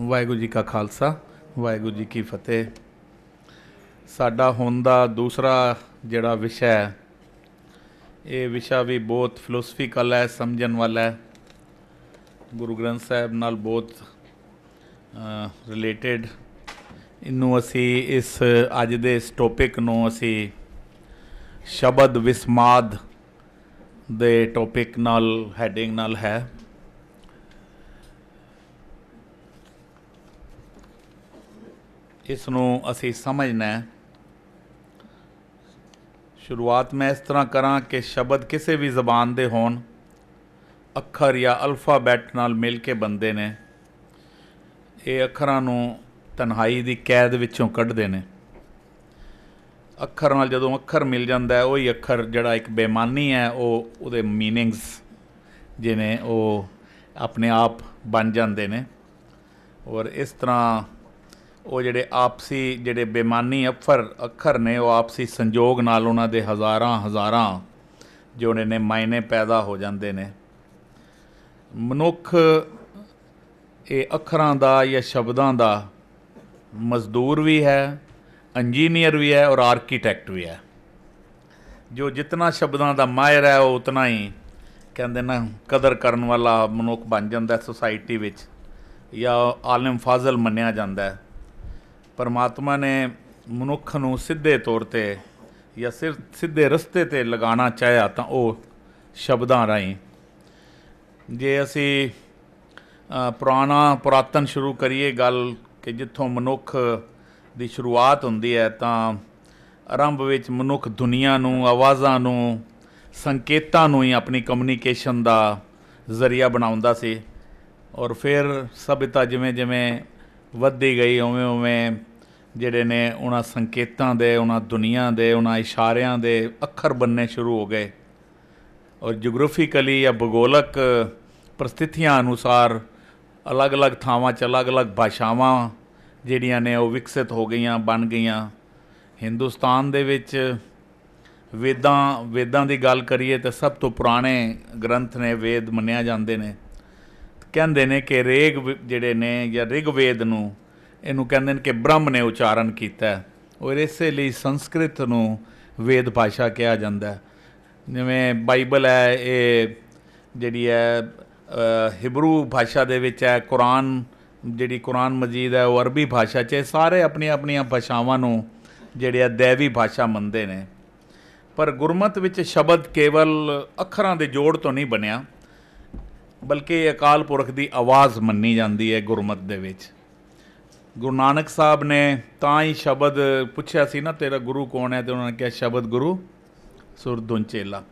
ਵਾਹਿਗੁਰੂ ਜੀ ਕਾ ਖਾਲਸਾ ਵਾਹਿਗੁਰੂ ਜੀ ਕੀ ਫਤਿਹ ਸਾਡਾ ਹੁਣ ਦਾ ਦੂਸਰਾ ਜਿਹੜਾ ਵਿਸ਼ਾ ਹੈ ਇਹ ਵਿਸ਼ਾ ਵੀ ਬਹੁਤ ਫਿਲਾਸਫੀਕਲ ਹੈ ਸਮਝਣ ਵਾਲਾ ਹੈ ਗੁਰੂ ਗ੍ਰੰਥ ਸਾਹਿਬ ਨਾਲ ਬਹੁਤ ਰਿਲੇਟਡ ਇਹਨੂੰ ਅਸੀਂ ਇਸ ਅੱਜ ਦੇ ਇਸ ਟੌਪਿਕ ਨੂੰ ਅਸੀਂ ਸ਼ਬਦ ਵਿਸਮਾਦ ਦੇ ਟੌਪਿਕ ਨਾਲ ਹੈਡਿੰਗ ਨਾਲ ਹੈ ਇਸ ਨੂੰ ਅਸੀਂ ਸਮਝਣਾ ਸ਼ੁਰੂਆਤ ਮੈਂ ਇਸ ਤਰ੍ਹਾਂ ਕਰਾਂ ਕਿ ਸ਼ਬਦ ਕਿਸੇ ਵੀ ਜ਼ਬਾਨ ਦੇ ਹੋਣ ਅੱਖਰ ਜਾਂ ਅਲਫਾਬੈਟ ਨਾਲ ਮਿਲ ਕੇ ਬੰਦੇ ਨੇ ਇਹ ਅੱਖਰਾਂ ਨੂੰ ਤਨਹਾਈ ਦੀ ਕੈਦ ਵਿੱਚੋਂ ਕੱਢਦੇ ਨੇ ਅੱਖਰ ਨਾਲ ਜਦੋਂ ਅੱਖਰ ਮਿਲ ਜਾਂਦਾ ਹੈ ਉਹੀ ਅੱਖਰ ਜਿਹੜਾ ਇੱਕ ਬੇਮਾਨੀ ਹੈ ਉਹ ਉਹਦੇ ਮੀਨਿੰਗਸ ਜਿਹਨੇ ਉਹ ਆਪਣੇ ਆਪ ਬਣ ਜਾਂਦੇ ਨੇ ਔਰ ਇਸ ਤਰ੍ਹਾਂ ਉਹ ਜਿਹੜੇ ਆਪਸੀ ਜਿਹੜੇ ਬੇਮਾਨੀ ਅੱਖਰ ਅੱਖਰ ਨੇ ਉਹ ਆਪਸੀ ਸੰਜੋਗ ਨਾਲ ਉਹਨਾਂ ਦੇ ਹਜ਼ਾਰਾਂ ਹਜ਼ਾਰਾਂ ਜੋੜੇ ਨੇ ਮਾਇਨੇ ਪੈਦਾ ਹੋ ਜਾਂਦੇ ਨੇ ਮਨੁੱਖ ਇਹ ਅੱਖਰਾਂ ਦਾ ਜਾਂ ਸ਼ਬਦਾਂ ਦਾ ਮਜ਼ਦੂਰ ਵੀ ਹੈ ਇੰਜੀਨੀਅਰ ਵੀ ਹੈ ਔਰ ਆਰਕੀਟੈਕਟ ਵੀ ਹੈ ਜੋ ਜਿੰਨਾ ਸ਼ਬਦਾਂ ਦਾ ਮਾਹਿਰ ਹੈ ਉਹ ਉਤਨਾ ਹੀ ਕਹਿੰਦੇ ਨਾ ਕਦਰ ਕਰਨ ਵਾਲਾ ਮਨੁੱਖ ਬਣ ਜਾਂਦਾ ਸੋਸਾਇਟੀ ਵਿੱਚ ਜਾਂ ਆਲਮ ਫਾਜ਼ਲ ਮੰਨਿਆ ਜਾਂਦਾ ਹੈ ਪਰਮਾਤਮਾ ਨੇ ਮਨੁੱਖ ਨੂੰ ਸਿੱਧੇ ਤੌਰ ਤੇ ਜਾਂ ਸਿਰ ਸਿੱਧੇ ਰਸਤੇ ਤੇ ਲਗਾਉਣਾ ਚਾਹਿਆ ਤਾਂ ਉਹ ਸ਼ਬਦਾਂ ਰਾਹੀਂ ਜੇ ਅਸੀਂ ਪੁਰਾਣਾ ਪੁਰਾਤਨ ਸ਼ੁਰੂ ਕਰੀਏ ਗੱਲ ਕਿ ਜਿੱਥੋਂ ਮਨੁੱਖ ਦੀ ਸ਼ੁਰੂਆਤ ਹੁੰਦੀ ਹੈ ਤਾਂ ਆਰੰਭ ਵਿੱਚ ਮਨੁੱਖ ਦੁਨੀਆ ਨੂੰ ਆਵਾਜ਼ਾਂ ਨੂੰ ਸੰਕੇਤਾਂ ਨੂੰ ਹੀ ਆਪਣੀ ਕਮਿਊਨੀਕੇਸ਼ਨ ਦਾ ਜ਼ਰੀਆ ਬਣਾਉਂਦਾ ਸੀ ਔਰ ਫਿਰ ਸਭਿਤਾ ਜਿਵੇਂ ਜਿਵੇਂ ਵੱਧਦੀ ਗਈ ਉਵੇਂ ਉਵੇਂ ਜਿਹੜੇ ਨੇ ਉਹਨਾਂ ਸੰਕੇਤਾਂ ਦੇ ਉਹਨਾਂ ਦੁਨੀਆ ਦੇ ਉਹਨਾਂ ਇਸ਼ਾਰਿਆਂ ਦੇ ਅੱਖਰ ਬੰਨੇ ਸ਼ੁਰੂ ਹੋ ਗਏ ਔਰ ਜੀਓਗ੍ਰਾਫੀਕਲੀ ਜਾਂ ਭੂਗੋਲਕ ਪ੍ਰਸਥਿਤੀਆਂ ਅਨੁਸਾਰ ਅਲੱਗ-ਅਲੱਗ ਥਾਵਾਂ 'ਚ ਅਲੱਗ-ਅਲੱਗ ਭਾਸ਼ਾਵਾਂ ਜਿਹੜੀਆਂ ਨੇ ਉਹ ਵਿਕਸਿਤ ਹੋ ਗਈਆਂ ਬਣ ਗਈਆਂ ਹਿੰਦੁਸਤਾਨ ਦੇ ਵਿੱਚ ਵੇਦਾਂ ਵੇਦਾਂ ਦੀ ਗੱਲ ਕਰੀਏ ਤਾਂ ਸਭ ਤੋਂ ਪੁਰਾਣੇ ਗ੍ਰੰਥ ਨੇ ਵੇਦ ਮੰਨਿਆ ਜਾਂਦੇ ਨੇ ਕਹਿੰਦੇ ਨੇ ਕਿ ਰੇਗ ਜਿਹੜੇ ਨੇ ਜਾਂ ਰਿਗਵੇਦ ਨੂੰ ਇਹਨੂੰ ਕਹਿੰਦੇ ਨੇ ਕਿ ਬ੍ਰਹਮ ਨੇ ਉਚਾਰਨ ਕੀਤਾ ਔਰ ਇਸੇ ਲਈ ਸੰਸਕ੍ਰਿਤ ਨੂੰ ਵੇਦ ਭਾਸ਼ਾ ਕਿਹਾ ਜਾਂਦਾ ਜਿਵੇਂ ਬਾਈਬਲ ਹੈ ਇਹ ਜਿਹੜੀ ਹੈ ਹਿਬਰੂ ਭਾਸ਼ਾ ਦੇ ਵਿੱਚ ਹੈ ਕੁਰਾਨ ਜਿਹੜੀ ਕੁਰਾਨ ਮਜੀਦ ਹੈ ਉਹ ਅਰਬੀ ਭਾਸ਼ਾ 'ਚ ਸਾਰੇ ਆਪਣੀਆਂ ਆਪਣੀਆਂ ਭਾਸ਼ਾਵਾਂ ਨੂੰ ਜਿਹੜੇ ਆ ਦੇਵੀ ਭਾਸ਼ਾ ਮੰਨਦੇ ਨੇ ਪਰ ਗੁਰਮਤ ਵਿੱਚ ਸ਼ਬਦ ਕੇਵਲ ਅੱਖਰਾਂ ਦੇ ਜੋੜ ਤੋਂ ਨਹੀਂ ਬਣਿਆ ਬਲਕਿ ਅਕਾਲ ਪੁਰਖ ਦੀ ਆਵਾਜ਼ ਮੰਨੀ ਜਾਂਦੀ ਹੈ ਗੁਰਮਤ ਦੇ ਵਿੱਚ ਗੁਰੂ ਨਾਨਕ ਸਾਹਿਬ ਨੇ ਤਾਂ ਹੀ ਸ਼ਬਦ ਪੁੱਛਿਆ ਸੀ ਨਾ ਤੇਰਾ ਗੁਰੂ ਕੌਣ ਹੈ ਤੇ ਉਹਨਾਂ ਨੇ ਕਿਹਾ ਸ਼ਬਦ ਗੁਰੂ ਸੁਰਦੁਨ ਚੇਲਾ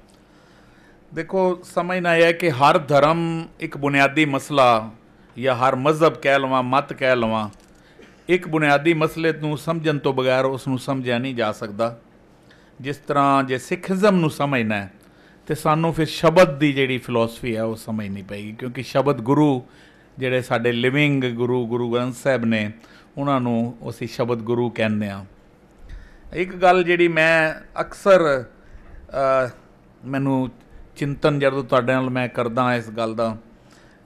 ਦੇਖੋ ਸਮਝਣਾ ਨਾ ਹੈ ਕਿ ਹਰ ਧਰਮ ਇੱਕ ਬੁਨਿਆਦੀ ਮਸਲਾ ਜਾਂ ਹਰ ਮਜ਼ਹਬ ਕਹਿ ਲਵਾਂ ਮਤ ਕਹਿ ਲਵਾਂ ਇੱਕ ਬੁਨਿਆਦੀ ਮਸਲੇ ਨੂੰ ਸਮਝਣ ਤੋਂ ਬਗੈਰ ਉਸ ਨੂੰ ਸਮਝਿਆ ਨਹੀਂ ਜਾ ਸਕਦਾ ਜਿਸ ਤਰ੍ਹਾਂ ਜੇ ਸਿੱਖੀਜ਼ਮ ਨੂੰ ਸਮਝਣਾ ਹੈ ਤੇ ਸਾਨੂੰ ਫਿਰ ਸ਼ਬਦ ਦੀ ਜਿਹੜੀ ਫਿਲਾਸਫੀ ਹੈ ਉਹ ਸਮਝਣੀ ਪਏਗੀ ਕਿਉਂਕਿ ਸ਼ਬਦ ਗੁਰੂ ਜਿਹੜੇ ਸਾਡੇ ਲਿਵਿੰਗ ਗੁਰੂ ਗੁਰੂ ਗ੍ਰੰਥ ਸਾਹਿਬ ਨੇ ਉਹਨਾਂ ਨੂੰ ਅਸੀਂ ਸ਼ਬਦ ਗੁਰੂ ਕਹਿੰਦੇ ਆ ਇੱਕ ਗੱਲ ਜਿਹੜੀ ਮੈਂ ਅਕਸਰ ਮੈਨੂੰ ਚਿੰਤਨ ਜਦੋਂ ਤੁਹਾਡੇ ਨਾਲ ਮੈਂ ਕਰਦਾ ਇਸ ਗੱਲ ਦਾ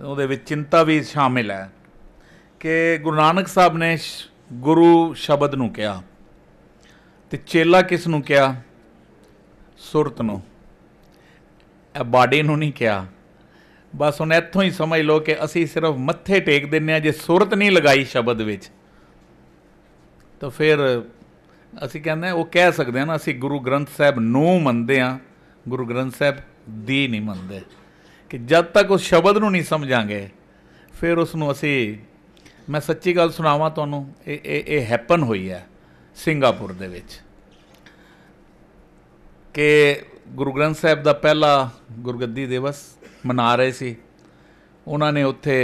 ਉਹਦੇ ਵਿੱਚ ਚਿੰਤਾ ਵੀ ਸ਼ਾਮਿਲ ਹੈ ਕਿ ਗੁਰੂ ਨਾਨਕ ਸਾਹਿਬ ਨੇ ਗੁਰੂ ਸ਼ਬਦ ਨੂੰ ਕਿਹਾ ਤੇ ਚੇਲਾ ਕਿਸ ਨੂੰ ਕਿਹਾ ਸੁਰਤ ਨੂੰ ਇਹ ਬਾਡੀ ਨੂੰ ਨਹੀਂ ਕਿਹਾ ਬਸ ਹੁਣ ਇੱਥੋਂ ਹੀ ਸਮਝ ਲਓ ਕਿ ਅਸੀਂ ਸਿਰਫ ਮੱਥੇ ਟੇਕ ਦਿੰਨੇ ਆ ਜੇ ਸੁਰਤ ਨਹੀਂ ਲਗਾਈ ਸ਼ਬਦ ਵਿੱਚ ਤਾਂ ਫਿਰ ਅਸੀਂ ਕਹਿੰਦੇ ਉਹ ਕਹਿ ਸਕਦੇ ਆ ਨਾ ਅਸੀਂ ਗੁਰੂ ਗ੍ਰੰਥ ਸਾਹਿਬ ਨੂੰ ਮੰਨਦੇ ਆ ਗੁਰੂ ਗ੍ਰੰਥ ਸਾਹਿਬ ਦੀ ਨਹੀਂ ਮੰਨਦੇ ਕਿ ਜਦ ਤੱਕ ਉਸ ਸ਼ਬਦ ਨੂੰ ਨਹੀਂ ਸਮਝਾਂਗੇ ਫਿਰ ਉਸ ਨੂੰ ਅਸੀਂ ਮੈਂ ਸੱਚੀ ਗੱਲ ਸੁਣਾਵਾਂ ਤੁਹਾਨੂੰ ਇਹ ਇਹ ਇਹ ਹੈਪਨ ਹੋਈ ਹੈ ਸਿੰਗਾਪੁਰ ਦੇ ਵਿੱਚ ਕਿ ਗੁਰੂ ਗ੍ਰੰਥ ਸਾਹਿਬ ਦਾ ਪਹਿਲਾ ਗੁਰਗੱਦੀ ਦਿਵਸ ਮਨਾ ਰਹੇ ਸੀ ਉਹਨਾਂ ਨੇ ਉੱਥੇ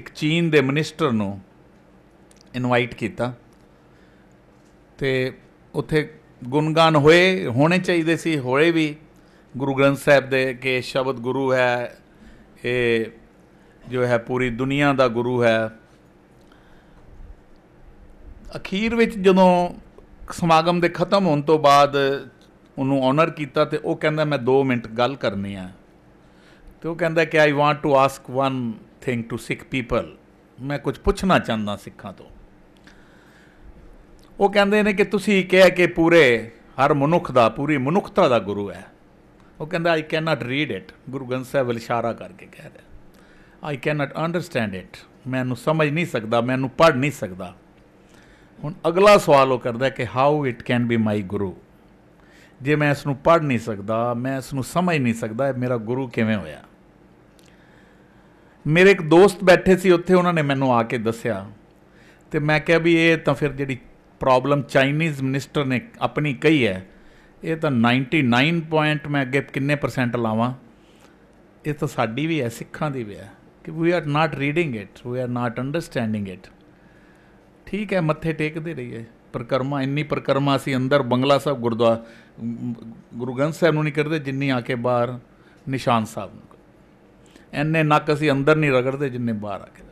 ਇੱਕ ਚੀਨ ਦੇ ਮਿਨਿਸਟਰ ਨੂੰ ਇਨਵਾਈਟ ਕੀਤਾ ਤੇ ਉੱਥੇ ਗੁਣਗਾਨ ਹੋਏ ਹੋਣੇ ਚਾਹੀਦੇ ਸੀ ਹੋਏ ਵੀ ਗੁਰੂ ਗ੍ਰੰਥ ਸਾਹਿਬ ਦੇ ਕੇ ਸ਼ਬਦ ਗੁਰੂ ਹੈ ਇਹ ਜੋ ਹੈ ਪੂਰੀ ਦੁਨੀਆ ਦਾ ਗੁਰੂ ਹੈ ਅਖੀਰ ਵਿੱਚ ਜਦੋਂ ਸਮਾਗਮ ਦੇ ਖਤਮ ਹੋਣ ਤੋਂ ਬਾਅਦ ਉਹਨੂੰ ਆਨਰ ਕੀਤਾ ਤੇ ਉਹ ਕਹਿੰਦਾ ਮੈਂ 2 ਮਿੰਟ ਗੱਲ ਕਰਨੀ ਆ ਤੇ ਉਹ ਕਹਿੰਦਾ ਕਿ I want to ask one thing to Sikh people ਮੈਂ ਕੁਝ ਪੁੱਛਣਾ ਚਾਹੁੰਦਾ ਸਿੱਖਾਂ ਤੋਂ ਉਹ ਕਹਿੰਦੇ ਨੇ ਕਿ ਤੁਸੀਂ ਕਿਹਾ ਕਿ ਪੂਰੇ ਹਰ ਮਨੁੱਖ ਦਾ ਪੂਰੀ ਮਨੁੱਖਤਾ ਦਾ ਗੁਰੂ ਹੈ ਉਹ ਕਹਿੰਦਾ I can not read it Guru Granth Sahib ਵੱਲ ਇਸ਼ਾਰਾ ਕਰਕੇ ਕਹਿ ਰਿਹਾ I can not understand it ਮੈਨੂੰ ਸਮਝ ਨਹੀਂ ਸਕਦਾ ਮੈਨੂੰ ਪੜ ਨਹੀਂ ਸਕਦਾ ਹੁਣ ਅਗਲਾ ਸਵਾਲ ਉਹ ਕਰਦਾ ਕਿ how it can be my guru ਜੇ ਮੈਂ ਇਸ ਨੂੰ ਪੜ ਨਹੀਂ ਸਕਦਾ ਮੈਂ ਇਸ ਨੂੰ ਸਮਝ ਨਹੀਂ ਸਕਦਾ ਮੇਰਾ ਗੁਰੂ ਕਿਵੇਂ ਹੋਇਆ ਮੇਰੇ ਇੱਕ ਦੋਸਤ ਬੈਠੇ ਸੀ ਉੱਥੇ ਉਹਨਾਂ ਨੇ ਮੈਨੂੰ ਆ ਕੇ ਦੱਸਿਆ ਤੇ ਮੈਂ ਕਿਹਾ ਵੀ ਇਹ ਤਾਂ ਫਿਰ ਜਿਹੜੀ ਪ੍ਰੋਬਲਮ ਚਾਈਨੀਜ਼ ਮਿਨਿਸਟਰ ਨੇ ਆਪਣੀ ਕਹੀ ਹੈ ਇਹ ਤਾਂ 99 ਪੁਆਇੰਟ ਮੈਂ ਅੱਗੇ ਕਿੰਨੇ ਪਰਸੈਂਟ ਲਾਵਾਂ ਇਹ ਤਾਂ ਸਾਡੀ ਵੀ ਹੈ ਸਿੱਖਾਂ ਦੀ ਵੀ ਹੈ ਕਿ we are not reading it we are not understanding it ਠੀਕ ਹੈ ਮੱਥੇ ਟੇਕਦੇ ਰਹੀਏ ਪ੍ਰਕਰਮਾ ਇੰਨੀ ਪ੍ਰਕਰਮਾ ਸੀ ਅੰਦਰ ਬੰਗਲਾ ਸਾਹਿਬ ਗੁਰਦੁਆ ਗੁਰੂ ਗ੍ਰੰਥ ਸਾਹਿਬ ਨੂੰ ਨਹੀਂ ਕਰਦੇ ਜਿੰਨੀ ਆ ਕੇ ਬਾਹਰ ਨਿਸ਼ਾਨ ਸਾਹਿਬ ਨੂੰ ਐਨੇ ਨੱਕ ਅਸੀਂ ਅੰਦਰ ਨਹੀਂ ਰਗੜਦੇ ਜਿੰਨੇ ਬਾਹਰ ਆ ਕੇ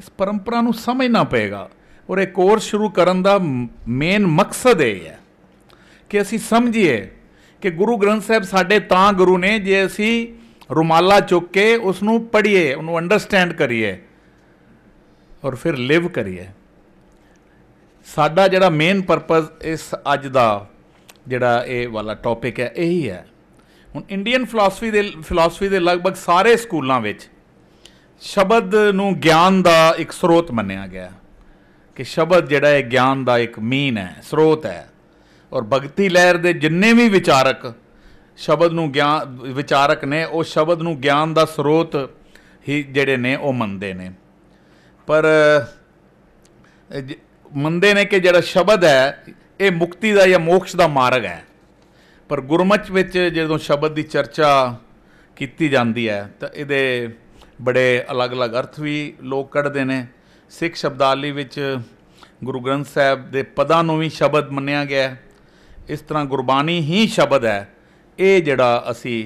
ਇਸ ਪਰੰਪਰਾ ਨੂੰ ਸਮਝਣਾ ਪਏਗਾ ਔਰ ਇਹ ਕੋਰਸ ਸ਼ੁਰੂ ਕਰਨ ਦਾ ਮੇਨ ਮਕਸਦ ਇਹ ਹੈ ਕਿ ਅਸੀਂ ਸਮਝੀਏ ਕਿ ਗੁਰੂ ਗ੍ਰੰਥ ਸਾਹਿਬ ਸਾਡੇ ਤਾਂ ਗੁਰੂ ਨੇ ਜੇ ਅਸੀਂ ਰੁਮਾਲਾ ਚੁੱਕ ਕੇ ਉਸ ਨੂੰ ਪੜ੍ਹੀਏ ਉਹਨੂੰ ਅੰਡਰਸਟੈਂਡ ਕਰੀਏ ਔਰ ਫਿਰ ਲਿਵ ਕਰੀਏ ਸਾਡਾ ਜਿਹੜਾ ਮੇਨ ਪਰਪਸ ਇਸ ਅੱਜ ਦਾ ਜਿਹੜਾ ਇਹ ਵਾਲਾ ਟੌਪਿਕ ਹੈ ਇਹੀ ਹੈ ਹੁਣ ਇੰਡੀਅਨ ਫਿਲਾਸਫੀ ਦੇ ਫਿਲਾਸਫੀ ਦੇ ਲਗਭਗ ਸਾਰੇ ਸਕੂਲਾਂ ਵਿੱਚ ਸ਼ਬਦ ਨੂੰ ਗਿਆਨ ਦਾ ਇੱਕ ਸਰੋਤ ਮੰਨਿਆ ਗਿਆ ਹੈ ਕਿ ਸ਼ਬਦ ਜਿਹੜਾ ਹੈ ਗਿਆਨ ਦਾ ਇੱਕ ਮੀਨ ਹੈ ਸਰੋਤ ਹੈ ਔਰ ਭਗਤੀ ਲਹਿਰ ਦੇ ਜਿੰਨੇ ਵੀ ਵਿਚਾਰਕ ਸ਼ਬਦ ਨੂੰ ਗਿਆਨ ਵਿਚਾਰਕ ਨੇ ਉਹ ਸ਼ਬਦ ਨੂੰ ਗਿਆਨ ਦਾ ਸਰੋਤ ਹੀ ਜਿਹੜੇ ਨੇ ਉਹ ਮੰਨਦੇ ਨੇ ਪਰ ਮੰਨਦੇ ਨੇ ਕਿ ਜਿਹੜਾ ਸ਼ਬਦ ਹੈ ਇਹ ਮੁਕਤੀ ਦਾ ਜਾਂ ਮੋਕਸ਼ ਦਾ ਮਾਰਗ ਹੈ ਪਰ ਗੁਰਮਤਿ ਵਿੱਚ ਜਦੋਂ ਸ਼ਬਦ ਦੀ ਚਰਚਾ ਕੀਤੀ ਜਾਂਦੀ ਹੈ ਤਾਂ ਇਹਦੇ ਬੜੇ ਅਲੱਗ-ਅਲੱਗ ਅਰਥ ਵੀ ਲੋਕ ਕੱਢਦੇ ਨੇ ਸਿੱਖ ਸ਼ਬਦਾਵਲੀ ਵਿੱਚ ਗੁਰੂ ਗ੍ਰੰਥ ਸਾਹਿਬ ਦੇ ਪਦਾਂ ਨੂੰ ਵੀ ਸ਼ਬਦ ਮੰਨਿਆ ਗਿਆ ਹੈ ਇਸ ਤਰ੍ਹਾਂ ਗੁਰਬਾਣੀ ਹੀ ਸ਼ਬਦ ਹੈ ਇਹ ਜਿਹੜਾ ਅਸੀਂ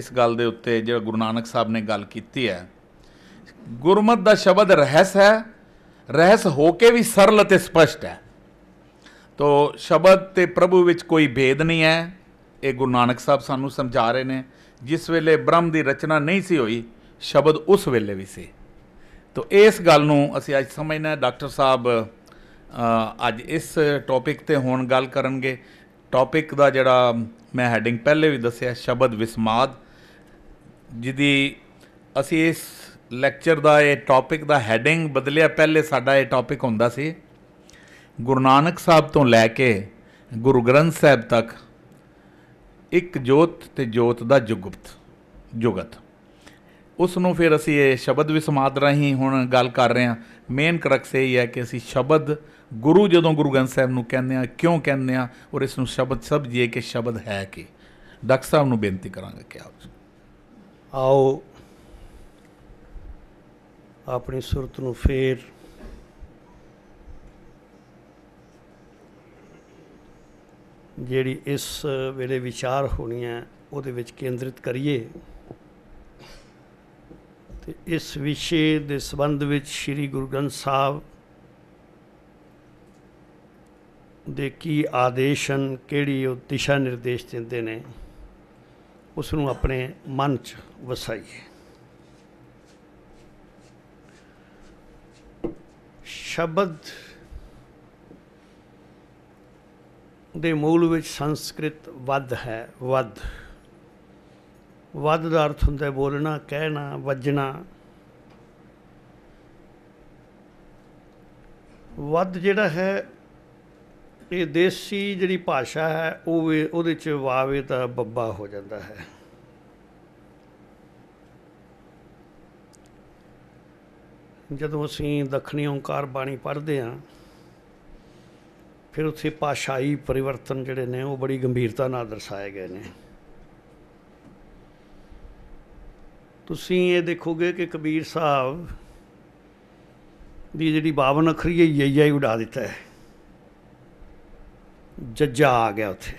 ਇਸ ਗੱਲ ਦੇ ਉੱਤੇ ਜਿਹੜਾ ਗੁਰੂ ਨਾਨਕ ਸਾਹਿਬ ਨੇ ਗੱਲ ਕੀਤੀ ਹੈ ਗੁਰਮਤ ਦਾ ਸ਼ਬਦ ਰਹਿਸ ਹੈ ਰਹਿਸ ਹੋ ਕੇ ਵੀ ਸਰਲ ਅਤੇ ਸਪਸ਼ਟ ਹੈ ਤੋ ਸ਼ਬਦ ਤੇ ਪ੍ਰਭੂ ਵਿੱਚ ਕੋਈ ਭੇਦ ਨਹੀਂ ਹੈ ਇਹ ਗੁਰੂ ਨਾਨਕ ਸਾਹਿਬ ਸਾਨੂੰ ਸਮਝਾ ਰਹੇ ਨੇ ਜਿਸ ਵੇਲੇ ਬ੍ਰਹਮ ਦੀ ਰਚਨਾ ਨਹੀਂ ਸੀ ਹੋਈ ਸ਼ਬਦ ਉਸ ਵੇਲੇ ਵੀ ਸੀ ਤੋ ਇਸ ਗੱਲ ਨੂੰ ਅਸੀਂ ਅੱਜ ਸਮਝਣਾ ਡਾਕਟਰ ਸਾਹਿਬ ਅੱਜ ਇਸ ਟੌਪਿਕ ਤੇ ਹੁਣ ਗੱਲ ਕਰਨਗੇ ਟੌਪਿਕ ਦਾ ਜਿਹੜਾ ਮੈਂ ਹੈਡਿੰਗ ਪਹਿਲੇ ਵੀ ਦੱਸਿਆ ਸ਼ਬਦ ਵਿਸਮਾਦ ਜਿਹਦੀ ਅਸੀਂ ਇਸ ਲੈਕਚਰ ਦਾ ਇਹ ਟੌਪਿਕ ਦਾ ਹੈਡਿੰਗ ਬਦਲਿਆ ਪਹਿਲੇ ਸਾਡਾ ਇਹ ਟੌਪਿਕ ਹੁੰਦਾ ਸੀ ਗੁਰੂ ਨਾਨਕ ਸਾਹਿਬ ਤੋਂ ਲੈ ਕੇ ਗੁਰੂ ਗ੍ਰੰਥ ਸਾਹਿਬ ਤੱਕ ਇੱਕ ਜੋਤ ਤੇ ਜੋਤ ਦਾ ਜੁਗਤ ਜੁਗਤ ਉਸ ਨੂੰ ਫਿਰ ਅਸੀਂ ਇਹ ਸ਼ਬਦ ਵੀ ਸਮਾਦ ਰਹੀ ਹੁਣ ਗੱਲ ਕਰ ਰਹੇ ਹਾਂ ਮੇਨ ਕਰਕਸ ਇਹ ਹੈ ਕਿ ਅਸੀਂ ਸ਼ਬਦ ਗੁਰੂ ਜਦੋਂ ਗੁਰੂ ਗ੍ਰੰਥ ਸਾਹਿਬ ਨੂੰ ਕਹਿੰਦੇ ਆ ਕਿਉਂ ਕਹਿੰਦੇ ਆ ਔਰ ਇਸ ਨੂੰ ਸ਼ਬਦ ਸਭ ਜੀ ਕਿ ਸ਼ਬਦ ਹੈ ਕਿ ਡਾਕਟਰ ਸਾਹਿਬ ਨੂੰ ਬੇਨਤੀ ਕਰਾਂਗੇ ਕਿ ਆਓ ਆਓ ਆਪਣੀ ਸੁਰਤ ਨੂੰ ਫੇਰ ਜਿਹੜੀ ਇਸ ਵੇਲੇ ਵਿਚਾਰ ਹੋਣੀ ਹੈ ਉਹਦੇ ਵਿੱਚ ਕੇਂਦਰਿਤ ਕਰੀਏ ਇਸ ਵਿਸ਼ੇ ਦੇ ਸੰਬੰਧ ਵਿੱਚ ਸ੍ਰੀ ਗੁਰੂ ਗ੍ਰੰਥ ਸਾਹਿਬ ਦੇ ਕੀ ਆਦੇਸ਼ਨ ਕਿਹੜੀ ਉਹ ਦਿਸ਼ਾ ਨਿਰਦੇਸ਼ ਦਿੰਦੇ ਨੇ ਉਸ ਨੂੰ ਆਪਣੇ ਮਨ 'ਚ ਵਸਾਈਏ ਸ਼ਬਦ ਦੇ ਮੂਲ ਵਿੱਚ ਸੰਸਕ੍ਰਿਤ ਵੱਧ ਹੈ ਵੱਧ ਵੱਧ ਦਾ ਅਰਥ ਹੁੰਦਾ ਬੋਲਣਾ ਕਹਿਣਾ ਵੱਜਣਾ ਵੱਧ ਜਿਹੜਾ ਹੈ ਇਹ ਦੇਸੀ ਜਿਹੜੀ ਭਾਸ਼ਾ ਹੈ ਉਹ ਉਹਦੇ ਚ ਵਾਵੇ ਤਾਂ ਬੱਬਾ ਹੋ ਜਾਂਦਾ ਹੈ ਜਦੋਂ ਅਸੀਂ ਦੱਖਣੀ ਓੰਕਾਰ ਬਾਣੀ ਪੜ੍ਹਦੇ ਹਾਂ ਫਿਰ ਉੱਥੇ ਭਾਸ਼ਾਈ ਪਰਿਵਰਤਨ ਜਿਹੜੇ ਨੇ ਉਹ ਬੜੀ ਗੰਭੀਰਤਾ ਨਾਲ ਦਰਸਾਏ ਗਏ ਨੇ ਤੁਸੀਂ ਇਹ ਦੇਖੋਗੇ ਕਿ ਕਬੀਰ ਸਾਹਿਬ ਦੀ ਜਿਹੜੀ 52 ਅੱਖਰੀ ਹੈ ਯਈਆ ਹੀ ਉਡਾ ਦਿੱਤਾ ਹੈ ਜੱਜਾ ਆ ਗਿਆ ਉੱਥੇ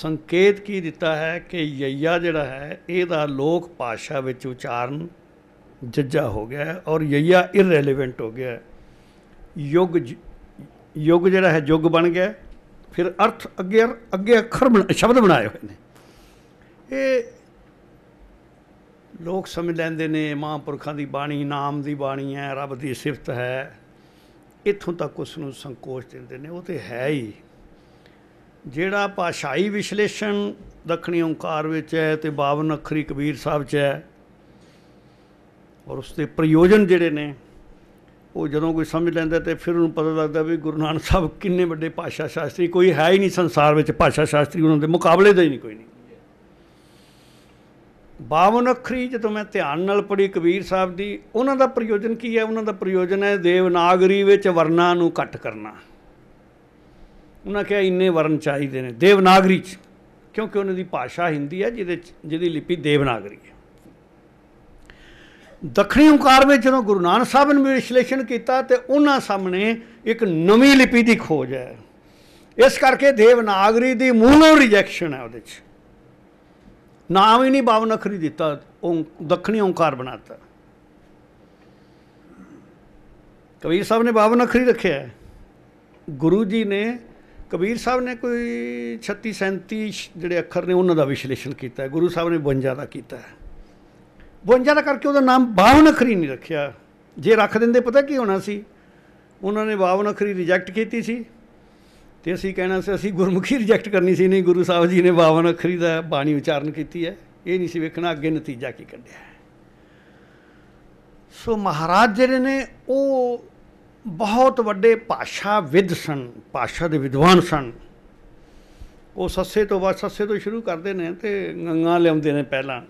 ਸੰਕੇਤ ਕੀ ਦਿੱਤਾ ਹੈ ਕਿ ਯਈਆ ਜਿਹੜਾ ਹੈ ਇਹਦਾ ਲੋਕ ਭਾਸ਼ਾ ਵਿੱਚ ਉਚਾਰਨ ਜੱਜਾ ਹੋ ਗਿਆ ਔਰ ਯਈਆ ਇਰਰੈਲੇਵੈਂਟ ਹੋ ਗਿਆ ਯੁਗ ਯੁਗ ਜਿਹੜਾ ਹੈ ਯੁਗ ਬਣ ਗਿਆ ਫਿਰ ਅਰਥ ਅੱਗੇ ਅੱਗੇ ਅੱਖਰ ਸ਼ਬਦ ਬਣਾਏ ਹੋਏ ਨੇ ਇਹ ਲੋਕ ਸਮਝ ਲੈਂਦੇ ਨੇ ਮਹਾਂਪੁਰਖਾਂ ਦੀ ਬਾਣੀ ਨਾਮ ਦੀ ਬਾਣੀ ਹੈ ਰੱਬ ਦੀ ਸਿਫਤ ਹੈ ਇੱਥੋਂ ਤੱਕ ਉਸ ਨੂੰ ਸੰਕੋਚ ਦਿੰਦੇ ਨੇ ਉਹ ਤੇ ਹੈ ਹੀ ਜਿਹੜਾ ਭਾਸ਼ਾਈ ਵਿਸ਼ਲੇਸ਼ਣ ਦੱਖਣੀ ਓੰਕਾਰ ਵਿੱਚ ਹੈ ਤੇ 52 ਅੱਖਰੀ ਕਬੀਰ ਸਾਹਿਬ 'ਚ ਹੈ ਔਰ ਉਸ ਦੇ ਪ੍ਰਯੋਜਨ ਜਿਹੜੇ ਨੇ ਉਹ ਜਦੋਂ ਕੋਈ ਸਮਝ ਲੈਂਦਾ ਤੇ ਫਿਰ ਉਹਨੂੰ ਪਤਾ ਲੱਗਦਾ ਵੀ ਗੁਰੂ ਨਾਨਕ ਸਾਹਿਬ ਕਿੰਨੇ ਵੱਡੇ ਭਾਸ਼ਾ ਸ਼ਾਸਤਰੀ ਕੋਈ ਹੈ ਹੀ ਨਹੀਂ ਸੰਸਾਰ ਵਿੱਚ ਭਾਸ਼ਾ ਸ਼ਾਸਤਰੀ ਉਹਨਾਂ ਦੇ ਮੁਕਾਬਲੇ ਦਾ ਹੀ ਨਹੀਂ ਕੋਈ ਨਹੀਂ 52 ਅੱਖਰੀ ਜਦੋਂ ਮੈਂ ਧਿਆਨ ਨਾਲ ਪੜ੍ਹੀ ਕਬੀਰ ਸਾਹਿਬ ਦੀ ਉਹਨਾਂ ਦਾ ਪ੍ਰਯੋਜਨ ਕੀ ਹੈ ਉਹਨਾਂ ਦਾ ਪ੍ਰਯੋਜਨ ਹੈ ਦੇਵਨਾਗਰੀ ਵਿੱਚ ਵਰਨਾ ਨੂੰ ਘਟ ਕਰਨਾ ਉਹਨਾਂ ਕਿਹਾ ਇੰਨੇ ਵਰਨ ਚਾਹੀਦੇ ਨੇ ਦੇਵਨਾਗਰੀ ਚ ਕਿਉਂਕਿ ਉਹਨਾਂ ਦੀ ਭਾਸ਼ਾ ਹਿੰਦੀ ਹੈ ਜਿਹਦੇ ਜਿਹਦੀ ਲਿਪੀ ਦੇਵਨਾਗਰੀ ਹੈ ਦੱਖਣੀ ਓੰਕਾਰ ਵਿੱਚ ਜਦੋਂ ਗੁਰੂ ਨਾਨਕ ਸਾਹਿਬ ਨੇ ਵਿਸ਼ਲੇਸ਼ਣ ਕੀਤਾ ਤੇ ਉਹਨਾਂ ਸਾਹਮਣੇ ਇੱਕ ਨਵੀਂ ਲਿਪੀ ਦੀ ਖੋਜ ਹੈ ਇਸ ਕਰਕੇ ਦੇਵਨਾਗਰੀ ਦੀ ਮੂਲੋਂ ਰਿਜੈਕਸ਼ਨ ਹੈ ਉਹਦੇ ਵਿੱਚ ਨਾਮ ਹੀ ਨਹੀਂ ਬਾਵਨ ਅਖਰੀ ਦਿੱਤਾ ਉਹ ਦੱਖਣੀ ਓੰਕਾਰ ਬਣਾਤਾ ਕਬੀਰ ਸਾਹਿਬ ਨੇ ਬਾਵਨ ਅਖਰੀ ਰੱਖਿਆ ਗੁਰੂ ਜੀ ਨੇ ਕਬੀਰ ਸਾਹਿਬ ਨੇ ਕੋਈ 36 37 ਜਿਹੜੇ ਅੱਖਰ ਨੇ ਉਹਨਾਂ ਦਾ ਵਿਸ਼ਲੇਸ਼ਣ ਕੀਤਾ ਹੈ ਗੁਰੂ ਸਾਹਿਬ ਨੇ 52 ਦਾ ਕੀਤਾ ਹੈ 52 ਦਾ ਕਰਕੇ ਉਹਦਾ ਨਾਮ ਬਾਵਨ ਅਖਰੀ ਨਹੀਂ ਰੱਖਿਆ ਜੇ ਰੱਖ ਦਿੰਦੇ ਪਤਾ ਕੀ ਹੋਣਾ ਸੀ ਉਹਨਾਂ ਨੇ ਬਾਵਨ ਅਖਰੀ ਰਿਜੈਕਟ ਕੀਤੀ ਸੀ ਤੇ ਅਸੀਂ ਕਹਿਣਾ ਸੀ ਅਸੀਂ ਗੁਰਮੁਖੀ ਰਿਜੈਕਟ ਕਰਨੀ ਸੀ ਨਹੀਂ ਗੁਰੂ ਸਾਹਿਬ ਜੀ ਨੇ ਬਾਵਨ ਅੱਖਰੀ ਦਾ ਬਾਣੀ ਉਚਾਰਨ ਕੀਤੀ ਹੈ ਇਹ ਨਹੀਂ ਸੀ ਵੇਖਣਾ ਅੱਗੇ ਨਤੀਜਾ ਕੀ ਕੱਢਿਆ ਸੋ ਮਹਾਰਾਜ ਜਿਹੜੇ ਨੇ ਉਹ ਬਹੁਤ ਵੱਡੇ ਭਾਸ਼ਾ ਵਿਦ ਸਨ ਭਾਸ਼ਾ ਦੇ ਵਿਦਵਾਨ ਸਨ ਉਹ ਸੱਸੇ ਤੋਂ ਬਾਅਦ ਸੱਸੇ ਤੋਂ ਸ਼ੁਰੂ ਕਰਦੇ ਨੇ ਤੇ ਗੰਗਾ ਲਿਆਉਂਦੇ ਨੇ ਪਹਿਲਾਂ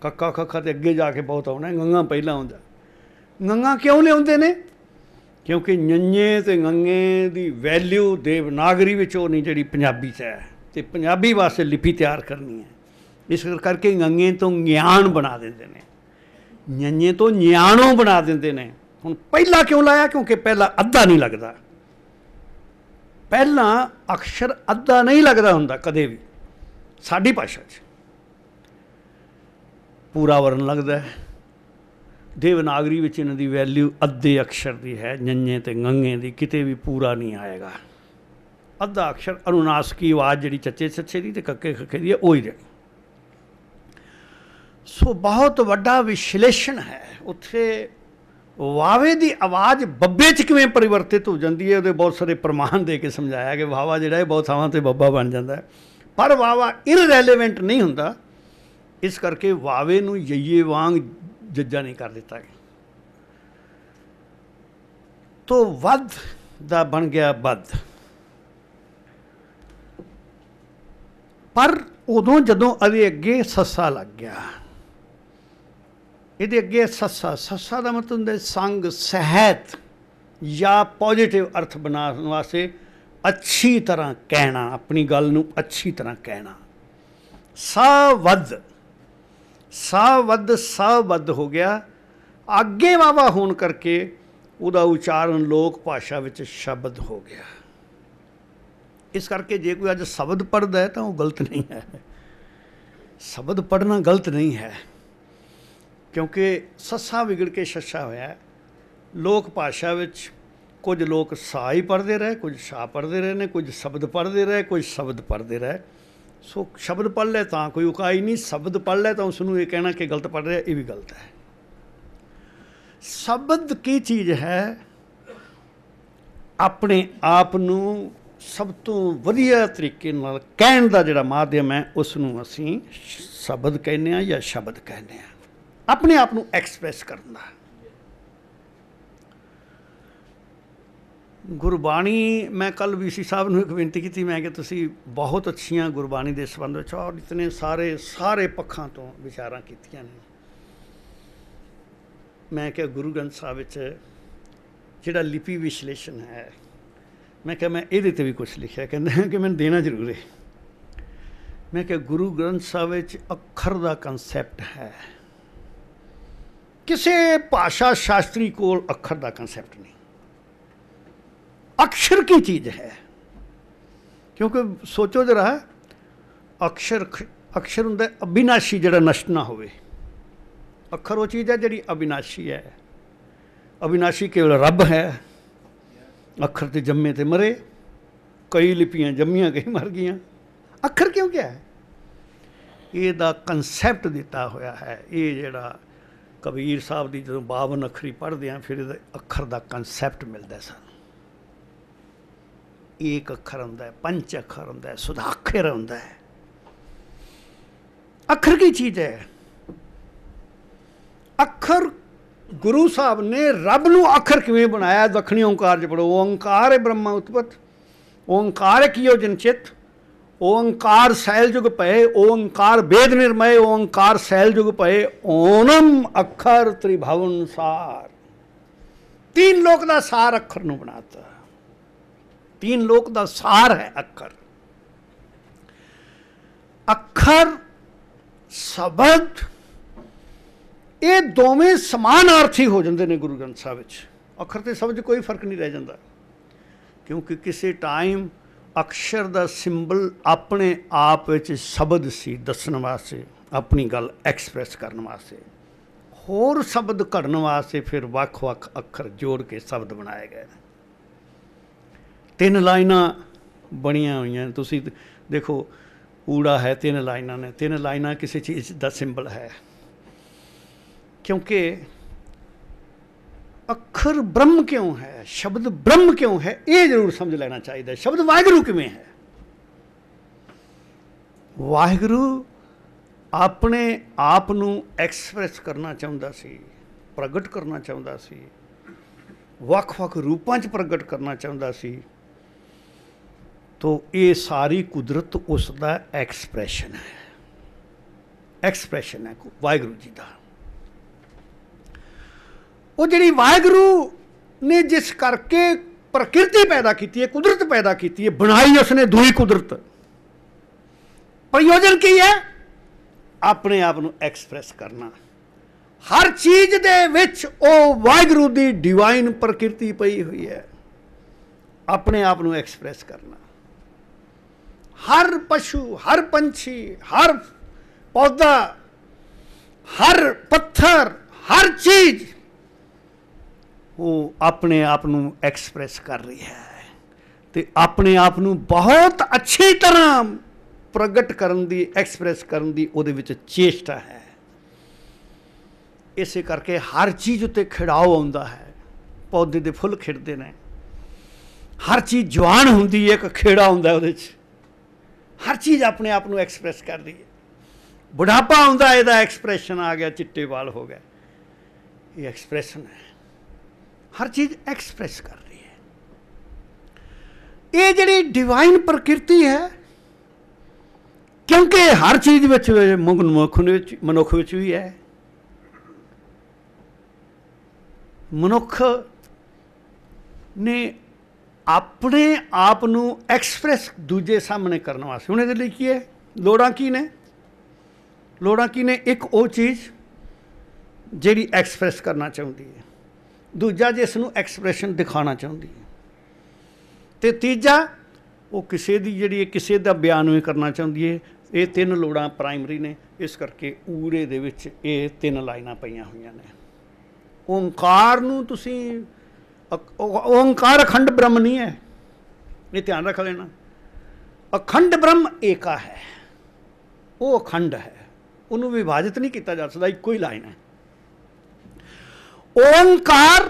ਕੱਕਾ ਖੱਖਾ ਤੇ ਅੱਗੇ ਜਾ ਕੇ ਬਹੁਤ ਆਉਣਾ ਗੰਗਾ ਪਹਿਲਾਂ ਆਉਂਦਾ ਗੰਗਾ ਕਿਉਂ ਲਿਆਉਂਦੇ ਨੇ ਕਿਉਂਕਿ ਨੰਨੇ ਤੇ ਗੰਗੇ ਦੀ ਵੈਲਿਊ ਦੇਵਨਾਗਰੀ ਵਿੱਚ ਉਹ ਨਹੀਂ ਜਿਹੜੀ ਪੰਜਾਬੀ 'ਚ ਹੈ ਤੇ ਪੰਜਾਬੀ ਵਾਸਤੇ ਲਿਪੀ ਤਿਆਰ ਕਰਨੀ ਹੈ ਇਸ ਕਰਕੇ ਗੰਗੇ ਤੋਂ ਗਿਆਨ ਬਣਾ ਦਿੰਦੇ ਨੇ ਨੰਨੇ ਤੋਂ ਨਿਆਣੋ ਬਣਾ ਦਿੰਦੇ ਨੇ ਹੁਣ ਪਹਿਲਾ ਕਿਉਂ ਲਾਇਆ ਕਿਉਂਕਿ ਪਹਿਲਾ ਅੱਧਾ ਨਹੀਂ ਲੱਗਦਾ ਪਹਿਲਾ ਅਕਸ਼ਰ ਅੱਧਾ ਨਹੀਂ ਲੱਗਦਾ ਹੁੰਦਾ ਕਦੇ ਵੀ ਸਾਡੀ ਭਾਸ਼ਾ 'ਚ ਪੂਰਾ ਵਰਨ ਲੱਗਦਾ ਹੈ ਦੇਵਨਾਗਰੀ ਵਿੱਚ ਇਹਨਾਂ ਦੀ ਵੈਲਿਊ ਅੱਧੇ ਅਕਸ਼ਰ ਦੀ ਹੈ ਨੰਨੇ ਤੇ ਗੰਗੇ ਦੀ ਕਿਤੇ ਵੀ ਪੂਰਾ ਨਹੀਂ ਆਏਗਾ ਅੱਧਾ ਅਕਸ਼ਰ ਅਨੁਨਾਸਕੀ ਆਵਾਜ਼ ਜਿਹੜੀ ਚੱਚੇ ਸੱਚੇ ਦੀ ਤੇ ਕੱਕੇ ਖੱਕੇ ਦੀ ਉਹ ਹੀ ਰਹੀ ਸੋ ਬਹੁਤ ਵੱਡਾ ਵਿਸ਼ਲੇਸ਼ਣ ਹੈ ਉੱਥੇ ਵਾਵੇ ਦੀ ਆਵਾਜ਼ ਬੱਬੇ ਚ ਕਿਵੇਂ ਪਰਿਵਰਤਿਤ ਹੋ ਜਾਂਦੀ ਹੈ ਉਹਦੇ ਬਹੁਤ ਸਾਰੇ ਪ੍ਰਮਾਣ ਦੇ ਕੇ ਸਮਝਾਇਆ ਕਿ ਵਾਵਾ ਜਿਹੜਾ ਹੈ ਬਹੁਤ ਥਾਵਾਂ ਤੇ ਬੱਬਾ ਬਣ ਜਾਂਦਾ ਹੈ ਪਰ ਵਾਵਾ ਇਰਰੈਲੇਵੈਂਟ ਨਹੀਂ ਹੁੰਦਾ ਇਸ ਕਰਕੇ ਵਾਵੇ ਨੂੰ ਯਈਏ ਵਾਂਗ ਜੱਜਾਂ ਨੇ ਕਰ ਦਿੱਤਾ ਗਿਆ ਤੋਂ ਵੱਧ ਦਾ ਬਣ ਗਿਆ ਵੱਧ ਪਰ ਉਦੋਂ ਜਦੋਂ ਅਵੇ ਅੱਗੇ ਸੱਸਾ ਲੱਗ ਗਿਆ ਇਹਦੇ ਅੱਗੇ ਸੱਸਾ ਸੱਸਾ ਦਾ ਮਤਲਬ ਹੁੰਦਾ ਸੰਗ ਸਹਿਤ ਜਾਂ ਪੋਜੀਟਿਵ ਅਰਥ ਬਣਾਉਣ ਵਾਸਤੇ ਅੱਛੀ ਤਰ੍ਹਾਂ ਕਹਿਣਾ ਆਪਣੀ ਗੱਲ ਨੂੰ ਅੱਛੀ ਤਰ੍ਹਾਂ ਕਹਿਣਾ ਸਾ ਵੱਧ ਸਾਹ ਵੱਧ ਸਾਹ ਵੱਧ ਹੋ ਗਿਆ ਅੱਗੇ ਵਾਵਾ ਹੋਣ ਕਰਕੇ ਉਹਦਾ ਉਚਾਰਨ ਲੋਕ ਭਾਸ਼ਾ ਵਿੱਚ ਸ਼ਬਦ ਹੋ ਗਿਆ ਇਸ ਕਰਕੇ ਜੇ ਕੋਈ ਅੱਜ ਸ਼ਬਦ ਪੜਦਾ ਹੈ ਤਾਂ ਉਹ ਗਲਤ ਨਹੀਂ ਹੈ ਸ਼ਬਦ ਪੜਨਾ ਗਲਤ ਨਹੀਂ ਹੈ ਕਿਉਂਕਿ ਸੱਸਾ ਵਿਗੜ ਕੇ ਸ਼ੱਸ਼ਾ ਹੋਇਆ ਲੋਕ ਭਾਸ਼ਾ ਵਿੱਚ ਕੁਝ ਲੋਕ ਹੀ ਪੜਦੇ ਰਹੇ ਕੁਝ ਸ਼ਾ ਪੜਦੇ ਰਹੇ ਨੇ ਕੁਝ ਸ਼ਬਦ ਪੜਦੇ ਰਹੇ ਕੁਝ ਸ਼ਬਦ ਪੜਦੇ ਰਹੇ ਸੋ ਸ਼ਬਦ ਪੜ ਲੈ ਤਾਂ ਕੋਈ ਉਕਾਈ ਨਹੀਂ ਸ਼ਬਦ ਪੜ ਲੈ ਤਾਂ ਉਸ ਨੂੰ ਇਹ ਕਹਿਣਾ ਕਿ ਗਲਤ ਪੜ ਰਿਹਾ ਇਹ ਵੀ ਗਲਤ ਹੈ ਸ਼ਬਦ ਕੀ ਚੀਜ਼ ਹੈ ਆਪਣੇ ਆਪ ਨੂੰ ਸਭ ਤੋਂ ਵਧੀਆ ਤਰੀਕੇ ਨਾਲ ਕਹਿਣ ਦਾ ਜਿਹੜਾ ਮਾਧਿਅਮ ਹੈ ਉਸ ਨੂੰ ਅਸੀਂ ਸ਼ਬਦ ਕਹਿੰਦੇ ਆ ਜਾਂ ਸ਼ਬਦ ਕਹਿੰਦੇ ਆ ਆਪਣੇ ਆਪ ਨੂੰ ਐਕਸਪ੍ਰੈਸ ਕਰਨ ਦਾ ਗੁਰਬਾਣੀ ਮੈਂ ਕੱਲ ਵੀਸੀ ਸਾਹਿਬ ਨੂੰ ਇੱਕ ਬੇਨਤੀ ਕੀਤੀ ਮੈਂ ਕਿ ਤੁਸੀਂ ਬਹੁਤ ਅੱਛੀਆਂ ਗੁਰਬਾਣੀ ਦੇ ਸੰਬੰਧ ਵਿੱਚ ਔਰ ਇਤਨੇ ਸਾਰੇ ਸਾਰੇ ਪੱਖਾਂ ਤੋਂ ਵਿਚਾਰਾਂ ਕੀਤੀਆਂ ਨੇ ਮੈਂ ਕਿ ਗੁਰੂ ਗ੍ਰੰਥ ਸਾਹਿਬ ਵਿੱਚ ਜਿਹੜਾ ਲਿਪੀ ਵਿਸ਼ਲੇਸ਼ਣ ਹੈ ਮੈਂ ਕਿ ਮੈਂ ਇਹਦੇ ਤੇ ਵੀ ਕੁਝ ਲਿਖਿਆ ਕਹਿੰਦਾ ਕਿ ਮੈਨੂੰ ਦੇਣਾ ਜ਼ਰੂਰ ਹੈ ਮੈਂ ਕਿ ਗੁਰੂ ਗ੍ਰੰਥ ਸਾਹਿਬ ਵਿੱਚ ਅੱਖਰ ਦਾ ਕਨਸੈਪਟ ਹੈ ਕਿਸੇ ਭਾਸ਼ਾ ਸ਼ਾਸਤਰੀ ਕੋਲ ਅੱਖਰ ਦਾ ਕਨਸੈਪਟ ਨਹੀਂ ਅਕਸ਼ਰ ਕੀ ਚੀਜ਼ ਹੈ ਕਿਉਂਕਿ ਸੋਚੋ ਜਰਾ ਅਕਸ਼ਰ ਅਕਸ਼ਰ ਹੁੰਦਾ ਅਬਿਨਾਸ਼ੀ ਜਿਹੜਾ ਨਸ਼ਟ ਨਾ ਹੋਵੇ ਅੱਖਰ ਉਹ ਚੀਜ਼ ਹੈ ਜਿਹੜੀ ਅਬਿਨਾਸ਼ੀ ਹੈ ਅਬਿਨਾਸ਼ੀ ਕੇਵਲ ਰੱਬ ਹੈ ਅੱਖਰ ਤੇ ਜੰਮੇ ਤੇ ਮਰੇ ਕਈ ਲਿਪੀਆਂ ਜੰਮੀਆਂ ਕਈ ਮਰ ਗਈਆਂ ਅੱਖਰ ਕਿਉਂ ਕਿਹਾ ਹੈ ਇਹਦਾ ਕਨਸੈਪਟ ਦਿੱਤਾ ਹੋਇਆ ਹੈ ਇਹ ਜਿਹੜਾ ਕਬੀਰ ਸਾਹਿਬ ਦੀ ਜਦੋਂ 52 ਅਖਰੀ ਪੜ੍ਹਦੇ ਆ ਫਿਰ ਇਹਦਾ ਅੱਖਰ ਦਾ ਕਨਸੈਪਟ ਮਿਲਦਾ ਸਾਨੂੰ ਇੱਕ ਅੱਖਰ ਹੁੰਦਾ ਹੈ ਪੰਜ ਅੱਖਰ ਹੁੰਦਾ है सुधाखर ਹੁੰਦਾ ਹੈ ਅੱਖਰ ਕੀ ਚੀਜ਼ ਹੈ ਅੱਖਰ ਗੁਰੂ ਸਾਹਿਬ ਨੇ ਰੱਬ ਨੂੰ ਅੱਖਰ ਕਿਵੇਂ ਬਣਾਇਆ ਦਖਣੀ ਓੰਕਾਰ ਚ ਪੜੋ ਓੰਕਾਰ ਹੈ ਬ੍ਰਹਮਾ ਉਤਪਤ ਓੰਕਾਰ ਕੀਓ ਜਨਚਿਤ ਓੰਕਾਰ ਸੈਲ ਜੁਗ ਪਏ ਓੰਕਾਰ ਬੇਦ ਨਿਰਮੈ ਓੰਕਾਰ ਸੈਲ ਜੁਗ ਪਏ ਓਨਮ ਅੱਖਰ ਤ੍ਰਿਭਵਨ ਸਾਰ ਤਿੰਨ ਲੋਕ ਦਾ ਸਾਰ ਅੱਖਰ ਨੂੰ ਬਣਾਤਾ ਤਿੰਨ ਲੋਕ ਦਾ ਸਾਰ ਹੈ ਅੱਖਰ ਅੱਖਰ ਸ਼ਬਦ ਇਹ ਦੋਵੇਂ ਸਮਾਨਾਰਥੀ ਹੋ ਜਾਂਦੇ ਨੇ ਗੁਰੂ ਗ੍ਰੰਥ ਸਾਹਿਬ ਵਿੱਚ ਅੱਖਰ ਤੇ ਸ਼ਬਦ ਕੋਈ ਫਰਕ ਨਹੀਂ ਰਹਿ ਜਾਂਦਾ ਕਿਉਂਕਿ ਕਿਸੇ ਟਾਈਮ ਅਕਸ਼ਰ ਦਾ ਸਿੰਬਲ ਆਪਣੇ ਆਪ ਵਿੱਚ ਸ਼ਬਦ ਸੀ ਦੱਸਣ ਵਾਸਤੇ ਆਪਣੀ ਗੱਲ ਐਕਸਪ੍ਰੈਸ ਕਰਨ ਵਾਸਤੇ ਹੋਰ ਸ਼ਬਦ ਘੜਨ ਵਾਸਤੇ ਫਿਰ ਵੱਖ-ਵੱਖ ਅੱਖਰ ਜੋੜ ਕੇ ਸ਼ਬਦ ਬਣਾਏ ਗਏ ਨੇ ਤਿੰਨ ਲਾਈਨਾਂ ਬਣੀਆਂ ਹੋਈਆਂ ਤੁਸੀਂ ਦੇਖੋ ਊੜਾ ਹੈ ਤਿੰਨ ਲਾਈਨਾਂ ਨੇ ਤਿੰਨ ਲਾਈਨਾਂ ਕਿਸੇ ਚੀਜ਼ ਦਾ ਸਿੰਬਲ ਹੈ ਕਿਉਂਕਿ ਅੱਖਰ ਬ੍ਰਹਮ ਕਿਉਂ ਹੈ ਸ਼ਬਦ ਬ੍ਰਹਮ ਕਿਉਂ ਹੈ ਇਹ ਜ਼ਰੂਰ ਸਮਝ ਲੈਣਾ ਚਾਹੀਦਾ ਸ਼ਬਦ ਵਾਹਿਗੁਰੂ ਕਿਵੇਂ ਹੈ ਵਾਹਿਗੁਰੂ ਆਪਣੇ ਆਪ ਨੂੰ ਐਕਸਪ੍ਰੈਸ ਕਰਨਾ ਚਾਹੁੰਦਾ ਸੀ ਪ੍ਰਗਟ ਕਰਨਾ ਚਾਹੁੰਦਾ ਸੀ ਵੱਖ-ਵੱਖ ਰੂਪਾਂ 'ਚ ਪ੍ਰਗਟ ਕਰਨਾ ਚਾਹੁੰਦਾ ਸੀ ਤੋ ਇਹ ਸਾਰੀ ਕੁਦਰਤ ਉਸ ਦਾ ਐਕਸਪ੍ਰੈਸ਼ਨ ਹੈ ਐਕਸਪ੍ਰੈਸ਼ਨ ਹੈ ਵਾਹਿਗੁਰੂ ਜੀ ਦਾ ਉਹ ਜਿਹੜੀ ਵਾਹਿਗੁਰੂ ਨੇ ਜਿਸ ਕਰਕੇ ਪ੍ਰਕਿਰਤੀ ਪੈਦਾ ਕੀਤੀ ਹੈ ਕੁਦਰਤ ਪੈਦਾ ਕੀਤੀ ਹੈ ਬਣਾਈ ਉਸਨੇ ਦੂਈ ਕੁਦਰਤ ਪ੍ਰਯੋਜਨ ਕੀ ਹੈ ਆਪਣੇ ਆਪ ਨੂੰ ਐਕਸਪ੍ਰੈਸ ਕਰਨਾ ਹਰ ਚੀਜ਼ ਦੇ ਵਿੱਚ ਉਹ ਵਾਹਿਗੁਰੂ ਦੀ ਡਿਵਾਈਨ ਪ੍ਰਕਿਰਤੀ ਪਈ ਹੋਈ ਹੈ ਆਪਣੇ ਆਪ ਨੂੰ ਐਕਸਪ੍ਰੈਸ ਕਰਨਾ ਹਰ ਪਸ਼ੂ ਹਰ ਪੰਛੀ ਹਰ ਪੌਦਾ ਹਰ ਪੱਥਰ ਹਰ ਚੀਜ਼ ਉਹ ਆਪਣੇ ਆਪ ਨੂੰ ਐਕਸਪ੍ਰੈਸ ਕਰ ਰਹੀ ਹੈ ਤੇ ਆਪਣੇ ਆਪ ਨੂੰ ਬਹੁਤ ਅੱਛੀ ਤਰ੍ਹਾਂ ਪ੍ਰਗਟ ਕਰਨ ਦੀ ਐਕਸਪ੍ਰੈਸ ਕਰਨ ਦੀ ਉਹਦੇ ਵਿੱਚ ਚੇਸ਼ਟਾ ਹੈ ਇਸੇ ਕਰਕੇ ਹਰ ਚੀਜ਼ ਉੱਤੇ ਖਿੜਾਓ ਆਉਂਦਾ ਹੈ ਪੌਦੇ ਦੇ ਫੁੱਲ ਖਿੜਦੇ ਨੇ ਹਰ ਚੀਜ਼ ਜਵਾਨ ਹੁੰਦੀ ਹੈ ਇੱਕ ਖੇੜਾ ਹੁੰਦਾ ਉਹਦੇ 'ਚ ਹਰ ਚੀਜ਼ ਆਪਣੇ ਆਪ ਨੂੰ ਐਕਸਪ੍ਰੈਸ ਕਰਦੀ ਹੈ ਬੁਢਾਪਾ ਆਉਂਦਾ ਇਹਦਾ ਐਕਸਪ੍ਰੈਸ਼ਨ ਆ ਗਿਆ ਚਿੱਟੇ ਵਾਲ ਹੋ ਗਏ ਇਹ ਐਕਸਪ੍ਰੈਸ਼ਨ ਹੈ ਹਰ ਚੀਜ਼ ਐਕਸਪ੍ਰੈਸ ਕਰ ਰਹੀ ਹੈ ਇਹ ਜਿਹੜੀ ਡਿਵਾਈਨ ਪ੍ਰਕਿਰਤੀ ਹੈ ਕਿਉਂਕਿ ਹਰ ਚੀਜ਼ ਵਿੱਚ ਮਨੁੱਖ ਵਿੱਚ ਮਨੁੱਖ ਵਿੱਚ ਵੀ ਹੈ ਮਨੁੱਖ ਨੇ ਆਪਣੇ ਆਪ ਨੂੰ ਐਕਸਪ੍ਰੈਸ ਦੂਜੇ ਸਾਹਮਣੇ ਕਰਨ ਵਾਸਤੇ ਹੁਣ ਇਹਦੇ ਲਈ ਕੀ ਹੈ ਲੋੜਾਂ ਕੀ ਨੇ ਲੋੜਾਂ ਕੀ ਨੇ ਇੱਕ ਉਹ ਚੀਜ਼ ਜਿਹੜੀ ਐਕਸਪ੍ਰੈਸ ਕਰਨਾ ਚਾਹੁੰਦੀ ਹੈ ਦੂਜਾ ਜਿਸ ਨੂੰ ਐਕਸਪ੍ਰੈਸ਼ਨ ਦਿਖਾਉਣਾ ਚਾਹੁੰਦੀ ਹੈ ਤੇ ਤੀਜਾ ਉਹ ਕਿਸੇ ਦੀ ਜਿਹੜੀ ਕਿਸੇ ਦਾ ਬਿਆਨ ਵੀ ਕਰਨਾ ਚਾਹੁੰਦੀ ਹੈ ਇਹ ਤਿੰਨ ਲੋੜਾਂ ਪ੍ਰਾਇਮਰੀ ਨੇ ਇਸ ਕਰਕੇ ਊਰੇ ਦੇ ਵਿੱਚ ਇਹ ਤਿੰਨ ਲਾਈਨਾਂ ਪਈਆਂ ਹੋਈਆਂ ਨੇ ਓੰਕਾਰ ਨੂੰ ਤੁਸੀਂ ओहकार अखंड ब्रह्म नहीं है ये ध्यान रख लेना अखंड ब्रह्म एका है वो अखंड है उन्होंने विभाजित नहीं किया जा सकता एक ही लाइन है ओहकार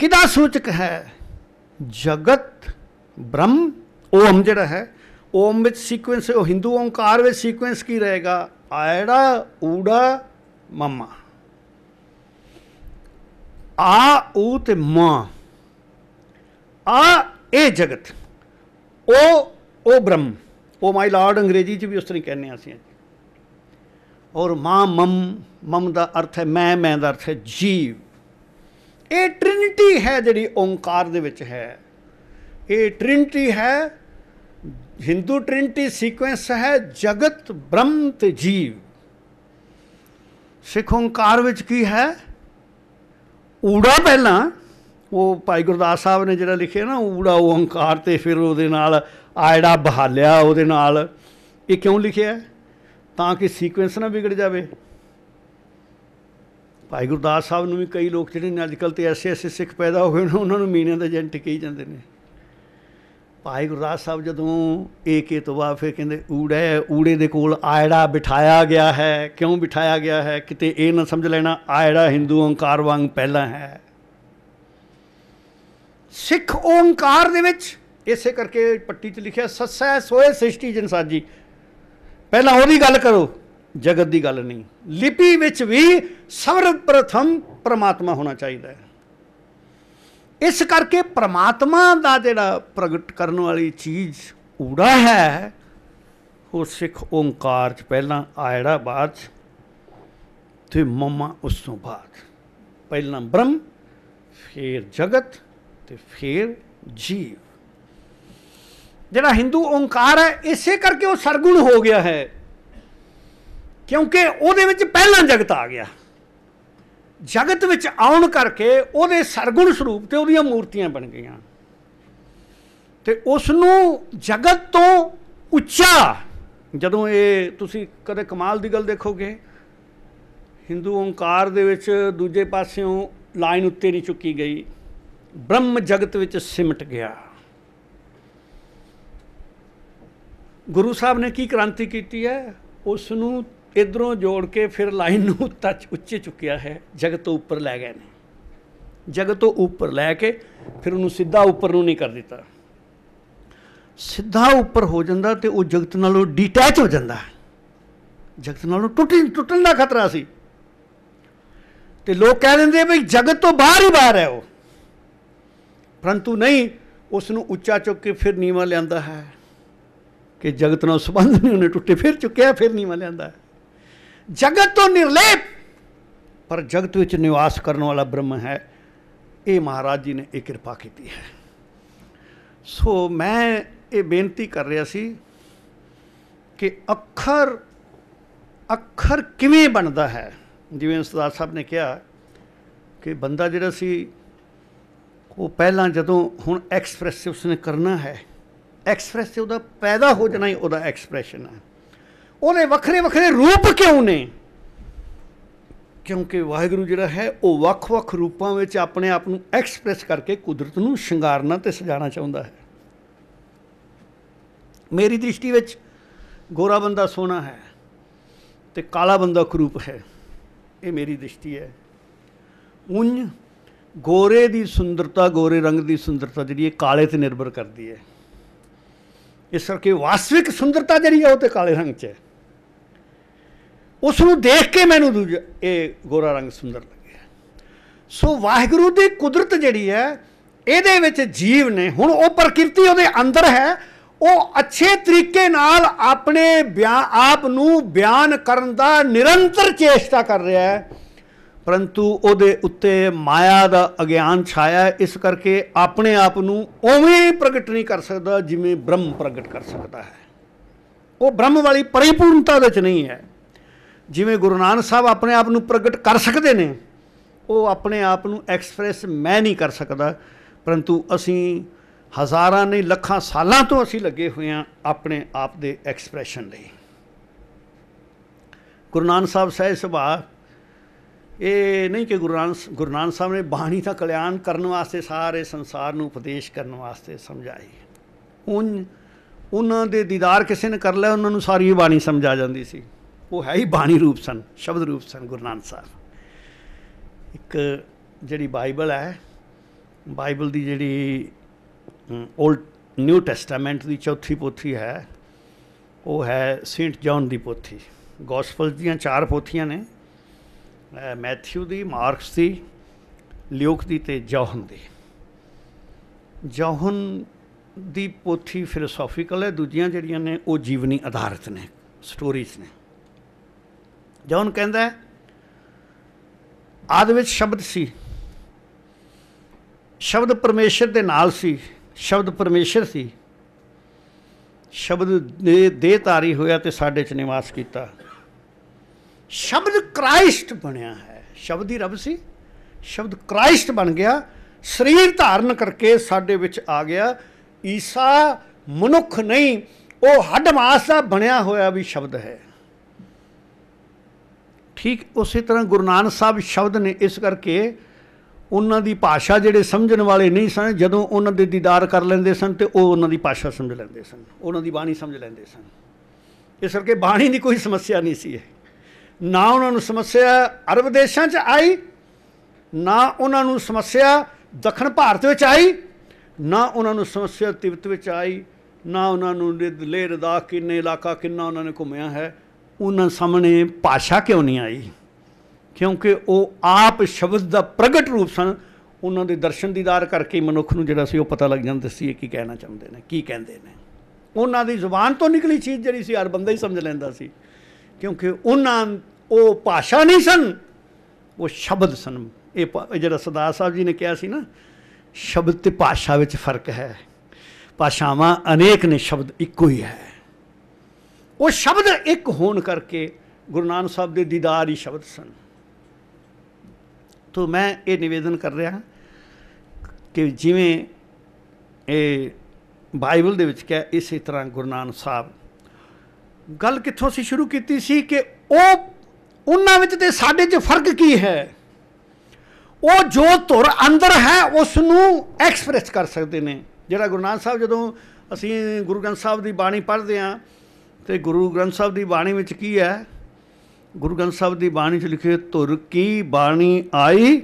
कि सूचक है जगत ब्रह्म ओम जोड़ा है ओम विच सीक्वेंस हिंदू ओंकार सीक्वेंस की रहेगा आयड़ा ऊड़ा ममा ਆ ਉਹ ਤੇ ਮਾਂ ਆ ਇਹ ਜਗਤ ਉਹ ਉਹ ਬ੍ਰਹਮ ਉਹ ਮਾਈ ਲਾਰਡ ਅੰਗਰੇਜ਼ੀ 'ਚ ਵੀ ਉਸ ਤਰ੍ਹਾਂ ਹੀ ਕਹਿੰਦੇ ਅਸੀਂ ਔਰ ਮਾਂ ਮਮ ਮਮ ਦਾ ਅਰਥ ਹੈ ਮੈਂ ਮੈਂ ਦਾ ਅਰਥ ਹੈ ਜੀਵ ਇਹ ਟ੍ਰਿਨਿਟੀ ਹੈ ਜਿਹੜੀ ਓੰਕਾਰ ਦੇ ਵਿੱਚ ਹੈ ਇਹ ਟ੍ਰਿਨਿਟੀ ਹੈ ਹਿੰਦੂ ਟ੍ਰਿਨਿਟੀ ਸੀਕੁਐਂਸ ਹੈ ਜਗਤ ਬ੍ਰਹਮ ਤੇ ਜੀਵ ਸਿੱਖ ਓੰਕਾਰ ਵਿੱਚ ਕੀ ਹੈ ਊੜਾ ਪਹਿਲਾਂ ਉਹ ਭਾਈ ਗੁਰਦਾਸ ਸਾਹਿਬ ਨੇ ਜਿਹੜਾ ਲਿਖਿਆ ਨਾ ਊੜਾ ਉਹ ਹੰਕਾਰ ਤੇ ਫਿਰ ਉਹਦੇ ਨਾਲ ਆਇੜਾ ਬਹਾਲਿਆ ਉਹਦੇ ਨਾਲ ਇਹ ਕਿਉਂ ਲਿਖਿਆ ਤਾਂ ਕਿ ਸੀਕੁਐਂਸ ਨਾ ਵਿਗੜ ਜਾਵੇ ਭਾਈ ਗੁਰਦਾਸ ਸਾਹਿਬ ਨੂੰ ਵੀ ਕਈ ਲੋਕ ਜਿਹੜੇ ਨੇ ਅੱਜਕੱਲ ਤੇ ਐਸੇ ਐਸੇ ਸਿੱਖ ਪੈਦਾ ਹੋਏ ਨੇ ਉਹਨਾਂ ਨੂੰ ਮੀਨਿਆਂ ਦਾ ਏਜੰਟ ਕਹੀ ਜਾਂਦੇ ਨੇ ਭਾਈ ਗੁਰਦਾਸ ਸਾਹਿਬ ਜਦੋਂ ਏਕੇ ਤੋਂ ਬਾਅਦ ਫਿਰ ਕਹਿੰਦੇ ਊੜੇ ਊੜੇ ਦੇ ਕੋਲ ਆਇੜਾ ਬਿਠਾਇਆ ਗਿਆ ਹੈ ਕਿਉਂ ਬਿਠਾਇਆ ਗਿਆ ਹੈ ਕਿਤੇ ਇਹ ਨਾ ਸਮਝ ਲੈਣਾ ਆਇੜਾ ਹਿੰਦੂ ਓੰਕਾਰ ਵਾਂਗ ਪਹਿਲਾ ਹੈ ਸਿੱਖ ਓੰਕਾਰ ਦੇ ਵਿੱਚ ਇਸੇ ਕਰਕੇ ਪੱਟੀ 'ਚ ਲਿਖਿਆ ਸੱਸੈ ਸੋਏ ਸ੍ਰਿਸ਼ਟੀ ਜਨ ਸਾਜੀ ਪਹਿਲਾਂ ਉਹਦੀ ਗੱਲ ਕਰੋ ਜਗਤ ਦੀ ਗੱਲ ਨਹੀਂ ਲਿਪੀ ਵਿੱਚ ਵੀ ਸਰਵ ਪ੍ਰਥਮ ਪ੍ਰਮਾਤਮਾ ਹੋਣਾ ਚਾਹੀਦਾ ਹੈ ਇਸ ਕਰਕੇ ਪ੍ਰਮਾਤਮਾ ਦਾ ਜਿਹੜਾ ਪ੍ਰਗਟ ਕਰਨ ਵਾਲੀ ਚੀਜ਼ ਊੜਾ ਹੈ ਉਹ ਸਿੱਖ ਓੰਕਾਰ ਚ ਪਹਿਲਾਂ ਆਇੜਾ ਬਾਅਦ ਚ ਤੇ ਮਮਾ ਉਸ ਤੋਂ ਬਾਅਦ ਪਹਿਲਾਂ ਬ੍ਰਹਮ ਫਿਰ ਜਗਤ ਤੇ ਫਿਰ ਜੀਵ ਜਿਹੜਾ ਹਿੰਦੂ ਓੰਕਾਰ ਹੈ ਇਸੇ ਕਰਕੇ ਉਹ ਸਰਗੁਣ ਹੋ ਗਿਆ ਹੈ ਕਿਉਂਕਿ ਉਹਦੇ ਵਿੱਚ ਪਹਿਲਾਂ ਜਗਤ ਆ ਗਿਆ ਜਗਤ ਵਿੱਚ ਆਉਣ ਕਰਕੇ ਉਹਦੇ ਸਰਗੁਣ ਸਰੂਪ ਤੇ ਉਹਦੀਆਂ ਮੂਰਤੀਆਂ ਬਣ ਗਈਆਂ ਤੇ ਉਸ ਨੂੰ ਜਗਤ ਤੋਂ ਉੱਚਾ ਜਦੋਂ ਇਹ ਤੁਸੀਂ ਕਦੇ ਕਮਾਲ ਦੀ ਗੱਲ ਦੇਖੋਗੇ Hindu ਓੰਕਾਰ ਦੇ ਵਿੱਚ ਦੂਜੇ ਪਾਸਿਓਂ ਲਾਈਨ ਉੱਤੇ ਨਹੀਂ ਚੁੱਕੀ ਗਈ ਬ੍ਰਹਮ ਜਗਤ ਵਿੱਚ ਸਿਮਟ ਗਿਆ ਗੁਰੂ ਸਾਹਿਬ ਨੇ ਕੀ ਕ੍ਰਾਂਤੀ ਕੀਤੀ ਹੈ ਉਸ ਨੂੰ ਇਧਰੋਂ ਜੋੜ ਕੇ ਫਿਰ ਲਾਈਨ ਨੂੰ ਟੱਚ ਉੱਚੇ ਚੁੱਕਿਆ ਹੈ ਜਗਤ ਤੋਂ ਉੱਪਰ ਲੈ ਗਏ ਨੇ ਜਗਤ ਤੋਂ ਉੱਪਰ ਲੈ ਕੇ ਫਿਰ ਉਹਨੂੰ ਸਿੱਧਾ ਉੱਪਰ ਨੂੰ ਨਹੀਂ ਕਰ ਦਿੱਤਾ ਸਿੱਧਾ ਉੱਪਰ ਹੋ ਜਾਂਦਾ ਤੇ ਉਹ ਜਗਤ ਨਾਲੋਂ ਡਿਟੈਚ ਹੋ ਜਾਂਦਾ ਜਗਤ ਨਾਲੋਂ ਟੁੱਟ ਟੁੱਟਣ ਦਾ ਖਤਰਾ ਸੀ ਤੇ ਲੋਕ ਕਹਿ ਦਿੰਦੇ ਆ ਵੀ ਜਗਤ ਤੋਂ ਬਾਹਰ ਹੀ ਬਾਹਰ ਹੈ ਉਹ ਪਰੰਤੂ ਨਹੀਂ ਉਸ ਨੂੰ ਉੱਚਾ ਚੁੱਕ ਕੇ ਫਿਰ ਨੀਵਾਂ ਲਿਆਂਦਾ ਹੈ ਕਿ ਜਗਤ ਨਾਲ ਸੰਬੰਧ ਨਹੀਂ ਉਹਨੇ ਟੁੱਟੇ ਫਿਰ ਚੁੱਕਿਆ ਫਿਰ ਨੀਵਾਂ ਲਿਆਂਦਾ ਹੈ ਜਗਤ ਤੋਂ ਨਿਰਲੇਪ ਪਰ ਜਗਤ ਵਿੱਚ ਨਿਵਾਸ ਕਰਨ ਵਾਲਾ ਬ੍ਰਹਮ ਹੈ ਇਹ ਮਹਾਰਾਜ ਜੀ ਨੇ ਇਹ ਕਿਰਪਾ ਕੀਤੀ ਹੈ ਸੋ ਮੈਂ ਇਹ ਬੇਨਤੀ ਕਰ ਰਿਹਾ ਸੀ ਕਿ ਅੱਖਰ ਅੱਖਰ ਕਿਵੇਂ ਬਣਦਾ ਹੈ ਜਿਵੇਂ ਸਰਦਾਰ ਸਾਹਿਬ ਨੇ ਕਿਹਾ ਕਿ ਬੰਦਾ ਜਿਹੜਾ ਸੀ ਉਹ ਪਹਿਲਾਂ ਜਦੋਂ ਹੁਣ ਐਕਸਪ੍ਰੈਸਿਵ ਉਸਨੇ ਕਰਨਾ ਹੈ ਐਕਸਪ੍ਰੈਸਿਵ ਦਾ ਪੈਦਾ ਹੋ ਜਾਣਾ ਹੀ ਉਹਦਾ ਐਕਸਪ੍ਰੈਸ਼ਨ ਹੈ ਉਹਨੇ ਵੱਖਰੇ ਵੱਖਰੇ ਰੂਪ ਕਿਉਂ ਨੇ ਕਿਉਂਕਿ ਵਾਹਿਗੁਰੂ ਜਿਹੜਾ ਹੈ ਉਹ ਵੱਖ-ਵੱਖ ਰੂਪਾਂ ਵਿੱਚ ਆਪਣੇ ਆਪ ਨੂੰ ਐਕਸਪ੍ਰੈਸ ਕਰਕੇ ਕੁਦਰਤ ਨੂੰ ਸ਼ਿੰਗਾਰਨਾ ਤੇ ਸਜਾਣਾ ਚਾਹੁੰਦਾ ਹੈ ਮੇਰੀ ਦ੍ਰਿਸ਼ਟੀ ਵਿੱਚ ਗੋਰਾ ਬੰਦਾ ਸੋਹਣਾ ਹੈ ਤੇ ਕਾਲਾ ਬੰਦਾ ਕਰੂਪ ਹੈ ਇਹ ਮੇਰੀ ਦ੍ਰਿਸ਼ਟੀ ਹੈ ਉਨ ਗੋਰੇ ਦੀ ਸੁੰਦਰਤਾ ਗੋਰੇ ਰੰਗ ਦੀ ਸੁੰਦਰਤਾ ਜਿਹੜੀ ਹੈ ਕਾਲੇ ਤੇ ਨਿਰਭਰ ਕਰਦੀ ਹੈ ਇਸ ਕਰਕੇ ਵਾਸਵਿਕ ਸੁੰਦਰਤਾ ਜਿਹੜੀ ਹੈ ਉਹ ਤੇ ਕਾਲੇ ਰੰਗ 'ਚ ਹੈ ਉਸ ਨੂੰ ਦੇਖ ਕੇ ਮੈਨੂੰ ਦੂਜਾ ਇਹ ਗੋਰਾ ਰੰਗ ਸੁੰਦਰ ਲੱਗਿਆ ਸੋ ਵਾਹਿਗੁਰੂ ਦੀ ਕੁਦਰਤ ਜਿਹੜੀ ਹੈ ਇਹਦੇ ਵਿੱਚ ਜੀਵ ਨੇ ਹੁਣ ਉਹ ਪ੍ਰਕਿਰਤੀ ਉਹਦੇ ਅੰਦਰ ਹੈ ਉਹ ਅੱਛੇ ਤਰੀਕੇ ਨਾਲ ਆਪਣੇ ਆਪ ਨੂੰ ਬਿਆਨ ਕਰਨ ਦਾ ਨਿਰੰਤਰ ਚੇਸ਼ਟਾ ਕਰ ਰਿਹਾ ਹੈ ਪਰੰਤੂ ਉਹਦੇ ਉੱਤੇ ਮਾਇਆ ਦਾ ਅਗਿਆਨ ਛਾਇਆ ਇਸ ਕਰਕੇ ਆਪਣੇ ਆਪ ਨੂੰ ਉਵੇਂ ਪ੍ਰਗਟ ਨਹੀਂ ਕਰ ਸਕਦਾ ਜਿਵੇਂ ਬ੍ਰਹਮ ਪ੍ਰਗਟ ਕਰ ਸਕਦਾ ਹੈ ਉਹ ਬ੍ਰਹਮ ਵਾਲੀ ਪਰਿਪੂਰਨਤਾ ਵਿੱਚ ਨਹੀਂ ਹੈ ਜਿਵੇਂ ਗੁਰੂ ਨਾਨਕ ਸਾਹਿਬ ਆਪਣੇ ਆਪ ਨੂੰ ਪ੍ਰਗਟ ਕਰ ਸਕਦੇ ਨੇ ਉਹ ਆਪਣੇ ਆਪ ਨੂੰ ਐਕਸਪ੍ਰੈਸ ਮੈਂ ਨਹੀਂ ਕਰ ਸਕਦਾ ਪਰੰਤੂ ਅਸੀਂ ਹਜ਼ਾਰਾਂ ਨਹੀਂ ਲੱਖਾਂ ਸਾਲਾਂ ਤੋਂ ਅਸੀਂ ਲੱਗੇ ਹੋਏ ਹਾਂ ਆਪਣੇ ਆਪ ਦੇ ਐਕਸਪ੍ਰੈਸ਼ਨ ਲਈ ਗੁਰੂ ਨਾਨਕ ਸਾਹਿਬ ਸਹਿਜ ਸੁਭਾ ਇਹ ਨਹੀਂ ਕਿ ਗੁਰੂ ਨਾਨਕ ਗੁਰੂ ਨਾਨਕ ਸਾਹਿਬ ਨੇ ਬਾਣੀ ਦਾ ਕਲਿਆਣ ਕਰਨ ਵਾਸਤੇ ਸਾਰੇ ਸੰਸਾਰ ਨੂੰ ਉਪਦੇਸ਼ ਕਰਨ ਵਾਸਤੇ ਸਮਝਾਈ ਉਹਨਾਂ ਦੇ ਦੀਦਾਰ ਕਿਸੇ ਨੇ ਕਰ ਲਿਆ ਉਹਨਾਂ ਨੂੰ ਸਾਰੀ ਬਾਣੀ ਸਮਝਾ ਜਾਂਦੀ ਸੀ ਉਹ ਹੈ ਹੀ ਬਾਣੀ ਰੂਪ ਸਨ ਸ਼ਬਦ ਰੂਪ ਸਨ ਗੁਰੂ ਨਾਨਕ ਸਾਹਿਬ ਇੱਕ ਜਿਹੜੀ ਬਾਈਬਲ ਹੈ ਬਾਈਬਲ ਦੀ ਜਿਹੜੀ 올ਡ ਨਿਊ ਟੈਸਟਾਮੈਂਟ ਦੀ ਚੌਥੀ ਪੋਥੀ ਹੈ ਉਹ ਹੈ ਸੇਂਟ ਜੌਨ ਦੀ ਪੋਥੀ ਗੋਸਪਲ ਦੀਆਂ ਚਾਰ ਪੋਥੀਆਂ ਨੇ ਮੈਥਿਊ ਦੀ ਮਾਰਕਸ ਦੀ ਲੂਕ ਦੀ ਤੇ ਜੌਹਨ ਦੀ ਜੌਹਨ ਦੀ ਪੋਥੀ ਫਿਲਾਸੋਫੀਕਲ ਹੈ ਦੂਜੀਆਂ ਜਿਹੜੀਆਂ ਨੇ ਉਹ ਜੀਵਨੀ ਆਧਾਰਿਤ ਨੇ ਸਟੋਰੀਜ਼ ਨੇ ਜੌਨ ਕਹਿੰਦਾ ਆਦ ਵਿੱਚ ਸ਼ਬਦ ਸੀ ਸ਼ਬਦ ਪਰਮੇਸ਼ਰ ਦੇ ਨਾਲ ਸੀ ਸ਼ਬਦ ਪਰਮੇਸ਼ਰ ਸੀ ਸ਼ਬਦ ਨੇ ਦੇ ਤਾਰੀ ਹੋਇਆ ਤੇ ਸਾਡੇ ਚ ਨਿਵਾਸ ਕੀਤਾ ਸ਼ਬਦ ਕ੍ਰਾਈਸਟ ਬਣਿਆ ਹੈ ਸ਼ਬਦ ਹੀ ਰੱਬ ਸੀ ਸ਼ਬਦ ਕ੍ਰਾਈਸਟ ਬਣ ਗਿਆ ਸਰੀਰ ਧਾਰਨ ਕਰਕੇ ਸਾਡੇ ਵਿੱਚ ਆ ਗਿਆ ਈਸਾ ਮਨੁੱਖ ਨਹੀਂ ਉਹ ਹੱਡ ਮਾਸ ਦਾ ਬਣਿਆ ਹੋਇਆ ਵੀ ਸ਼ਬਦ ਹੈ ਠੀਕ ਉਸੇ ਤਰ੍ਹਾਂ ਗੁਰੂ ਨਾਨਕ ਸਾਹਿਬ ਸ਼ਬਦ ਨੇ ਇਸ ਕਰਕੇ ਉਹਨਾਂ ਦੀ ਭਾਸ਼ਾ ਜਿਹੜੇ ਸਮਝਣ ਵਾਲੇ ਨਹੀਂ ਸਨ ਜਦੋਂ ਉਹਨਾਂ ਦੇ ਦੀਦਾਰ ਕਰ ਲੈਂਦੇ ਸਨ ਤੇ ਉਹ ਉਹਨਾਂ ਦੀ ਭਾਸ਼ਾ ਸਮਝ ਲੈਂਦੇ ਸਨ ਉਹਨਾਂ ਦੀ ਬਾਣੀ ਸਮਝ ਲੈਂਦੇ ਸਨ ਇਸ ਕਰਕੇ ਬਾਣੀ ਦੀ ਕੋਈ ਸਮੱਸਿਆ ਨਹੀਂ ਸੀ ਇਹ ਨਾ ਉਹਨਾਂ ਨੂੰ ਸਮੱਸਿਆ ਅਰਬ ਦੇਸ਼ਾਂ 'ਚ ਆਈ ਨਾ ਉਹਨਾਂ ਨੂੰ ਸਮੱਸਿਆ ਦੱਖਣ ਭਾਰਤ ਵਿੱਚ ਆਈ ਨਾ ਉਹਨਾਂ ਨੂੰ ਸਮੱਸਿਆ ਤਿਬਤ ਵਿੱਚ ਆਈ ਨਾ ਉਹਨਾਂ ਨੂੰ ਲੇਹ ਲਦਾਖ ਕਿੰਨੇ ਇਲਾਕਾ ਕਿੰਨਾ ਉਹਨਾਂ ਨੇ ਘੁੰਮਿਆ ਹੈ ਉਹਨਾਂ ਸਾਹਮਣੇ ਭਾਸ਼ਾ ਕਿਉਂ ਨਹੀਂ ਆਈ ਕਿਉਂਕਿ ਉਹ ਆਪ ਸ਼ਬਦ ਦਾ ਪ੍ਰਗਟ ਰੂਪ ਸਨ ਉਹਨਾਂ ਦੇ ਦਰਸ਼ਨ ਦੀਦਾਰ ਕਰਕੇ ਮਨੁੱਖ ਨੂੰ ਜਿਹੜਾ ਸੀ ਉਹ ਪਤਾ ਲੱਗ ਜਾਂਦਾ ਸੀ ਇਹ ਕੀ ਕਹਿਣਾ ਚਾਹੁੰਦੇ ਨੇ ਕੀ ਕਹਿੰਦੇ ਨੇ ਉਹਨਾਂ ਦੀ ਜ਼ੁਬਾਨ ਤੋਂ ਨਿਕਲੀ ਚੀਜ਼ ਜਿਹੜੀ ਸੀ ਹਰ ਬੰਦਾ ਹੀ ਸਮਝ ਲੈਂਦਾ ਸੀ ਕਿਉਂਕਿ ਉਹਨਾਂ ਉਹ ਭਾਸ਼ਾ ਨਹੀਂ ਸਨ ਉਹ ਸ਼ਬਦ ਸਨ ਇਹ ਜਿਹੜਾ ਸਰਦਾਰ ਸਾਹਿਬ ਜੀ ਨੇ ਕਿਹਾ ਸੀ ਨਾ ਸ਼ਬਦ ਤੇ ਭਾਸ਼ਾ ਵਿੱਚ ਫਰਕ ਹੈ ਭਾਸ਼ਾਵਾਂ ਅਨੇਕ ਨੇ ਸ਼ਬਦ ਇੱਕੋ ਹੀ ਹੈ ਉਹ ਸ਼ਬਦ ਇੱਕ ਹੋਣ ਕਰਕੇ ਗੁਰੂ ਨਾਨਕ ਸਾਹਿਬ ਦੇ ਦੀਦਾਰ ਹੀ ਸ਼ਬਦ ਸਨ ਤੋਂ ਮੈਂ ਇਹ ਨਿਵੇਦਨ ਕਰ ਰਿਹਾ ਕਿ ਜਿਵੇਂ ਇਹ ਬਾਈਬਲ ਦੇ ਵਿੱਚ ਕਿਹਾ ਇਸੇ ਤਰ੍ਹਾਂ ਗੁਰੂ ਨਾਨਕ ਸਾਹਿਬ ਗੱਲ ਕਿੱਥੋਂ ਸੀ ਸ਼ੁਰੂ ਕੀਤੀ ਸੀ ਕਿ ਉਹ ਉਹਨਾਂ ਵਿੱਚ ਤੇ ਸਾਡੇ 'ਚ ਫਰਕ ਕੀ ਹੈ ਉਹ ਜੋ ਧੁਰ ਅੰਦਰ ਹੈ ਉਸ ਨੂੰ ਐਕਸਪ੍ਰੈਸ ਕਰ ਸਕਦੇ ਨੇ ਜਿਹੜਾ ਗੁਰੂ ਨਾਨਕ ਸਾਹਿਬ ਜਦੋਂ ਅਸੀਂ ਗੁਰੂ ਗ੍ਰੰਥ ਸਾਹਿਬ ਦੀ ਬਾਣੀ ਪੜ੍ਹਦੇ ਆਂ ਤੇ ਗੁਰੂ ਗ੍ਰੰਥ ਸਾਹਿਬ ਦੀ ਬਾਣੀ ਵਿੱਚ ਕੀ ਹੈ ਗੁਰੂ ਗ੍ਰੰਥ ਸਾਹਿਬ ਦੀ ਬਾਣੀ 'ਚ ਲਿਖੇ ਧੁਰ ਕੀ ਬਾਣੀ ਆਈ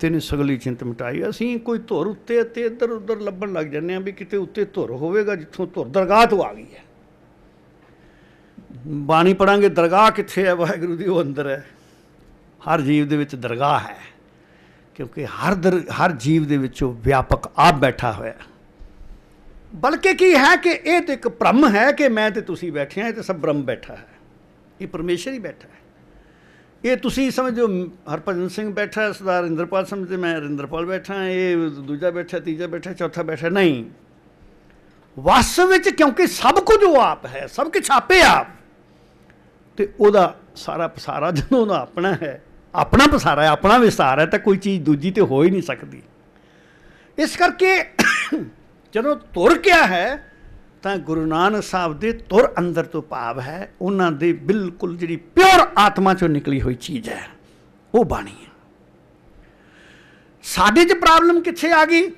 ਤਿਨ ਸਗਲੀ ਚਿੰਤ ਮਟਾਈ ਅਸੀਂ ਕੋਈ ਧੁਰ ਉੱਤੇ ਤੇ ਇੱਧਰ ਉੱਧਰ ਲੱਭਣ ਲੱਗ ਜੰਨੇ ਆ ਵੀ ਕਿਤੇ ਉੱਤੇ ਧੁਰ ਹੋਵੇਗਾ ਜਿੱਥੋਂ ਧੁਰ ਦਰਗਾਹ ਤੋਂ ਆ ਗਈ ਹੈ ਬਾਣੀ ਪੜਾਂਗੇ ਦਰਗਾਹ ਕਿੱਥੇ ਹੈ ਵਾਹਿਗੁਰੂ ਦੀ ਉਹ ਅੰਦਰ ਹੈ ਹਰ ਜੀਵ ਦੇ ਵਿੱਚ ਦਰਗਾਹ ਹੈ ਕਿਉਂਕਿ ਹਰ ਹਰ ਜੀਵ ਦੇ ਵਿੱਚ ਉਹ ਵਿਆਪਕ ਆਪ ਬੈਠਾ ਹੋਇਆ ਹੈ ਬਲਕਿ ਕੀ ਹੈ ਕਿ ਇਹ ਤੇ ਇੱਕ ਭ੍ਰਮ ਹੈ ਕਿ ਮੈਂ ਤੇ ਤੁਸੀਂ ਬੈਠੇ ਆ ਇਹ ਤੇ ਸਭ ਬ੍ਰਹਮ ਬੈਠਾ ਹੈ ਇਹ ਪਰਮੇਸ਼ਰ ਹੀ ਬੈਠਾ ਹੈ ਇਹ ਤੁਸੀਂ ਸਮਝੋ ਹਰਪਜਨ ਸਿੰਘ ਬੈਠਾ ਹੈ ਸਰਦਾਰ ਇੰਦਰਪਾਲ ਸਮਝਦੇ ਮੈਂ ਰਿੰਦਰਪਾਲ ਬੈਠਾ ਇਹ ਦੂਜਾ ਬੈਠਾ ਤੀਜਾ ਬੈਠਾ ਚੌਥਾ ਬੈਠਾ ਨਹੀਂ ਵਾਸਤਵ ਵਿੱਚ ਕਿਉਂਕਿ ਸਭ ਕੁਝ ਉਹ ਆਪ ਹੈ ਸਭ ਕੁਝ ਆਪੇ ਆਪ ਤੇ ਉਹਦਾ ਸਾਰਾ ਪਸਾਰਾ ਜਦੋਂ ਉਹਦਾ ਆਪਣਾ ਹੈ ਆਪਣਾ ਪਸਾਰਾ ਹੈ ਆਪਣਾ ਵਿਸਤਾਰ ਹੈ ਤਾਂ ਕੋਈ ਚੀਜ਼ ਦੂਜੀ ਤੇ ਹੋ ਹੀ ਨਹੀਂ ਸਕਦੀ ਇਸ ਕਰਕੇ ਜਦੋਂ ਤੁਰ ਗਿਆ ਹੈ ਤਾਂ ਗੁਰੂ ਨਾਨਕ ਸਾਹਿਬ ਦੇ ਤੁਰ ਅੰਦਰ ਤੋਂ ਭਾਵ ਹੈ ਉਹਨਾਂ ਦੇ ਬਿਲਕੁਲ ਜਿਹੜੀ ਪਿਓਰ ਆਤਮਾ ਚੋਂ ਨਿਕਲੀ ਹੋਈ ਚੀਜ਼ ਹੈ ਉਹ ਬਾਣੀ ਹੈ ਸਾਡੇ 'ਚ ਪ੍ਰੋਬਲਮ ਕਿੱਥੇ ਆ ਗਈ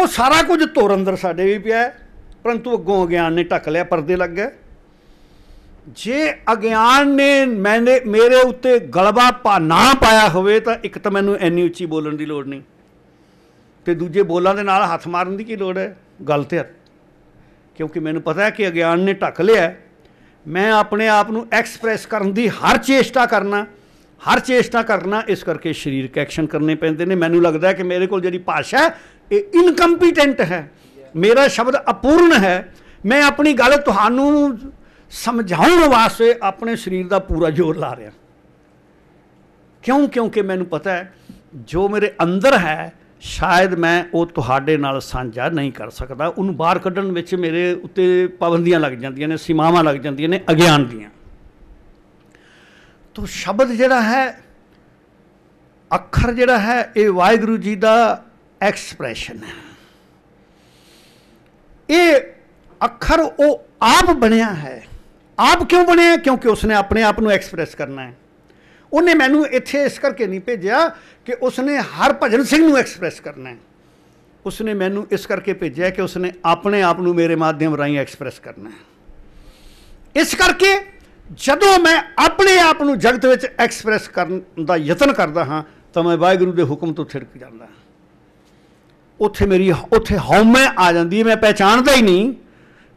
ਉਹ ਸਾਰਾ ਕੁਝ ਤੁਰ ਅੰਦਰ ਸਾਡੇ ਵੀ ਪਿਆ ਪਰੰਤੂ ਅੱਗੋਂ ਅਗਿਆਨ ਨੇ ਢੱਕ ਲਿਆ ਪਰਦੇ ਲੱਗ ਗਏ ਜੇ ਅਗਿਆਨ ਨੇ ਮੈਨੇ ਮੇਰੇ ਉੱਤੇ ਗਲਬਾ ਪਾ ਨਾ ਪਾਇਆ ਹੋਵੇ ਤਾਂ ਇੱਕ ਤਾਂ ਮੈਨੂੰ ਇੰਨੀ ਉੱਚੀ ਬੋਲਣ ਦੀ ਲੋੜ ਨਹੀਂ ਤੇ ਦੂਜੇ ਬੋਲਾਂ ਦੇ ਨਾਲ ਹੱਥ ਮਾਰਨ ਦੀ ਕੀ ਲੋੜ ਹੈ ਗੱਲ ਤੇ ਕਿਉਂਕਿ ਮੈਨੂੰ ਪਤਾ ਹੈ ਕਿ ਅਗਿਆਨ ਨੇ ਢੱਕ ਲਿਆ ਮੈਂ ਆਪਣੇ ਆਪ ਨੂੰ ਐਕਸਪ੍ਰੈਸ ਕਰਨ ਦੀ ਹਰ ਚੇਸ਼ਟਾ ਕਰਨਾ ਹਰ ਚੇਸ਼ਟਾ ਕਰਨਾ ਇਸ ਕਰਕੇ ਸਰੀਰਕ ਐਕਸ਼ਨ ਕਰਨੇ ਪੈਂਦੇ ਨੇ ਮੈਨੂੰ ਲੱਗਦਾ ਹੈ ਕਿ ਮੇਰੇ ਕੋਲ ਜਿਹੜੀ ਭਾਸ਼ਾ ਹੈ ਇਹ ਇਨਕੰਪੀਟੈਂਟ ਹੈ ਮੇਰਾ ਸ਼ਬਦ ਅਪੂਰਨ ਹੈ ਮੈਂ ਆਪਣੀ ਗੱਲ ਤੁਹਾਨੂੰ ਸਮਝਾਉਣ ਵਾਸਤੇ ਆਪਣੇ ਸਰੀਰ ਦਾ ਪੂਰਾ ਜ਼ੋਰ ਲਾ ਰਿਹਾ ਕਿਉਂ ਕਿਉਂਕਿ ਮੈਨੂੰ ਪਤਾ ਹੈ ਜੋ ਮੇਰੇ ਅੰਦਰ ਹੈ ਸ਼ਾਇਦ ਮੈਂ ਉਹ ਤੁਹਾਡੇ ਨਾਲ ਸਾਂਝਾ ਨਹੀਂ ਕਰ ਸਕਦਾ ਉਹਨੂੰ ਬਾਹਰ ਕੱਢਣ ਵਿੱਚ ਮੇਰੇ ਉੱਤੇ ਪਾਬੰਦੀਆਂ ਲੱਗ ਜਾਂਦੀਆਂ ਨੇ ਸੀਮਾਵਾਂ ਲੱਗ ਜਾਂਦੀਆਂ ਨੇ ਅਗਿਆਨ ਦੀਆਂ ਤੋਂ ਸ਼ਬਦ ਜਿਹੜਾ ਹੈ ਅੱਖਰ ਜਿਹੜਾ ਹੈ ਇਹ ਵਾਹਿਗੁਰੂ ਜੀ ਦਾ ਐਕਸਪ੍ਰੈਸ਼ਨ ਹੈ ਇਹ ਅੱਖਰ ਉਹ ਆਪ ਬਣਿਆ ਹੈ ਆਪ ਕਿਉਂ ਬਣਿਆ ਕਿਉਂਕਿ ਉਸਨੇ ਆਪਣੇ ਆਪ ਨੂੰ ਐਕਸਪ੍ਰੈਸ ਕਰਨਾ ਹੈ ਉਹਨੇ ਮੈਨੂੰ ਇੱਥੇ ਇਸ ਕਰਕੇ ਨਹੀਂ ਭੇਜਿਆ ਕਿ ਉਸਨੇ ਹਰ ਭਜਨ ਸਿੰਘ ਨੂੰ ਐਕਸਪ੍ਰੈਸ ਕਰਨਾ ਹੈ ਉਸਨੇ ਮੈਨੂੰ ਇਸ ਕਰਕੇ ਭੇਜਿਆ ਕਿ ਉਸਨੇ ਆਪਣੇ ਆਪ ਨੂੰ ਮੇਰੇ ਮਾਧਿਅਮ ਰਾਹੀਂ ਐਕਸਪ੍ਰੈਸ ਕਰਨਾ ਹੈ ਇਸ ਕਰਕੇ ਜਦੋਂ ਮੈਂ ਆਪਣੇ ਆਪ ਨੂੰ ਜਗਤ ਵਿੱਚ ਐਕਸਪ੍ਰੈਸ ਕਰਨ ਦਾ ਯਤਨ ਕਰਦਾ ਹਾਂ ਤਾਂ ਮੈਂ ਵਾਹਿਗੁਰੂ ਦੇ ਹੁਕਮ ਤੋਂ ਛਿੜਕ ਜਾਂਦਾ ਉੱਥੇ ਮੇਰੀ ਉੱਥੇ ਹਉਮੈ ਆ ਜਾਂਦੀ ਹੈ ਮੈਂ ਪਹਿਚਾਨਦਾ ਹੀ ਨਹੀਂ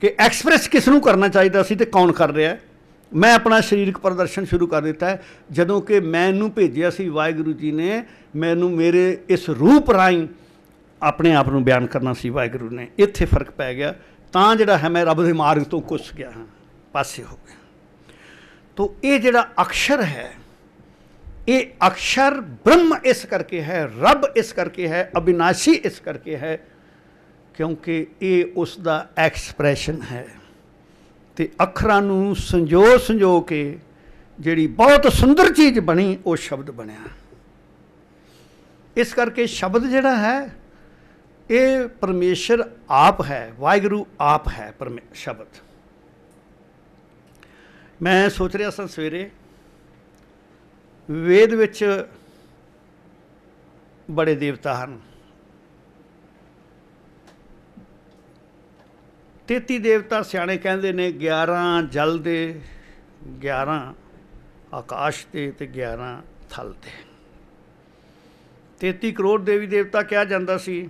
ਕਿ ਐਕਸਪ੍ਰੈਸ ਕਿਸ ਨੂੰ ਕਰਨਾ ਚਾਹੀਦਾ ਸੀ ਤੇ ਕੌਣ ਕਰ ਰਿਹਾ ਹੈ ਮੈਂ ਆਪਣਾ ਸਰੀਰਕ ਪ੍ਰਦਰਸ਼ਨ ਸ਼ੁਰੂ ਕਰ ਦਿੱਤਾ ਹੈ ਜਦੋਂ ਕਿ ਮੈਨੂੰ ਭੇਜਿਆ ਸੀ ਵਾਹਿਗੁਰੂ ਜੀ ਨੇ ਮੈਨੂੰ ਮੇਰੇ ਇਸ ਰੂਪ ਰਾਈ ਆਪਣੇ ਆਪ ਨੂੰ ਬਿਆਨ ਕਰਨਾ ਸੀ ਵਾਹਿਗੁਰੂ ਨੇ ਇੱਥੇ ਫਰਕ ਪੈ ਗਿਆ ਤਾਂ ਜਿਹੜਾ ਹੈ ਮੈਂ ਰੱਬ ਦੇ ਮਾਰਗ ਤੋਂ ਕੁਸ ਗਿਆ ਹਾਂ ਪਾਸੇ ਹੋ ਗਿਆ ਤੋਂ ਇਹ ਜਿਹੜਾ ਅਕਸ਼ਰ ਹੈ ਇਹ ਅਕਸ਼ਰ ਬ੍ਰਹਮ ਇਸ ਕਰਕੇ ਹੈ ਰੱਬ ਇਸ ਕਰਕੇ ਹੈ ਅਬਿਨਾਸ਼ੀ ਇਸ ਕਰਕੇ ਹੈ ਕਿਉਂਕਿ ਇਹ ਉਸ ਦਾ ਐਕਸਪ੍ਰੈਸ਼ਨ ਹੈ ਤੇ ਅੱਖਰਾਂ ਨੂੰ ਸੰਜੋ ਸੰਜੋ ਕੇ ਜਿਹੜੀ ਬਹੁਤ ਸੁੰਦਰ ਚੀਜ਼ ਬਣੀ ਉਹ ਸ਼ਬਦ ਬਣਿਆ ਇਸ ਕਰਕੇ ਸ਼ਬਦ ਜਿਹੜਾ ਹੈ ਇਹ ਪਰਮੇਸ਼ਰ ਆਪ ਹੈ ਵਾਹਿਗੁਰੂ ਆਪ ਹੈ ਪਰਮੇ ਸ਼ਬਦ ਮੈਂ ਸੋਚ ਰਿਹਾ ਸਾਂ ਸਵੇਰੇ ਵੇਦ ਵਿੱਚ ਬੜੇ ਦੇਵਤਾ ਹਨ ਤੇਤੀ ਦੇਵਤਾ ਸਿਆਣੇ ਕਹਿੰਦੇ ਨੇ 11 ਜਲ ਦੇ 11 ਆਕਾਸ਼ ਤੇ ਤੇ 11 ਥਲ ਤੇ 33 ਕਰੋੜ ਦੇਵੀ ਦੇਵਤਾ ਕਿਹਾ ਜਾਂਦਾ ਸੀ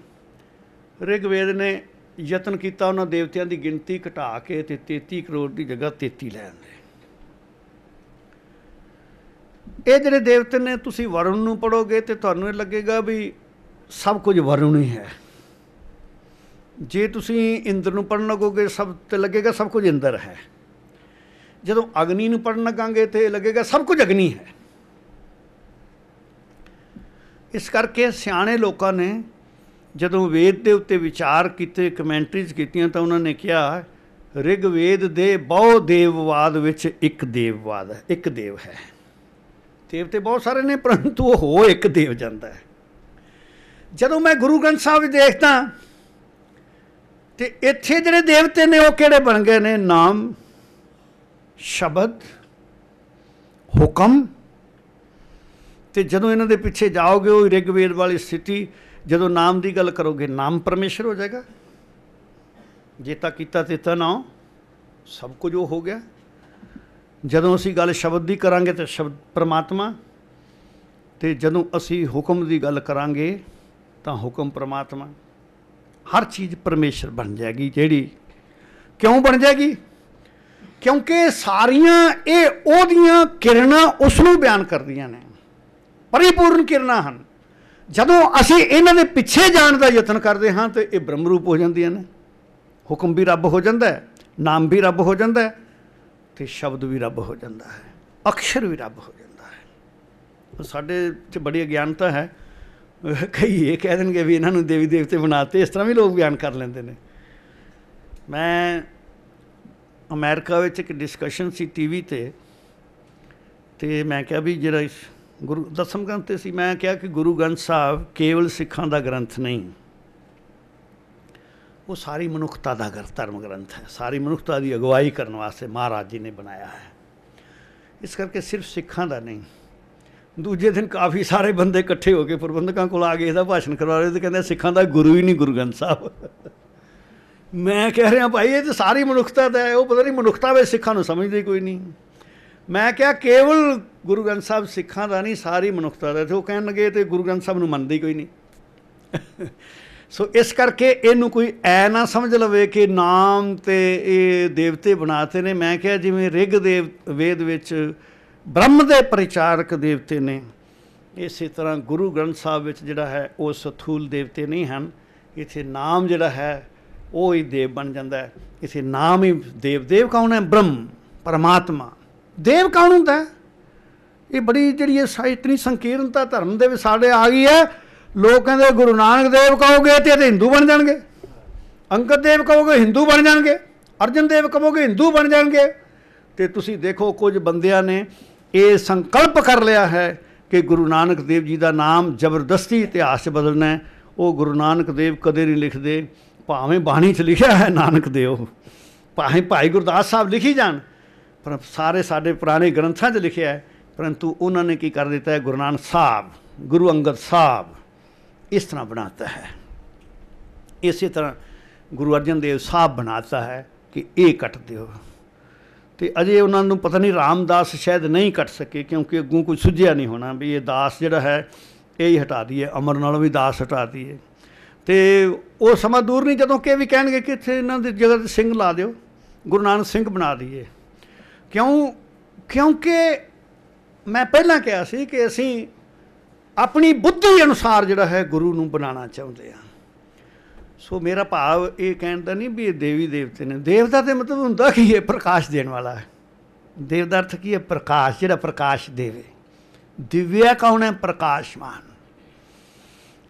ਰਿਗਵੇਦ ਨੇ ਯਤਨ ਕੀਤਾ ਉਹਨਾਂ ਦੇਵਤਿਆਂ ਦੀ ਗਿਣਤੀ ਘਟਾ ਕੇ ਤੇ 33 ਕਰੋੜ ਦੀ ਜਗ੍ਹਾ 33 ਲੈ ਆਂਦੇ ਇਹ ਜਿਹੜੇ ਦੇਵਤੇ ਨੇ ਤੁਸੀਂ ਵਰਣ ਨੂੰ ਪੜੋਗੇ ਤੇ ਤੁਹਾਨੂੰ ਇਹ ਲੱਗੇਗਾ ਵੀ ਸਭ ਕੁਝ ਵਰਣ ਹੀ ਹੈ ਜੇ ਤੁਸੀਂ ਇੰਦਰ ਨੂੰ ਪੜਨ ਲੱਗੋਗੇ ਸਭ ਤੇ ਲੱਗੇਗਾ ਸਭ ਕੁਝ ਇੰਦਰ ਹੈ ਜਦੋਂ ਅਗਨੀ ਨੂੰ ਪੜਨ ਲੱਗਾਂਗੇ ਤੇ ਲੱਗੇਗਾ ਸਭ ਕੁਝ ਅਗਨੀ ਹੈ ਇਸ ਕਰਕੇ ਸਿਆਣੇ ਲੋਕਾਂ ਨੇ ਜਦੋਂ ਵੇਦ ਦੇ ਉੱਤੇ ਵਿਚਾਰ ਕੀਤੇ ਕਮੈਂਟਰੀਜ਼ ਕੀਤੀਆਂ ਤਾਂ ਉਹਨਾਂ ਨੇ ਕਿਹਾ ਰਿਗ ਵੇਦ ਦੇ ਬਹੁ ਦੇਵਵਾਦ ਵਿੱਚ ਇੱਕ ਦੇਵਵਾਦ ਹੈ ਇੱਕ ਦੇਵ ਹੈ ਦੇਵ ਤੇ ਬਹੁਤ ਸਾਰੇ ਨੇ ਪਰੰਤੂ ਉਹ ਇੱਕ ਦੇਵ ਜਾਂਦਾ ਹੈ ਜਦੋਂ ਮੈਂ ਗੁਰੂ ਗ੍ਰੰਥ ਸਾਹਿਬ ਦੇਖਦਾ ਤੇ ਇੱਥੇ ਜਿਹੜੇ ਦੇਵਤੇ ਨੇ ਉਹ ਕਿਹੜੇ ਬਣ ਗਏ ਨੇ ਨਾਮ ਸ਼ਬਦ ਹੁਕਮ ਤੇ ਜਦੋਂ ਇਹਨਾਂ ਦੇ ਪਿੱਛੇ ਜਾਓਗੇ ਉਹ ਰਿਗਵੇਦ ਵਾਲੀ ਸਥਿਤੀ ਜਦੋਂ ਨਾਮ ਦੀ ਗੱਲ ਕਰੋਗੇ ਨਾਮ ਪਰਮੇਸ਼ਰ ਹੋ ਜਾਏਗਾ ਜੇ ਤਾਂ ਕੀਤਾ ਤੇ ਨਾ ਸਭ ਕੁਝ ਉਹ ਹੋ ਗਿਆ ਜਦੋਂ ਅਸੀਂ ਗੱਲ ਸ਼ਬਦ ਦੀ ਕਰਾਂਗੇ ਤੇ ਸ਼ਬਦ ਪ੍ਰਮਾਤਮਾ ਤੇ ਜਦੋਂ ਅਸੀਂ ਹੁਕਮ ਦੀ ਗੱਲ ਕਰਾਂਗੇ ਤਾਂ ਹੁਕਮ ਪ੍ਰਮਾਤਮਾ ਹਰ ਚੀਜ਼ ਪਰਮੇਸ਼ਰ ਬਣ ਜਾਏਗੀ ਜਿਹੜੀ ਕਿਉਂ ਬਣ ਜਾਏਗੀ ਕਿਉਂਕਿ ਸਾਰੀਆਂ ਇਹ ਉਹਦੀਆਂ ਕਿਰਨਾਂ ਉਸ ਨੂੰ ਬਿਆਨ ਕਰਦੀਆਂ ਨੇ ਪਰਿਪੂਰਨ ਕਿਰਨਾਂ ਹਨ ਜਦੋਂ ਅਸੀਂ ਇਹਨਾਂ ਦੇ ਪਿੱਛੇ ਜਾਣ ਦਾ ਯਤਨ ਕਰਦੇ ਹਾਂ ਤੇ ਇਹ ਬ੍ਰਹਮ ਰੂਪ ਹੋ ਜਾਂਦੀਆਂ ਨੇ ਹੁਕਮ ਵੀ ਰੱਬ ਹੋ ਜਾਂਦਾ ਹੈ ਨਾਮ ਵੀ ਰੱਬ ਹੋ ਜਾਂਦਾ ਹੈ ਤੇ ਸ਼ਬਦ ਵੀ ਰੱਬ ਹੋ ਜਾਂਦਾ ਹੈ ਅਕਸ਼ਰ ਵੀ ਰੱਬ ਹੋ ਜਾਂਦਾ ਹੈ ਸਾਡੇ 'ਚ ਬੜੀ ਅਗਿਆਨਤਾ ਹੈ ਕਈ ਇਹ ਕਹਿ ਦੇਣਗੇ ਵੀ ਇਹਨਾਂ ਨੂੰ ਦੇਵੀ ਦੇਵਤੇ ਬਣਾਤੇ ਇਸ ਤਰ੍ਹਾਂ ਵੀ ਲੋਕ ਬਿਆਨ ਕਰ ਲੈਂਦੇ ਨੇ ਮੈਂ ਅਮਰੀਕਾ ਵਿੱਚ ਇੱਕ ਡਿਸਕਸ਼ਨ ਸੀ ਟੀਵੀ ਤੇ ਤੇ ਮੈਂ ਕਿਹਾ ਵੀ ਜਿਹੜਾ ਇਸ ਗੁਰੂ ਦਸਮ ਗ੍ਰੰਥ ਤੇ ਸੀ ਮੈਂ ਕਿਹਾ ਕਿ ਗੁਰੂ ਗ੍ਰੰਥ ਸਾਹਿਬ ਕੇਵਲ ਸਿੱਖਾਂ ਦਾ ਗ੍ਰੰਥ ਨਹੀਂ ਉਹ ਸਾਰੀ ਮਨੁੱਖਤਾ ਦਾ ਗ੍ਰੰਥ ਧਰਮ ਗ੍ਰੰਥ ਹੈ ਸਾਰੀ ਮਨੁੱਖਤਾ ਦੀ ਅਗਵਾਈ ਕਰਨ ਵਾਸਤੇ ਮਹਾਰਾਜ ਜੀ ਨੇ ਬਣਾਇਆ ਹੈ ਇਸ ਕਰਕੇ ਸਿਰਫ ਸਿੱਖਾਂ ਦਾ ਨਹੀਂ ਦੂਜੇ ਦਿਨ ਕਾਫੀ ਸਾਰੇ ਬੰਦੇ ਇਕੱਠੇ ਹੋ ਕੇ ਪ੍ਰਬੰਧਕਾਂ ਕੋਲ ਆ ਗਏ ਇਹਦਾ ਭਾਸ਼ਣ ਕਰਵਾ ਰਹੇ ਤੇ ਕਹਿੰਦੇ ਸਿੱਖਾਂ ਦਾ ਗੁਰੂ ਹੀ ਨਹੀਂ ਗੁਰੂ ਗ੍ਰੰਥ ਸਾਹਿਬ ਮੈਂ ਕਹਿ ਰਿਹਾ ਭਾਈ ਇਹ ਤਾਂ ਸਾਰੀ ਮਨੁੱਖਤਾ ਦਾ ਹੈ ਉਹ ਪਤਾ ਨਹੀਂ ਮਨੁੱਖਤਾ ਵਿੱਚ ਸਿੱਖਾਂ ਨੂੰ ਸਮਝਦੇ ਕੋਈ ਨਹੀਂ ਮੈਂ ਕਿਹਾ ਕੇਵਲ ਗੁਰੂ ਗ੍ਰੰਥ ਸਾਹਿਬ ਸਿੱਖਾਂ ਦਾ ਨਹੀਂ ਸਾਰੀ ਮਨੁੱਖਤਾ ਦਾ ਤੇ ਉਹ ਕਹਿਣ ਲੱਗੇ ਤੇ ਗੁਰੂ ਗ੍ਰੰਥ ਸਾਹਿਬ ਨੂੰ ਮੰਨਦੇ ਕੋਈ ਨਹੀਂ ਸੋ ਇਸ ਕਰਕੇ ਇਹਨੂੰ ਕੋਈ ਐ ਨਾ ਸਮਝ ਲਵੇ ਕਿ ਨਾਮ ਤੇ ਇਹ ਦੇਵਤੇ ਬਣਾਤੇ ਨੇ ਮੈਂ ਕਿਹਾ ਜਿਵੇਂ ਰਿਗ ਦੇਵ ਵੇਦ ਵਿੱਚ ਬ੍ਰਹਮ ਦੇ ਪ੍ਰਚਾਰਕ ਦੇਵਤੇ ਨੇ ਇਸੇ ਤਰ੍ਹਾਂ ਗੁਰੂ ਗ੍ਰੰਥ ਸਾਹਿਬ ਵਿੱਚ ਜਿਹੜਾ ਹੈ ਉਹ ਸਥੂਲ ਦੇਵਤੇ ਨਹੀਂ ਹਨ ਇਥੇ ਨਾਮ ਜਿਹੜਾ ਹੈ ਉਹ ਹੀ ਦੇਵ ਬਣ ਜਾਂਦਾ ਹੈ ਇਥੇ ਨਾਮ ਹੀ ਦੇਵ ਦੇਵ ਕੌਣ ਹੈ ਬ੍ਰਹਮ ਪਰਮਾਤਮਾ ਦੇਵ ਕੌਣ ਹੁੰਦਾ ਹੈ ਇਹ ਬੜੀ ਜਿਹੜੀ ਇਹ ਇਤਨੀ ਸੰਕੀਰਨਤਾ ਧਰਮ ਦੇ ਵਿੱਚ ਸਾਡੇ ਆ ਗਈ ਹੈ ਲੋਕ ਕਹਿੰਦੇ ਗੁਰੂ ਨਾਨਕ ਦੇਵ ਕਹੋਗੇ ਤੇ ਇਹ ਹਿੰਦੂ ਬਣ ਜਾਣਗੇ ਅੰਗਦ ਦੇਵ ਕਹੋਗੇ ਹਿੰਦੂ ਬਣ ਜਾਣਗੇ ਅਰਜਨ ਦੇਵ ਕਹੋਗੇ ਹਿੰਦੂ ਬਣ ਜਾਣਗੇ ਤੇ ਤੁਸੀਂ ਦੇਖੋ ਕੁਝ ਬੰਦਿਆਂ ਨੇ ਇਹ ਸੰਕਲਪ ਕਰ ਲਿਆ ਹੈ ਕਿ ਗੁਰੂ ਨਾਨਕ ਦੇਵ ਜੀ ਦਾ ਨਾਮ ਜ਼ਬਰਦਸਤੀ ਇਤਿਹਾਸ ਬਦਲਣਾ ਹੈ ਉਹ ਗੁਰੂ ਨਾਨਕ ਦੇਵ ਕਦੇ ਨਹੀਂ ਲਿਖਦੇ ਭਾਵੇਂ ਬਾਣੀ 'ਚ ਲਿਖਿਆ ਹੈ ਨਾਨਕ ਦੇਵ ਭਾਵੇਂ ਭਾਈ ਗੁਰਦਾਸ ਸਾਹਿਬ ਲਿਖੀ ਜਾਣ ਪਰ ਸਾਰੇ ਸਾਡੇ ਪੁਰਾਣੇ ਗ੍ਰੰਥਾਂ 'ਚ ਲਿਖਿਆ ਹੈ ਪਰੰਤੂ ਉਹਨਾਂ ਨੇ ਕੀ ਕਰ ਦਿੱਤਾ ਹੈ ਗੁਰੂ ਨਾਨਕ ਸਾਹਿਬ ਗੁਰੂ ਅੰਗਦ ਸਾਹਿਬ ਇਸ ਤਰ੍ਹਾਂ ਬਣਾਤਾ ਹੈ ਇਸੇ ਤਰ੍ਹਾਂ ਗੁਰੂ ਅਰਜਨ ਦੇਵ ਸਾਹਿਬ ਬਣਾਤਾ ਹੈ ਕਿ ਇਹ ਕੱਟ ਦਿਓ ਤੇ ਅਜੇ ਉਹਨਾਂ ਨੂੰ ਪਤਾ ਨਹੀਂ ਰਾਮਦਾਸ ਸ਼ਾਇਦ ਨਹੀਂ ਕੱਟ ਸਕੇ ਕਿਉਂਕਿ ਅੱਗੋਂ ਕੋਈ ਸੁਝਿਆ ਨਹੀਂ ਹੋਣਾ ਵੀ ਇਹ ਦਾਸ ਜਿਹੜਾ ਹੈ ਇਹ ਹੀ ਹਟਾ ਦਈਏ ਅਮਰ ਨਾਲੋਂ ਵੀ ਦਾਸ ਹਟਾ ਦਈਏ ਤੇ ਉਹ ਸਮਾਂ ਦੂਰ ਨਹੀਂ ਜਦੋਂ ਕਿ ਵੀ ਕਹਿਣਗੇ ਕਿ ਇੱਥੇ ਇਹਨਾਂ ਦੀ ਜਗ੍ਹਾ ਤੇ ਸਿੰਘ ਲਾ ਦਿਓ ਗੁਰੂ ਨਾਨਕ ਸਿੰਘ ਬਣਾ ਦਈਏ ਕਿਉਂ ਕਿਉਂਕਿ ਮੈਂ ਪਹਿਲਾਂ ਕਿਹਾ ਸੀ ਕਿ ਅਸੀਂ ਆਪਣੀ ਬੁੱਧੀ ਅਨੁਸਾਰ ਜਿਹੜਾ ਹੈ ਗੁਰੂ ਨੂੰ ਬਣਾਉਣਾ ਚਾਹੁੰਦੇ ਆ ਸੋ ਮੇਰਾ ਭਾਵ ਇਹ ਕਹਿਣ ਦਾ ਨਹੀਂ ਵੀ ਇਹ ਦੇਵੀ ਦੇਵਤੇ ਨੇ ਦੇਵਤਾ ਤੇ ਮਤਲਬ ਹੁੰਦਾ ਕਿ ਇਹ ਪ੍ਰਕਾਸ਼ ਦੇਣ ਵਾਲਾ ਹੈ ਦੇਵ ਦਾ ਅਰਥ ਕੀ ਹੈ ਪ੍ਰਕਾਸ਼ ਜਿਹੜਾ ਪ੍ਰਕਾਸ਼ ਦੇਵੇ ਦਿਵਿਆ ਕੌਣ ਹੈ ਪ੍ਰਕਾਸ਼ਮਾਨ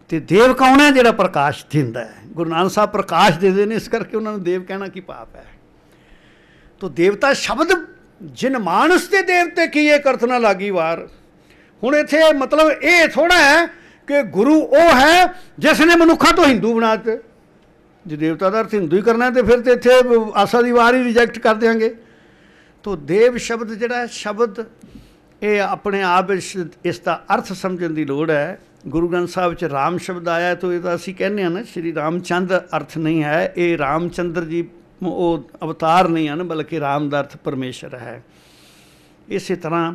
ਤੇ ਦੇਵ ਕੌਣ ਹੈ ਜਿਹੜਾ ਪ੍ਰਕਾਸ਼ ਦਿੰਦਾ ਹੈ ਗੁਰੂ ਨਾਨਕ ਸਾਹਿਬ ਪ੍ਰਕਾਸ਼ ਦੇਦੇ ਨੇ ਇਸ ਕਰਕੇ ਉਹਨਾਂ ਨੂੰ ਦੇਵ ਕਹਿਣਾ ਕੀ ਪਾਪ ਹੈ ਤੋਂ ਦੇਵਤਾ ਸ਼ਬਦ ਜਿਨ ਮਾਨਸ ਤੇ ਦੇਵਤੇ ਕੀ ਇਹ ਕਰਤਨਾ ਲਾਗੀ ਵਾਰ ਹੁਣ ਇੱਥੇ ਮਤਲਬ ਇਹ ਥੋੜਾ ਹੈ ਕਿ ਗੁਰੂ ਉਹ ਹੈ ਜਿਸ ਨੇ ਮਨੁੱਖਾ ਤੋਂ ਹਿੰਦੂ ਬਣਾ ਦਿੱਤਾ ਜੇ ਦੇਵਤਾ ਦਾ ਅਰਥ ਹਿੰਦੂ ਹੀ ਕਰਨਾ ਤੇ ਫਿਰ ਤੇ ਇੱਥੇ ਆਸਾ ਦੀ ਵਾਰ ਹੀ ਰਿਜੈਕਟ ਕਰ ਦੇਾਂਗੇ ਤੋਂ ਦੇਵ ਸ਼ਬਦ ਜਿਹੜਾ ਸ਼ਬਦ ਇਹ ਆਪਣੇ ਆਪ ਇਸ ਦਾ ਅਰਥ ਸਮਝਣ ਦੀ ਲੋੜ ਹੈ ਗੁਰੂ ਗ੍ਰੰਥ ਸਾਹਿਬ ਵਿੱਚ ਰਾਮ ਸ਼ਬਦ ਆਇਆ ਤਾਂ ਇਹਦਾ ਅਸੀਂ ਕਹਿੰਦੇ ਆ ਨਾ ਸ਼੍ਰੀ ਰਾਮਚੰਦ ਅਰਥ ਨਹੀਂ ਹੈ ਇਹ ਰਾਮਚੰਦਰ ਜੀ ਉਹ ਅਵਤਾਰ ਨਹੀਂ ਹਨ ਬਲਕਿ ਰਾਮ ਦਾ ਅਰਥ ਪਰਮੇਸ਼ਰ ਹੈ ਇਸੇ ਤਰ੍ਹਾਂ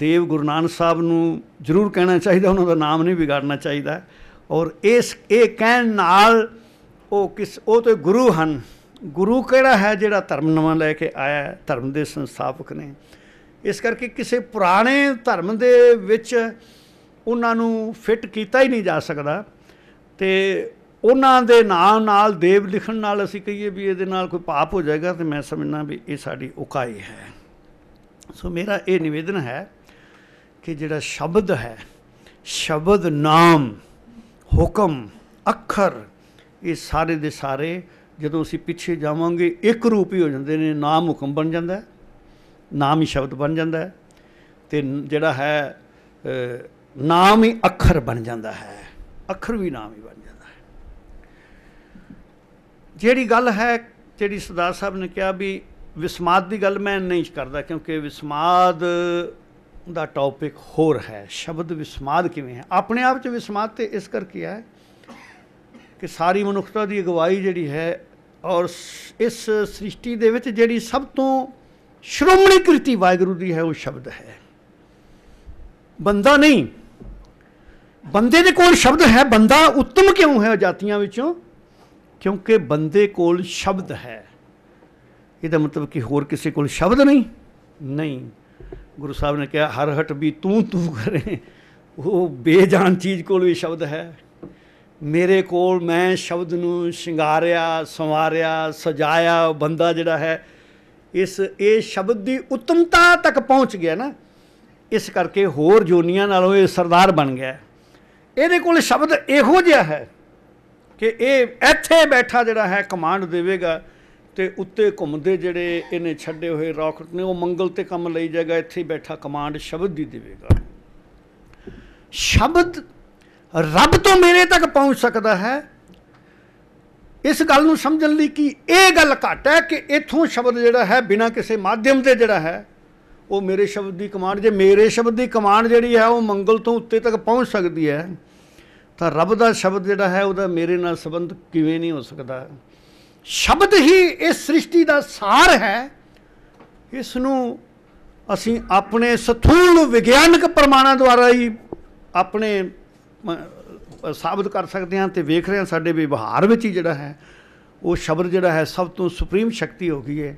ਦੇਵ ਗੁਰੂ ਨਾਨਕ ਸਾਹਿਬ ਨੂੰ ਜ਼ਰੂਰ ਕਹਿਣਾ ਚਾਹੀਦਾ ਉਹਨਾਂ ਦਾ ਨਾਮ ਨਹੀਂ ਵਿਗਾੜਨਾ ਚਾਹੀਦਾ ਔਰ ਇਸ ਇਹ ਕਹਿਣ ਨਾਲ ਉਹ ਕਿਸ ਉਹ ਤੇ ਗੁਰੂ ਹਨ ਗੁਰੂ ਕਿਹੜਾ ਹੈ ਜਿਹੜਾ ਧਰਮ ਨਵਾਂ ਲੈ ਕੇ ਆਇਆ ਹੈ ਧਰਮ ਦੇ ਸੰਸਥਾਪਕ ਨੇ ਇਸ ਕਰਕੇ ਕਿਸੇ ਪੁਰਾਣੇ ਧਰਮ ਦੇ ਵਿੱਚ ਉਹਨਾਂ ਨੂੰ ਫਿੱਟ ਕੀਤਾ ਹੀ ਨਹੀਂ ਜਾ ਸਕਦਾ ਤੇ ਉਹਨਾਂ ਦੇ ਨਾਮ ਨਾਲ ਦੇਵ ਲਿਖਣ ਨਾਲ ਅਸੀਂ ਕਹੀਏ ਵੀ ਇਹਦੇ ਨਾਲ ਕੋਈ ਪਾਪ ਹੋ ਜਾਏਗਾ ਤੇ ਮੈਂ ਸਮਝਣਾ ਵੀ ਇਹ ਸਾਡੀ ਉਕਾਈ ਹੈ ਸੋ ਮੇਰਾ ਇਹ ਨਿਵੇਦਨ ਹੈ ਕਿ ਜਿਹੜਾ ਸ਼ਬਦ ਹੈ ਸ਼ਬਦ ਨਾਮ ਹੁਕਮ ਅੱਖਰ ਇਹ ਸਾਰੇ ਦੇ ਸਾਰੇ ਜਦੋਂ ਅਸੀਂ ਪਿੱਛੇ ਜਾਵਾਂਗੇ ਇੱਕ ਰੂਪ ਹੀ ਹੋ ਜਾਂਦੇ ਨੇ ਨਾਮ ਹੁਕਮ ਬਣ ਜਾਂਦਾ ਨਾਮ ਹੀ ਸ਼ਬਦ ਬਣ ਜਾਂਦਾ ਤੇ ਜਿਹੜਾ ਹੈ ਨਾਮ ਹੀ ਅੱਖਰ ਬਣ ਜਾਂਦਾ ਹੈ ਅੱਖਰ ਵੀ ਨਾਮ ਹੀ ਬਣ ਜਾਂਦਾ ਹੈ ਜਿਹੜੀ ਗੱਲ ਹੈ ਜਿਹੜੀ ਸਰਦਾਰ ਸਾਹਿਬ ਨੇ ਕਿਹਾ ਵੀ ਵਿਸਮਾਦ ਦੀ ਗੱਲ ਮੈਂ ਨਹੀਂ ਕਰਦਾ ਕਿਉਂਕਿ ਵਿਸਮਾਦ ਦਾ ਟੌਪਿਕ ਹੋਰ ਹੈ ਸ਼ਬਦ ਵਿਸਮਾਦ ਕਿਵੇਂ ਹੈ ਆਪਣੇ ਆਪ ਚ ਵਿਸਮਾਦ ਤੇ ਇਸ ਕਰਕੇ ਹੈ ਕਿ ਸਾਰੀ ਮਨੁੱਖਤਾ ਦੀ ਅਗਵਾਈ ਜਿਹੜੀ ਹੈ ਔਰ ਇਸ ਸ੍ਰਿਸ਼ਟੀ ਦੇ ਵਿੱਚ ਜਿਹੜੀ ਸਭ ਤੋਂ ਸ਼੍ਰੋਮਣੀ ਕ੍ਰਿਤੀ ਵਾਹਿਗੁਰੂ ਦੀ ਹੈ ਉਹ ਸ਼ਬਦ ਹੈ ਬੰਦਾ ਨਹੀਂ ਬੰਦੇ ਦੇ ਕੋਲ ਸ਼ਬਦ ਹੈ ਬੰਦਾ ਉੱਤਮ ਕਿਉਂ ਹੈ ਜਾਤੀਆਂ ਵਿੱਚੋਂ ਕਿਉਂਕਿ ਬੰਦੇ ਕੋਲ ਸ਼ਬਦ ਹੈ ਇਹਦਾ ਮਤਲਬ ਕਿ ਹੋਰ ਕਿਸੇ ਕੋਲ ਸ਼ਬਦ ਨਹੀਂ ਨਹੀਂ ਗੁਰੂ ਸਾਹਿਬ ਨੇ ਕਿਹਾ ਹਰ ਹਟ ਵੀ ਤੂੰ ਤੂੰ ਕਰੇ ਉਹ ਬੇਜਾਨ ਚੀਜ਼ ਕੋਲ ਵੀ ਸ਼ਬਦ ਹੈ ਮੇਰੇ ਕੋਲ ਮੈਂ ਸ਼ਬਦ ਨੂੰ ਸ਼ਿੰਗਾਰਿਆ ਸੰਵਾਰਿਆ ਸਜਾਇਆ ਬੰਦਾ ਜਿਹੜਾ ਹੈ ਇਸ ਇਹ ਸ਼ਬਦ ਦੀ ਉਤਮਤਾ ਤੱਕ ਪਹੁੰਚ ਗਿਆ ਨਾ ਇਸ ਕਰਕੇ ਹੋਰ ਜੋਨੀਆਂ ਨਾਲੋਂ ਇਹ ਸਰਦਾਰ ਬਣ ਗਿਆ ਇਹਦੇ ਕੋਲ ਸ਼ਬਦ ਇਹੋ ਜਿਹਾ ਹੈ ਕਿ ਇਹ ਇੱਥੇ ਬੈਠਾ ਜਿਹੜਾ ਹੈ ਕਮਾਂਡ ਦੇਵੇਗਾ ਤੇ ਉੱਤੇ ਘੁੰਮਦੇ ਜਿਹੜੇ ਇਹਨੇ ਛੱਡੇ ਹੋਏ ਰਾਕਟ ਨੇ ਉਹ ਮੰਗਲ ਤੇ ਕੰਮ ਲਈ ਜਾਏਗਾ ਇੱਥੇ ਬੈਠਾ ਕਮਾਂਡ ਸ਼ਬਦ ਦੀ ਦੇਵੇਗਾ ਸ਼ਬਦ ਰੱਬ ਤੋਂ ਮੇਰੇ ਤੱਕ ਪਹੁੰਚ ਸਕਦਾ ਹੈ ਇਸ ਗੱਲ ਨੂੰ ਸਮਝਣ ਲਈ ਕਿ ਇਹ ਗੱਲ ਘਟ ਹੈ ਕਿ ਇਥੋਂ ਸ਼ਬਦ ਜਿਹੜਾ ਹੈ ਬਿਨਾਂ ਕਿਸੇ ਮਾਧਿਅਮ ਦੇ ਜਿਹੜਾ ਹੈ ਉਹ ਮੇਰੇ ਸ਼ਬਦ ਦੀ ਕਮਾਂਡ ਜੇ ਮੇਰੇ ਸ਼ਬਦ ਦੀ ਕਮਾਂਡ ਜਿਹੜੀ ਹੈ ਉਹ ਮੰਗਲ ਤੋਂ ਉੱਤੇ ਤੱਕ ਪਹੁੰਚ ਸਕਦੀ ਹੈ ਤਾਂ ਰੱਬ ਦਾ ਸ਼ਬਦ ਜਿਹੜਾ ਹੈ ਉਹਦਾ ਮੇਰੇ ਨਾਲ ਸੰਬੰਧ ਕਿਵੇਂ ਨਹੀਂ ਹੋ ਸਕਦਾ ਸ਼ਬਦ ਹੀ ਇਸ ਸ੍ਰਿਸ਼ਟੀ ਦਾ ਸਾਰ ਹੈ ਇਸ ਨੂੰ ਅਸੀਂ ਆਪਣੇ ਸਥੂਲ ਵਿਗਿਆਨਕ ਪ੍ਰਮਾਣਾਂ ਦੁਆਰਾ ਹੀ ਆਪਣੇ ਸਾਬਤ ਕਰ ਸਕਦੇ ਹਾਂ ਤੇ ਵੇਖ ਰਹੇ ਹਾਂ ਸਾਡੇ ਵਿਵਹਾਰ ਵਿੱਚ ਹੀ ਜਿਹੜਾ ਹੈ ਉਹ ਸ਼ਬਦ ਜਿਹੜਾ ਹੈ ਸਭ ਤੋਂ ਸੁਪਰੀਮ ਸ਼ਕਤੀ ਹੋ ਗਈ ਹੈ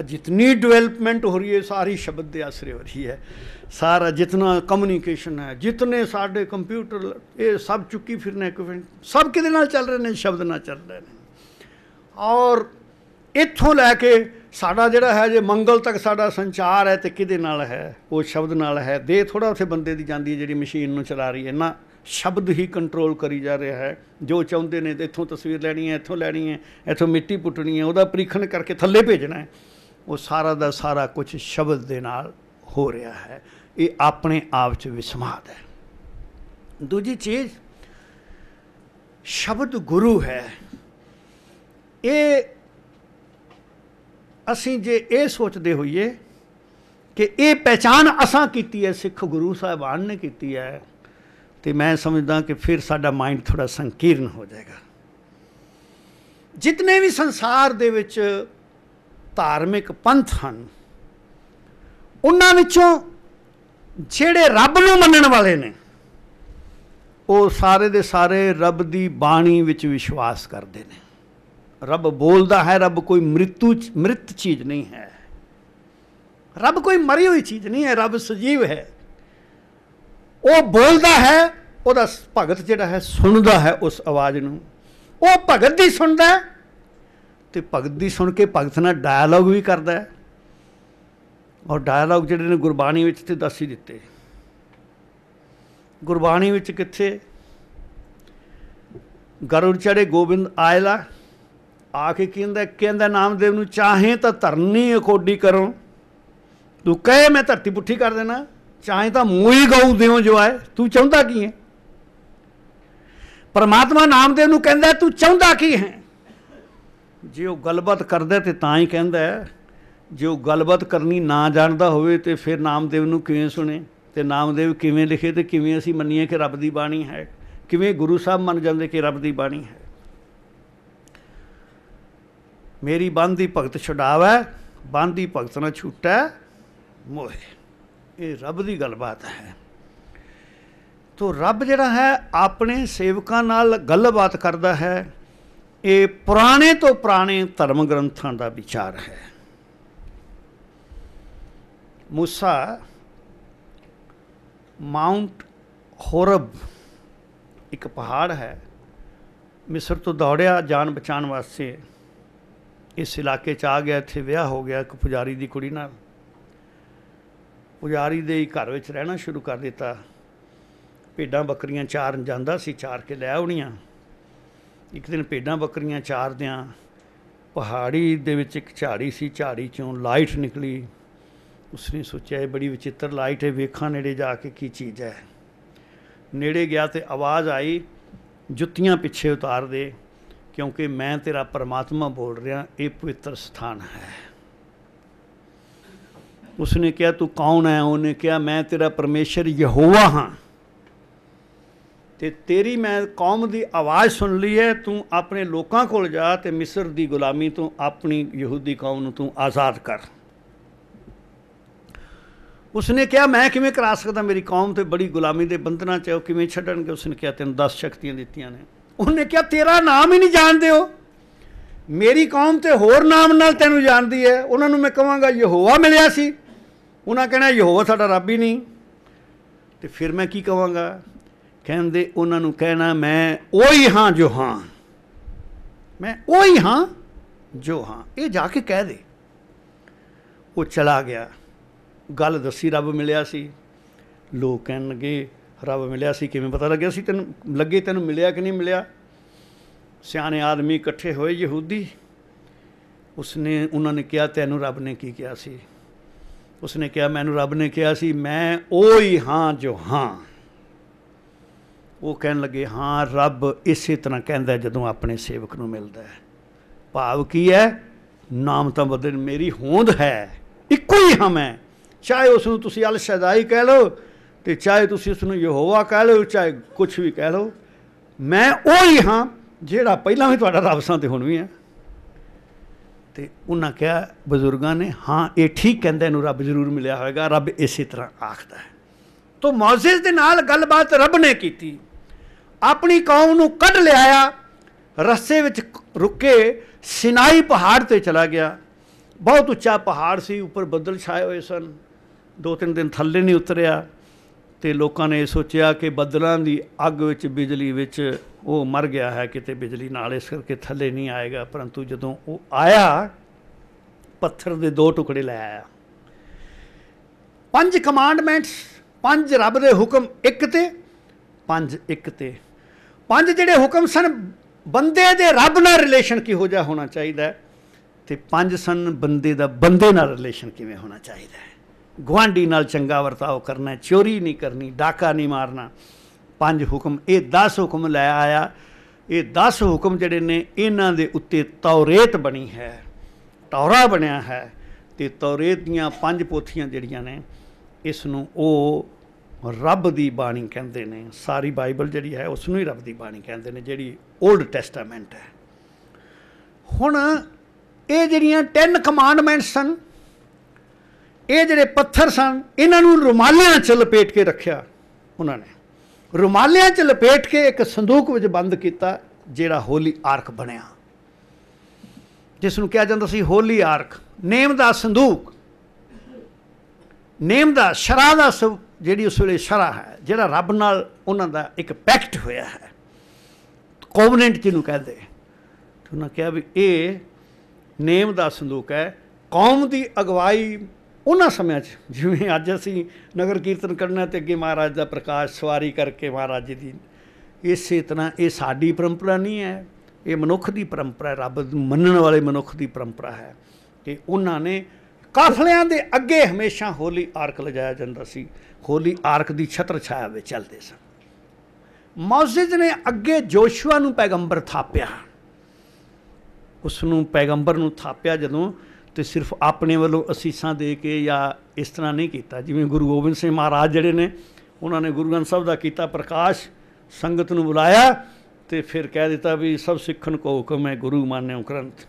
ਅ ਜਿਤਨੀ ਡਿਵੈਲਪਮੈਂਟ ਹੋ ਰਹੀ ਹੈ ਸਾਰੀ ਸ਼ਬਦ ਦੇ ਆਸਰੇ ਹੋ ਰਹੀ ਹੈ ਸਾਰਾ ਜਿਤਨਾ ਕਮਿਊਨੀਕੇਸ਼ਨ ਹੈ ਜਿਤਨੇ ਸਾਡੇ ਕੰਪਿਊਟਰ ਇਹ ਸਭ ਚੁੱਕੀ ਫਿਰਨੇ ਇਕਵਿਪਮੈਂਟ ਸਭ ਕਿਹਦੇ ਨਾਲ ਚੱਲ ਰਹੇ ਨੇ ਸ਼ਬਦ ਨਾਲ ਚੱਲ ਰਹੇ ਨੇ ਔਰ ਇੱਥੋਂ ਲੈ ਕੇ ਸਾਡਾ ਜਿਹੜਾ ਹੈ ਜੇ ਮੰਗਲ ਤੱਕ ਸਾਡਾ ਸੰਚਾਰ ਹੈ ਤੇ ਕਿਹਦੇ ਨਾਲ ਹੈ ਉਹ ਸ਼ਬਦ ਨਾਲ ਹੈ ਦੇ ਥੋੜਾ ਉਥੇ ਬੰਦੇ ਦੀ ਜਾਂਦੀ ਹੈ ਜਿਹੜੀ ਮਸ਼ੀਨ ਨੂੰ ਚਲਾ ਰਹੀ ਹੈ ਨਾ ਸ਼ਬਦ ਹੀ ਕੰਟਰੋਲ ਕਰੀ ਜਾ ਰਿਹਾ ਹੈ ਜੋ ਚਾਹੁੰਦੇ ਨੇ ਇੱਥੋਂ ਤਸਵੀਰ ਲੈਣੀ ਹੈ ਇੱਥੋਂ ਲੈਣੀ ਹੈ ਇੱਥੋਂ ਮਿੱਟੀ ਪੁੱਟਣੀ ਹੈ ਉਹਦਾ ਪ੍ਰੀਖਣ ਕਰਕੇ ਥੱਲੇ ਭੇਜਣਾ ਹੈ ਉਹ ਸਾਰਾ ਦਾ ਸਾਰਾ ਕੁਝ ਸ਼ਬਦ ਦੇ ਨਾਲ ਹੋ ਰਿਹਾ ਹੈ ਇਹ ਆਪਣੇ ਆਪ 'ਚ ਵਿਸਮਾਦ ਹੈ ਦੂਜੀ ਚੀਜ਼ ਸ਼ਬਦ ਗੁਰੂ ਹੈ ਇਹ ਅਸੀਂ ਜੇ ਇਹ ਸੋਚਦੇ ਹੋਈਏ ਕਿ ਇਹ ਪਛਾਣ ਅਸਾਂ ਕੀਤੀ ਹੈ ਸਿੱਖ ਗੁਰੂ ਸਾਹਿਬਾਨ ਨੇ ਕੀਤੀ ਹੈ ਤੇ ਮੈਂ ਸਮਝਦਾ ਕਿ ਫਿਰ ਸਾਡਾ ਮਾਈਂਡ ਥੋੜਾ ਸੰਕੀਰਨ ਹੋ ਜਾਏਗਾ ਜਿੰਨੇ ਵੀ ਸੰਸਾਰ ਦੇ ਵਿੱਚ ਧਾਰਮਿਕ ਪੰਥ ਹਨ ਉਹਨਾਂ ਵਿੱਚੋਂ ਜਿਹੜੇ ਰੱਬ ਨੂੰ ਮੰਨਣ ਵਾਲੇ ਨੇ ਉਹ ਸਾਰੇ ਦੇ ਸਾਰੇ ਰੱਬ ਦੀ ਬਾਣੀ ਵਿੱਚ ਵਿਸ਼ਵਾਸ ਕਰਦੇ ਨੇ ਰੱਬ ਬੋਲਦਾ ਹੈ ਰੱਬ ਕੋਈ ਮ੍ਰਿਤੂ ਮ੍ਰਿਤ ਚੀਜ਼ ਨਹੀਂ ਹੈ ਰੱਬ ਕੋਈ ਮਰੀ ਹੋਈ ਚੀਜ਼ ਨਹੀਂ ਹੈ ਰੱਬ ਸਜੀਵ ਹੈ ਉਹ ਬੋਲਦਾ ਹੈ ਉਹਦਾ ਭਗਤ ਜਿਹੜਾ ਹੈ ਸੁਣਦਾ ਹੈ ਉਸ ਆਵਾਜ਼ ਨੂੰ ਉਹ ਭਗਤ ਦੀ ਸੁਣਦਾ ਤੇ ਭਗਤ ਦੀ ਸੁਣ ਕੇ ਭਗਤ ਨਾਲ ਡਾਇਲੋਗ ਵੀ ਕਰਦਾ ਹੈ ਔਰ ਡਾਇਲੋਗ ਜਿਹੜੇ ਨੇ ਗੁਰਬਾਣੀ ਵਿੱਚ ਤੇ ਦੱਸ ਹੀ ਦਿੱਤੇ ਗੁਰਬਾਣੀ ਵਿੱਚ ਕਿੱਥੇ ਗਰੁਰ ਚੜੇ ਗੋਬਿੰਦ ਆਇਲਾ ਆ ਕੇ ਕਹਿੰਦਾ ਕਹਿੰਦਾ ਨਾਮਦੇਵ ਨੂੰ ਚਾਹੇ ਤਾਂ ਧਰਨੀ ਅਕੋਡੀ ਕਰੋ ਤੂੰ ਕਹੇ ਮੈਂ ਧਰਤੀ ਪੁੱਠੀ ਕਰ ਦੇਣਾ ਚਾਹੇ ਤਾਂ ਮੋਈ ਗਊ ਦਿਓ ਜੋ ਹੈ ਤੂੰ ਚਾਹੁੰਦਾ ਕੀ ਹੈ ਪਰਮਾਤਮਾ ਨਾਮਦੇਵ ਨੂੰ ਕਹਿੰਦਾ ਤੂੰ ਚਾਹੁੰਦਾ ਕੀ ਹੈ ਜੇ ਉਹ ਗਲਬਤ ਕਰਦਾ ਤੇ ਤਾਂ ਹੀ ਕਹਿੰਦਾ ਜੇ ਉਹ ਗਲਬਤ ਕਰਨੀ ਨਾ ਜਾਣਦਾ ਹੋਵੇ ਤੇ ਫਿਰ ਨਾਮਦੇਵ ਨੂੰ ਕਿਵੇਂ ਸੁਣੇ ਤੇ ਨਾਮਦੇਵ ਕਿਵੇਂ ਲਿਖੇ ਤੇ ਕਿਵੇਂ ਅਸੀਂ ਮੰਨੀਏ ਕਿ ਰੱਬ ਦੀ ਬਾਣੀ ਹੈ ਕਿਵੇਂ ਗੁਰੂ ਸਾਹਿਬ ਮੰਨ ਜਾਂਦੇ ਕਿ ਰੱਬ ਦੀ ਬਾਣੀ ਹੈ ਮੇਰੀ ਬੰਦੀ ਭਗਤ ਛਡਾਵਾ ਬੰਦੀ ਭਗਤ ਨਾ ਛੁੱਟਾ ਮੋਹੇ ਇਹ ਰੱਬ ਦੀ ਗੱਲਬਾਤ ਹੈ ਤੋਂ ਰੱਬ ਜਿਹੜਾ ਹੈ ਆਪਣੇ ਸੇਵਕਾਂ ਨਾਲ ਗੱਲਬਾਤ ਕਰਦਾ ਹੈ ਇਹ ਪੁਰਾਣੇ ਤੋਂ ਪੁਰਾਣੇ ਧਰਮ ਗ੍ਰੰਥਾਂ ਦਾ ਵਿਚਾਰ ਹੈ موسی ਮਾਉਂਟ ਹੋਰਬ ਇੱਕ ਪਹਾੜ ਹੈ ਮਿਸਰ ਤੋਂ ਦੌੜਿਆ ਜਾਨ ਬਚਾਉਣ ਵਾਸਤੇ ਇਸ ਇਲਾਕੇ ਚ ਆ ਗਿਆ ਇੱਥੇ ਵਿਆਹ ਹੋ ਗਿਆ ਇੱਕ ਪੁਜਾਰੀ ਦੀ ਕੁੜੀ ਨਾਲ ਪੁਜਾਰੀ ਦੇ ਹੀ ਘਰ ਵਿੱਚ ਰਹਿਣਾ ਸ਼ੁਰੂ ਕਰ ਦਿੱਤਾ ਭੇਡਾਂ ਬੱਕਰੀਆਂ ਚਾਰਨ ਜਾਂਦਾ ਸੀ ਚਾਰ ਕੇ ਲੈ ਆਉਣੀਆਂ ਇੱਕ ਦਿਨ ਭੇਡਾਂ ਬੱਕਰੀਆਂ ਚਾਰਦਿਆਂ ਪਹਾੜੀ ਦੇ ਵਿੱਚ ਇੱਕ ਝਾੜੀ ਸੀ ਝਾੜੀ ਚੋਂ ਲਾਈਟ ਨਿਕਲੀ ਉਸਨੇ ਸੋਚਿਆ ਇਹ ਬੜੀ ਵਿਚਿੱਤਰ ਲਾਈਟ ਹੈ ਵੇਖਾਂ ਨੇੜੇ ਜਾ ਕੇ ਕੀ ਚੀਜ਼ ਹੈ ਨੇੜੇ ਗਿਆ ਤੇ ਆਵਾਜ਼ ਆਈ ਜੁੱਤੀਆਂ ਪਿੱਛੇ ਉਤਾਰ ਦੇ ਕਿਉਂਕਿ ਮੈਂ ਤੇਰਾ ਪਰਮਾਤਮਾ ਬੋਲ ਰਿਹਾ ਇਹ ਪਵਿੱਤਰ ਸਥਾਨ ਹੈ ਉਸਨੇ ਕਿਹਾ ਤੂੰ ਕੌਣ ਹੈ ਉਹਨੇ ਕਿਹਾ ਮੈਂ ਤੇਰਾ ਪਰਮੇਸ਼ਰ ਯਹੋਵਾ ਹਾਂ ਤੇ ਤੇਰੀ ਮੈਂ ਕੌਮ ਦੀ ਆਵਾਜ਼ ਸੁਣ ਲਈ ਹੈ ਤੂੰ ਆਪਣੇ ਲੋਕਾਂ ਕੋਲ ਜਾ ਤੇ ਮਿਸਰ ਦੀ ਗੁਲਾਮੀ ਤੋਂ ਆਪਣੀ ਯਹੂਦੀ ਕੌਮ ਨੂੰ ਤੂੰ ਆਜ਼ਾਦ ਕਰ ਉਸਨੇ ਕਿਹਾ ਮੈਂ ਕਿਵੇਂ ਕਰਾ ਸਕਦਾ ਮੇਰੀ ਕੌਮ ਤੇ ਬੜੀ ਗੁਲਾਮੀ ਦੇ ਬੰਧਨਾਂ ਚ ਉਹ ਕਿਵੇਂ ਛੱਡਣਗੇ ਉਸਨੇ ਕਿਹਾ ਤੈਨੂੰ 10 ਸ਼ਕਤੀਆਂ ਦਿੱਤੀਆਂ ਨੇ ਉਹਨੇ ਕਿਹਾ ਤੇਰਾ ਨਾਮ ਹੀ ਨਹੀਂ ਜਾਣਦੇ ਹੋ ਮੇਰੀ ਕੌਮ ਤੇ ਹੋਰ ਨਾਮ ਨਾਲ ਤੈਨੂੰ ਜਾਣਦੀ ਹੈ ਉਹਨਾਂ ਨੂੰ ਮੈਂ ਕਹਾਂਗਾ ਯਹੋਵਾ ਮਿਲਿਆ ਸੀ ਉਹਨਾਂ ਕਹਿਣਾ ਯਹੋਵਾ ਸਾਡਾ ਰੱਬ ਹੀ ਨਹੀਂ ਤੇ ਫਿਰ ਮੈਂ ਕੀ ਕਵਾਂਗਾ ਕਹਿੰਦੇ ਉਹਨਾਂ ਨੂੰ ਕਹਿਣਾ ਮੈਂ ਉਹੀ ਹਾਂ ਜੋ ਹਾਂ ਮੈਂ ਉਹੀ ਹਾਂ ਜੋ ਹਾਂ ਇਹ ਜਾ ਕੇ ਕਹਿ ਦੇ ਉਹ ਚਲਾ ਗਿਆ ਗੱਲ ਦੱਸੀ ਰੱਬ ਮਿਲਿਆ ਸੀ ਲੋਕ ਕਹਿਣਗੇ ਰੱਬ ਮਿਲਿਆ ਸੀ ਕਿਵੇਂ ਪਤਾ ਲੱਗਿਆ ਸੀ ਤੈਨੂੰ ਲੱਗੇ ਤੈਨੂੰ ਮਿਲਿਆ ਕਿ ਨਹੀਂ ਮਿਲਿਆ ਸਿਆਣੇ ਆਦਮੀ ਇਕੱਠੇ ਹੋਏ ਯਹੂਦੀ ਉਸਨੇ ਉਹਨਾਂ ਨੇ ਕਿਹਾ ਤੈਨੂੰ ਰੱਬ ਨੇ ਕੀ ਕਿਹਾ ਸੀ ਉਸਨੇ ਕਿਹਾ ਮੈਨੂੰ ਰੱਬ ਨੇ ਕਿਹਾ ਸੀ ਮੈਂ ਉਹ ਹੀ ਹਾਂ ਜੋ ਹਾਂ ਉਹ ਕਹਿਣ ਲੱਗੇ ਹਾਂ ਰੱਬ ਇਸੇ ਤਰ੍ਹਾਂ ਕਹਿੰਦਾ ਜਦੋਂ ਆਪਣੇ ਸੇਵਕ ਨੂੰ ਮਿਲਦਾ ਹੈ ਭਾਵ ਕੀ ਹੈ ਨਾਮ ਤਾਂ ਬਦਲ ਮੇਰੀ ਹੋਂਦ ਹੈ ਇੱਕੋ ਹੀ ਹਾਂ ਮੈਂ ਚਾਹੇ ਉਸ ਨੂੰ ਤੁਸੀਂ ਅਲ ਸ਼ਦਾਈ ਕਹਿ ਲਓ ਤੇ ਚਾਹੇ ਤੁਸੀਂ ਉਸ ਨੂੰ ਯਹੋਵਾ ਕਹਿ ਲਓ ਚਾਹੇ ਕੁਝ ਵੀ ਕਹਿ ਲਓ ਮੈਂ ਉਹ ਹੀ ਹਾਂ ਜਿਹੜਾ ਪਹਿਲਾਂ ਵੀ ਤੁਹਾਡਾ ਰੱਬ ਸਾਂ ਤੇ ਹੁਣ ਵੀ ਹੈ ਤੇ ਉਹਨਾਂ ਕਿਹਾ ਬਜ਼ੁਰਗਾਂ ਨੇ ਹਾਂ ਇਹ ਠੀਕ ਕਹਿੰਦੇ ਨੂੰ ਰੱਬ ਜ਼ਰੂਰ ਮਿਲਿਆ ਹੋਵੇਗਾ ਰੱਬ ਇਸੇ ਤਰ੍ਹਾਂ ਆਖਦਾ ਹੈ ਤੋਂ ਮੌਜ਼ਿਸ ਦੇ ਨਾਲ ਗੱਲਬਾਤ ਰੱਬ ਨੇ ਕੀਤੀ ਆਪਣੀ ਕੌਮ ਨੂੰ ਕੱਢ ਲਿਆਇਆ ਰਸਤੇ ਵਿੱਚ ਰੁਕੇ ਸਿਨਾਈ ਪਹਾੜ ਤੇ ਚਲਾ ਗਿਆ ਬਹੁਤ ਉੱਚਾ ਪਹਾੜ ਸੀ ਉੱਪਰ ਬੱਦਲ ਛਾਏ ਹੋਏ ਸਨ ਦੋ ਤਿੰਨ ਦਿਨ ਥੱਲੇ ਨਹੀਂ ਉਤਰਿਆ ਤੇ ਲੋਕਾਂ ਨੇ ਸੋਚਿਆ ਕਿ ਬੱਦਲਾਂ ਦੀ ਅੱਗ ਵਿੱਚ ਬਿਜਲੀ ਵਿੱਚ ਉਹ ਮਰ ਗਿਆ ਹੈ ਕਿਤੇ ਬਿਜਲੀ ਨਾਲ ਇਸ ਕਰਕੇ ਥੱਲੇ ਨਹੀਂ ਆਏਗਾ ਪਰੰਤੂ ਜਦੋਂ ਉਹ ਆਇਆ ਪੱਥਰ ਦੇ ਦੋ ਟੁਕੜੇ ਲੈ ਆਇਆ ਪੰਜ ਕਮਾਂਡਮੈਂਟਸ ਪੰਜ ਰੱਬ ਦੇ ਹੁਕਮ ਇੱਕ ਤੇ ਪੰਜ ਇੱਕ ਤੇ ਪੰਜ ਜਿਹੜੇ ਹੁਕਮ ਸਨ ਬੰਦੇ ਦੇ ਰੱਬ ਨਾਲ ਰਿਲੇਸ਼ਨ ਕੀ ਹੋ ਜਾ ਹੋਣਾ ਚਾਹੀਦਾ ਤੇ ਪੰਜ ਸਨ ਬੰਦੇ ਦਾ ਬੰਦੇ ਨਾਲ ਰਿਲੇਸ਼ਨ ਕਿਵੇਂ ਹੋਣਾ ਚਾਹੀਦਾ ਹੈ ਗਵਾਂਢੀ ਨਾਲ ਚੰਗਾ ਵਰਤਾਓ ਕਰਨਾ ਚੋਰੀ ਨਹੀਂ ਕਰਨੀ ਡਾਕਾ ਨਹੀਂ ਮਾਰਨਾ ਪੰਜ ਹੁਕਮ ਇਹ 10 ਹੁਕਮ ਲੈ ਆਇਆ ਇਹ 10 ਹੁਕਮ ਜਿਹੜੇ ਨੇ ਇਹਨਾਂ ਦੇ ਉੱਤੇ ਤੌਰੇਤ ਬਣੀ ਹੈ ਤੌਰਾ ਬਣਿਆ ਹੈ ਤੇ ਤੌਰੇਤ ਦੀਆਂ ਪੰਜ ਪੋਥੀਆਂ ਜਿਹੜੀਆਂ ਨੇ ਇਸ ਨੂੰ ਉਹ ਰੱਬ ਦੀ ਬਾਣੀ ਕਹਿੰਦੇ ਨੇ ਸਾਰੀ ਬਾਈਬਲ ਜਿਹੜੀ ਹੈ ਉਸ ਨੂੰ ਹੀ ਰੱਬ ਦੀ ਬਾਣੀ ਕਹਿੰਦੇ ਨੇ ਜਿਹੜੀ 올ਡ ਟੈਸਟਾਮੈਂਟ ਹੈ ਹੁਣ ਇਹ ਜਿਹੜੀਆਂ 10 ਕਮਾਂਡਮੈਂਟਸ ਹਨ ਇਹ ਜਿਹੜੇ ਪੱਥਰ ਸਨ ਇਹਨਾਂ ਨੂੰ ਰੁਮਾਲਿਆਂ 'ਚ ਲਪੇਟ ਕੇ ਰੱਖਿਆ ਉਹਨਾਂ ਨੇ ਰੁਮਾਲਿਆਂ 'ਚ ਲਪੇਟ ਕੇ ਇੱਕ ਸੰਦੂਕ ਵਿੱਚ ਬੰਦ ਕੀਤਾ ਜਿਹੜਾ ਹੋਲੀ ਆਰਕ ਬਣਿਆ ਜਿਸ ਨੂੰ ਕਿਹਾ ਜਾਂਦਾ ਸੀ ਹੋਲੀ ਆਰਕ ਨੇਮ ਦਾ ਸੰਦੂਕ ਨੇਮ ਦਾ ਸ਼ਰਾ ਦਾ ਜਿਹੜੀ ਉਸ ਵੇਲੇ ਸ਼ਰਾ ਹੈ ਜਿਹੜਾ ਰੱਬ ਨਾਲ ਉਹਨਾਂ ਦਾ ਇੱਕ ਪੈਕਟ ਹੋਇਆ ਹੈ ਕੋਵਨੈਂਟ ਜਿਹਨੂੰ ਕਹਿੰਦੇ ਉਹਨਾਂ ਕਿਹਾ ਵੀ ਇਹ ਨੇਮ ਦਾ ਸੰਦੂਕ ਹੈ ਕੌਮ ਦੀ ਅਗਵਾਈ ਉਹਨਾਂ ਸਮਿਆਂ 'ਚ ਜਿਵੇਂ ਅੱਜ ਅਸੀਂ ਨਗਰ ਕੀਰਤਨ ਕਰਨਾ ਤੇ ਅੱਗੇ ਮਹਾਰਾਜ ਦਾ ਪ੍ਰਕਾਸ਼ ਸਵਾਰੀ ਕਰਕੇ ਮਹਾਰਾਜ ਜੀ ਦੀ ਇਸੇ ਤਰ੍ਹਾਂ ਇਹ ਸਾਡੀ ਪਰੰਪਰਾ ਨਹੀਂ ਹੈ ਇਹ ਮਨੁੱਖ ਦੀ ਪਰੰਪਰਾ ਹੈ ਰੱਬ ਨੂੰ ਮੰਨਣ ਵਾਲੇ ਮਨੁੱਖ ਦੀ ਪਰੰਪਰਾ ਹੈ ਕਿ ਉਹਨਾਂ ਨੇ ਕਾਫਲਿਆਂ ਦੇ ਅੱਗੇ ਹਮੇਸ਼ਾ ਹੋਲੀ ਆਰਕ ਲਜਾਇਆ ਜਾਂਦਾ ਸੀ ਹੋਲੀ ਆਰਕ ਦੀ ਛਤਰ ਛਾਇਆ ਵਿੱਚ ਚੱਲਦੇ ਸਨ ਮੌਜ਼ਿਦ ਨੇ ਅੱਗੇ ਜੋਸ਼ੂਆ ਨੂੰ ਪੈਗੰਬਰ ਥਾਪਿਆ ਉਸ ਨੂੰ ਪੈਗੰਬਰ ਨੂੰ ਥਾਪਿਆ ਜਦੋਂ ਤੇ ਸਿਰਫ ਆਪਣੇ ਵੱਲੋਂ ਅਸੀਸਾਂ ਦੇ ਕੇ ਜਾਂ ਇਸ ਤਰ੍ਹਾਂ ਨਹੀਂ ਕੀਤਾ ਜਿਵੇਂ ਗੁਰੂ ਗੋਬਿੰਦ ਸਿੰਘ ਮਹਾਰਾਜ ਜਿਹੜੇ ਨੇ ਉਹਨਾਂ ਨੇ ਗੁਰੂ ਗ੍ਰੰਥ ਸਾਹਿਬ ਦਾ ਕੀਤਾ ਪ੍ਰਕਾਸ਼ ਸੰਗਤ ਨੂੰ ਬੁਲਾਇਆ ਤੇ ਫਿਰ ਕਹਿ ਦਿੱਤਾ ਵੀ ਸਭ ਸਿੱਖਣ ਕੋ ਹੁਕਮ ਹੈ ਗੁਰੂ ਮਾਨਿਓ ਗ੍ਰੰਥ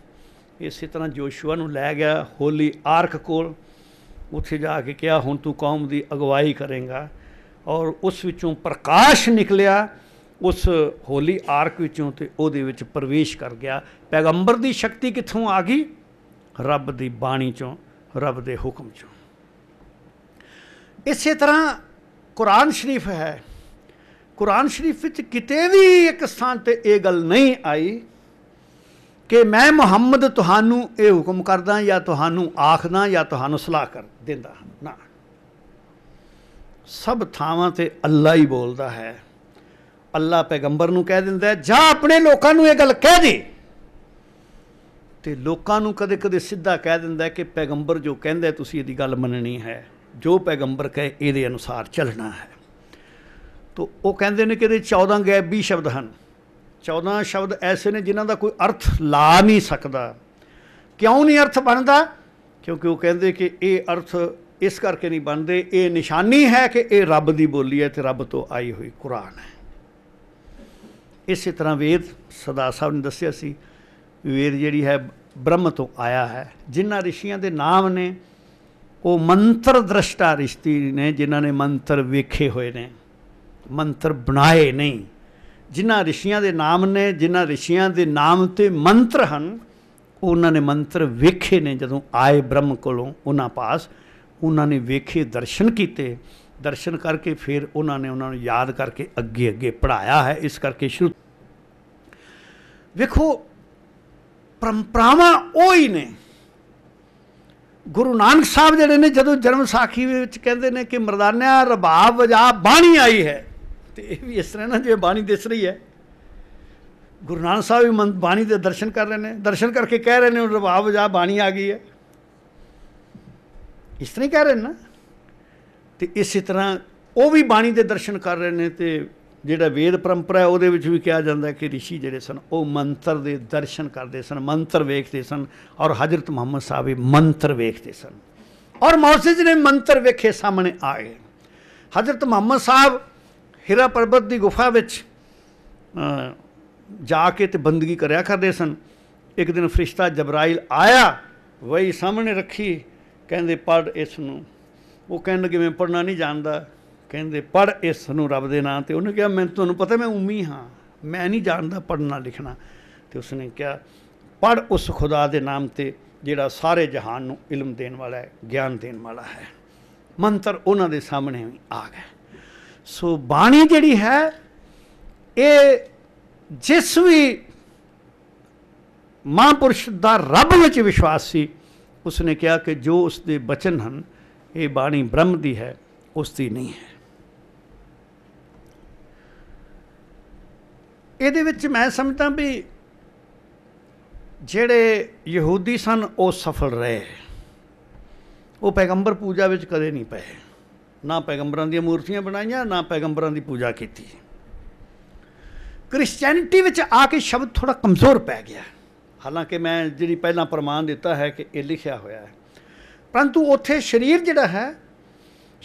ਇਸੇ ਤਰ੍ਹਾਂ ਜੋਸ਼ੂਆ ਨੂੰ ਲੈ ਗਿਆ ਹੋਲੀ ਆਰਕ ਕੋਲ ਉੱਥੇ ਜਾ ਕੇ ਕਿਹਾ ਹੁਣ ਤੂੰ ਕੌਮ ਦੀ ਅਗਵਾਈ ਕਰੇਗਾ ਔਰ ਉਸ ਵਿੱਚੋਂ ਪ੍ਰਕਾਸ਼ ਨਿਕਲਿਆ ਉਸ ਹੋਲੀ ਆਰਕ ਵਿੱਚੋਂ ਤੇ ਉਹਦੇ ਵਿੱਚ ਪ੍ਰਵੇਸ਼ ਕਰ ਗਿਆ ਪੈਗੰਬਰ ਦੀ ਸ਼ਕਤੀ ਕਿੱਥੋਂ ਆ ਗਈ ਰੱਬ ਦੀ ਬਾਣੀ ਚੋਂ ਰੱਬ ਦੇ ਹੁਕਮ ਚੋਂ ਇਸੇ ਤਰ੍ਹਾਂ ਕੁਰਾਨ ਸ਼ਰੀਫ ਹੈ ਕੁਰਾਨ ਸ਼ਰੀਫ ਵਿੱਚ ਕਿਤੇ ਵੀ ਇੱਕ ਸਥਾਨ ਤੇ ਇਹ ਗੱਲ ਨਹੀਂ ਆਈ ਕਿ ਮੈਂ ਮੁਹੰਮਦ ਤੁਹਾਨੂੰ ਇਹ ਹੁਕਮ ਕਰਦਾ ਜਾਂ ਤੁਹਾਨੂੰ ਆਖਦਾ ਜਾਂ ਤੁਹਾਨੂੰ ਸਲਾਹ ਕਰ ਦਿੰਦਾ ਨਾ ਸਭ ਥਾਵਾਂ ਤੇ ਅੱਲਾ ਹੀ ਬੋਲਦਾ ਹੈ ਅੱਲਾ ਪੈਗੰਬਰ ਨੂੰ ਕਹਿ ਦਿੰਦਾ ਜਾ ਆਪਣੇ ਲੋਕਾਂ ਨੂੰ ਇਹ ਗੱਲ ਕਹਿ ਦੇ ਤੇ ਲੋਕਾਂ ਨੂੰ ਕਦੇ-ਕਦੇ ਸਿੱਧਾ ਕਹਿ ਦਿੰਦਾ ਕਿ ਪੈਗੰਬਰ ਜੋ ਕਹਿੰਦਾ ਤੁਸੀਂ ਇਹਦੀ ਗੱਲ ਮੰਨਣੀ ਹੈ ਜੋ ਪੈਗੰਬਰ ਕਹੇ ਇਹਦੇ ਅਨੁਸਾਰ ਚੱਲਣਾ ਹੈ ਤੋਂ ਉਹ ਕਹਿੰਦੇ ਨੇ ਕਿ ਇਹਦੇ 14 ਗੈਬੀ ਸ਼ਬਦ ਹਨ 14 ਸ਼ਬਦ ਐਸੇ ਨੇ ਜਿਨ੍ਹਾਂ ਦਾ ਕੋਈ ਅਰਥ ਲਾ ਨਹੀਂ ਸਕਦਾ ਕਿਉਂ ਨਹੀਂ ਅਰਥ ਬਣਦਾ ਕਿਉਂਕਿ ਉਹ ਕਹਿੰਦੇ ਕਿ ਇਹ ਅਰਥ ਇਸ ਕਰਕੇ ਨਹੀਂ ਬਣਦੇ ਇਹ ਨਿਸ਼ਾਨੀ ਹੈ ਕਿ ਇਹ ਰੱਬ ਦੀ ਬੋਲੀ ਹੈ ਤੇ ਰੱਬ ਤੋਂ ਆਈ ਹੋਈ ਕੁਰਾਨ ਹੈ ਇਸੇ ਤਰ੍ਹਾਂ ਵੇਦ ਸਦਾ ਸਾਹਿਬ ਨੇ ਦੱਸਿਆ ਸੀ ਵੇਦ ਜਿਹੜੀ ਹੈ ਬ੍ਰਹਮ ਤੋਂ ਆਇਆ ਹੈ ਜਿਨ੍ਹਾਂ ਰਿਸ਼ੀਆਂ ਦੇ ਨਾਮ ਨੇ ਉਹ ਮੰਤਰ ਦ੍ਰਸ਼ਟਾ ਰਿਸ਼ਤੀ ਨੇ ਜਿਨ੍ਹਾਂ ਨੇ ਮੰਤਰ ਵੇਖੇ ਹੋਏ ਨੇ ਮੰਤਰ ਬਣਾਏ ਨਹੀਂ ਜਿਨ੍ਹਾਂ ਰਿਸ਼ੀਆਂ ਦੇ ਨਾਮ ਨੇ ਜਿਨ੍ਹਾਂ ਰਿਸ਼ੀਆਂ ਦੇ ਨਾਮ ਤੇ ਮੰਤਰ ਹਨ ਉਹਨਾਂ ਨੇ ਮੰਤਰ ਵੇਖੇ ਨੇ ਜਦੋਂ ਆਏ ਬ੍ਰਹਮ ਕੋਲੋਂ ਉਹਨਾਂ ਪਾਸ ਉਹਨਾਂ ਨੇ ਵੇਖੇ ਦਰਸ਼ਨ ਕੀਤੇ ਦਰਸ਼ਨ ਕਰਕੇ ਫਿਰ ਉਹਨਾਂ ਨੇ ਉਹਨਾਂ ਨੂੰ ਯਾਦ ਕਰਕੇ ਅੱਗੇ ਅੱਗੇ ਪੜਾਇਆ ਹੈ ਇਸ ਕਰਕੇ ਸ਼ੁਰੂ ਵੇਖੋ ਪਰੰਪਰਾਵਾਂ ਉਹ ਹੀ ਨੇ ਗੁਰੂ ਨਾਨਕ ਸਾਹਿਬ ਜਿਹੜੇ ਨੇ ਜਦੋਂ ਜਨਮ ਸਾਖੀ ਵਿੱਚ ਕਹਿੰਦੇ ਨੇ ਕਿ ਮਰਦਾਨਿਆ ਰਬਾਬ ਵਜਾ ਬਾਣੀ ਆਈ ਹੈ ਤੇ ਇਹ ਵੀ ਇਸ ਤਰ੍ਹਾਂ ਨਾ ਜਿਵੇਂ ਬਾਣੀ ਦਿਸ ਰਹੀ ਹੈ ਗੁਰੂ ਨਾਨਕ ਸਾਹਿਬ ਵੀ ਬਾਣੀ ਦੇ ਦਰਸ਼ਨ ਕਰ ਰਹੇ ਨੇ ਦਰਸ਼ਨ ਕਰਕੇ ਕਹਿ ਰਹੇ ਨੇ ਰਬਾਬ ਵਜਾ ਬਾਣੀ ਆ ਗਈ ਹੈ ਇਸ ਤਰ੍ਹਾਂ ਹੀ ਕਹਿ ਰਹੇ ਨੇ ਨਾ ਤੇ ਇਸੇ ਤਰ੍ਹਾਂ ਉਹ ਵੀ ਬਾਣੀ ਦੇ ਦਰਸ਼ਨ ਕਰ ਰਹੇ ਨੇ ਤੇ ਜਿਹੜਾ ਵੇਦ ਪਰੰਪਰਾ ਹੈ ਉਹਦੇ ਵਿੱਚ ਵੀ ਕਿਹਾ ਜਾਂਦਾ ਕਿ ઋષਿ ਜਿਹੜੇ ਸਨ ਉਹ ਮੰਤਰ ਦੇ ਦਰਸ਼ਨ ਕਰਦੇ ਸਨ ਮੰਤਰ ਵੇਖਦੇ ਸਨ ਔਰ ਹਜ਼ਰਤ ਮੁਹੰਮਦ ਸਾਹਿਬ ਵੀ ਮੰਤਰ ਵੇਖਦੇ ਸਨ ਔਰ ਮੌਸਜ ਨੇ ਮੰਤਰ ਵੇਖੇ ਸਾਹਮਣੇ ਆਏ ਹਜ਼ਰਤ ਮੁਹੰਮਦ ਸਾਹਿਬ ਹੀਰਾ ਪਰਬਤ ਦੀ ਗੁਫਾ ਵਿੱਚ ਜਾ ਕੇ ਤੇ ਬੰਦਗੀ ਕਰਿਆ ਕਰਦੇ ਸਨ ਇੱਕ ਦਿਨ ਫਰਿਸ਼ਤਾ ਜਬਰਾਇਲ ਆਇਆ ਵਹੀ ਸਾਹਮਣੇ ਰੱਖੀ ਕਹਿੰਦੇ ਪੜ ਇਸ ਨੂੰ ਉਹ ਕਹਿੰਦੇ ਕਿਵੇਂ ਪੜਨਾ ਨਹੀਂ ਜਾਣਦਾ ਕਹਿੰਦੇ ਪੜ ਇਸ ਨੂੰ ਰੱਬ ਦੇ ਨਾਂ ਤੇ ਉਹਨੇ ਕਿਹਾ ਮੈਂ ਤੁਹਾਨੂੰ ਪਤਾ ਮੈਂ ਉਮੀ ਹਾਂ ਮੈਂ ਨਹੀਂ ਜਾਣਦਾ ਪੜਨਾ ਲਿਖਣਾ ਤੇ ਉਸਨੇ ਕਿਹਾ ਪੜ ਉਸ ਖੁਦਾ ਦੇ ਨਾਮ ਤੇ ਜਿਹੜਾ ਸਾਰੇ ਜਹਾਨ ਨੂੰ ਇਲਮ ਦੇਣ ਵਾਲਾ ਹੈ ਗਿਆਨ ਦੇਣ ਵਾਲਾ ਹੈ ਮੰਤਰ ਉਹਨਾਂ ਦੇ ਸਾਹਮਣੇ ਵੀ ਆ ਗਿਆ ਸੋ ਬਾਣੀ ਜਿਹੜੀ ਹੈ ਇਹ ਜਿਸ ਵੀ ਮਹਾਂਪੁਰਸ਼ ਦਾ ਰੱਬ ਵਿੱਚ ਵਿਸ਼ਵਾਸ ਸੀ ਉਸਨੇ ਕਿਹਾ ਕਿ ਜੋ ਉਸ ਦੇ ਬਚਨ ਹਨ ਇਹ ਬਾਣੀ ਬ੍ਰਹਮ ਦੀ ਹੈ ਉਸ ਦੀ ਨਹੀਂ ਹੈ ਇਹਦੇ ਵਿੱਚ ਮੈਂ ਸਮਝਦਾ ਵੀ ਜਿਹੜੇ ਯਹੂਦੀ ਸਨ ਉਹ ਸਫਲ ਰਹੇ ਉਹ ਪੈਗੰਬਰ ਪੂਜਾ ਵਿੱਚ ਕਦੇ ਨਹੀਂ ਪਏ ਨਾ ਪੈਗੰਬਰਾਂ ਦੀਆਂ ਮੂਰਤੀਆਂ ਬਣਾਈਆਂ ਨਾ ਪੈਗੰਬਰਾਂ ਦੀ ਪੂਜਾ ਕੀਤੀ ਕ੍ਰਿਸਚੀਅਨਿਟੀ ਵਿੱਚ ਆ ਕੇ ਸ਼ਬਦ ਥੋੜਾ ਕਮਜ਼ੋਰ ਪੈ ਗਿਆ ਹਾਲਾਂਕਿ ਮੈਂ ਜਿਹੜੀ ਪਹਿਲਾਂ ਪ੍ਰਮਾਣ ਦਿੱਤਾ ਹੈ ਕਿ ਇਹ ਲਿਖਿਆ ਹੋਇਆ ਹੈ ਪਰੰਤੂ ਉੱਥੇ ਸਰੀਰ ਜਿਹੜਾ ਹੈ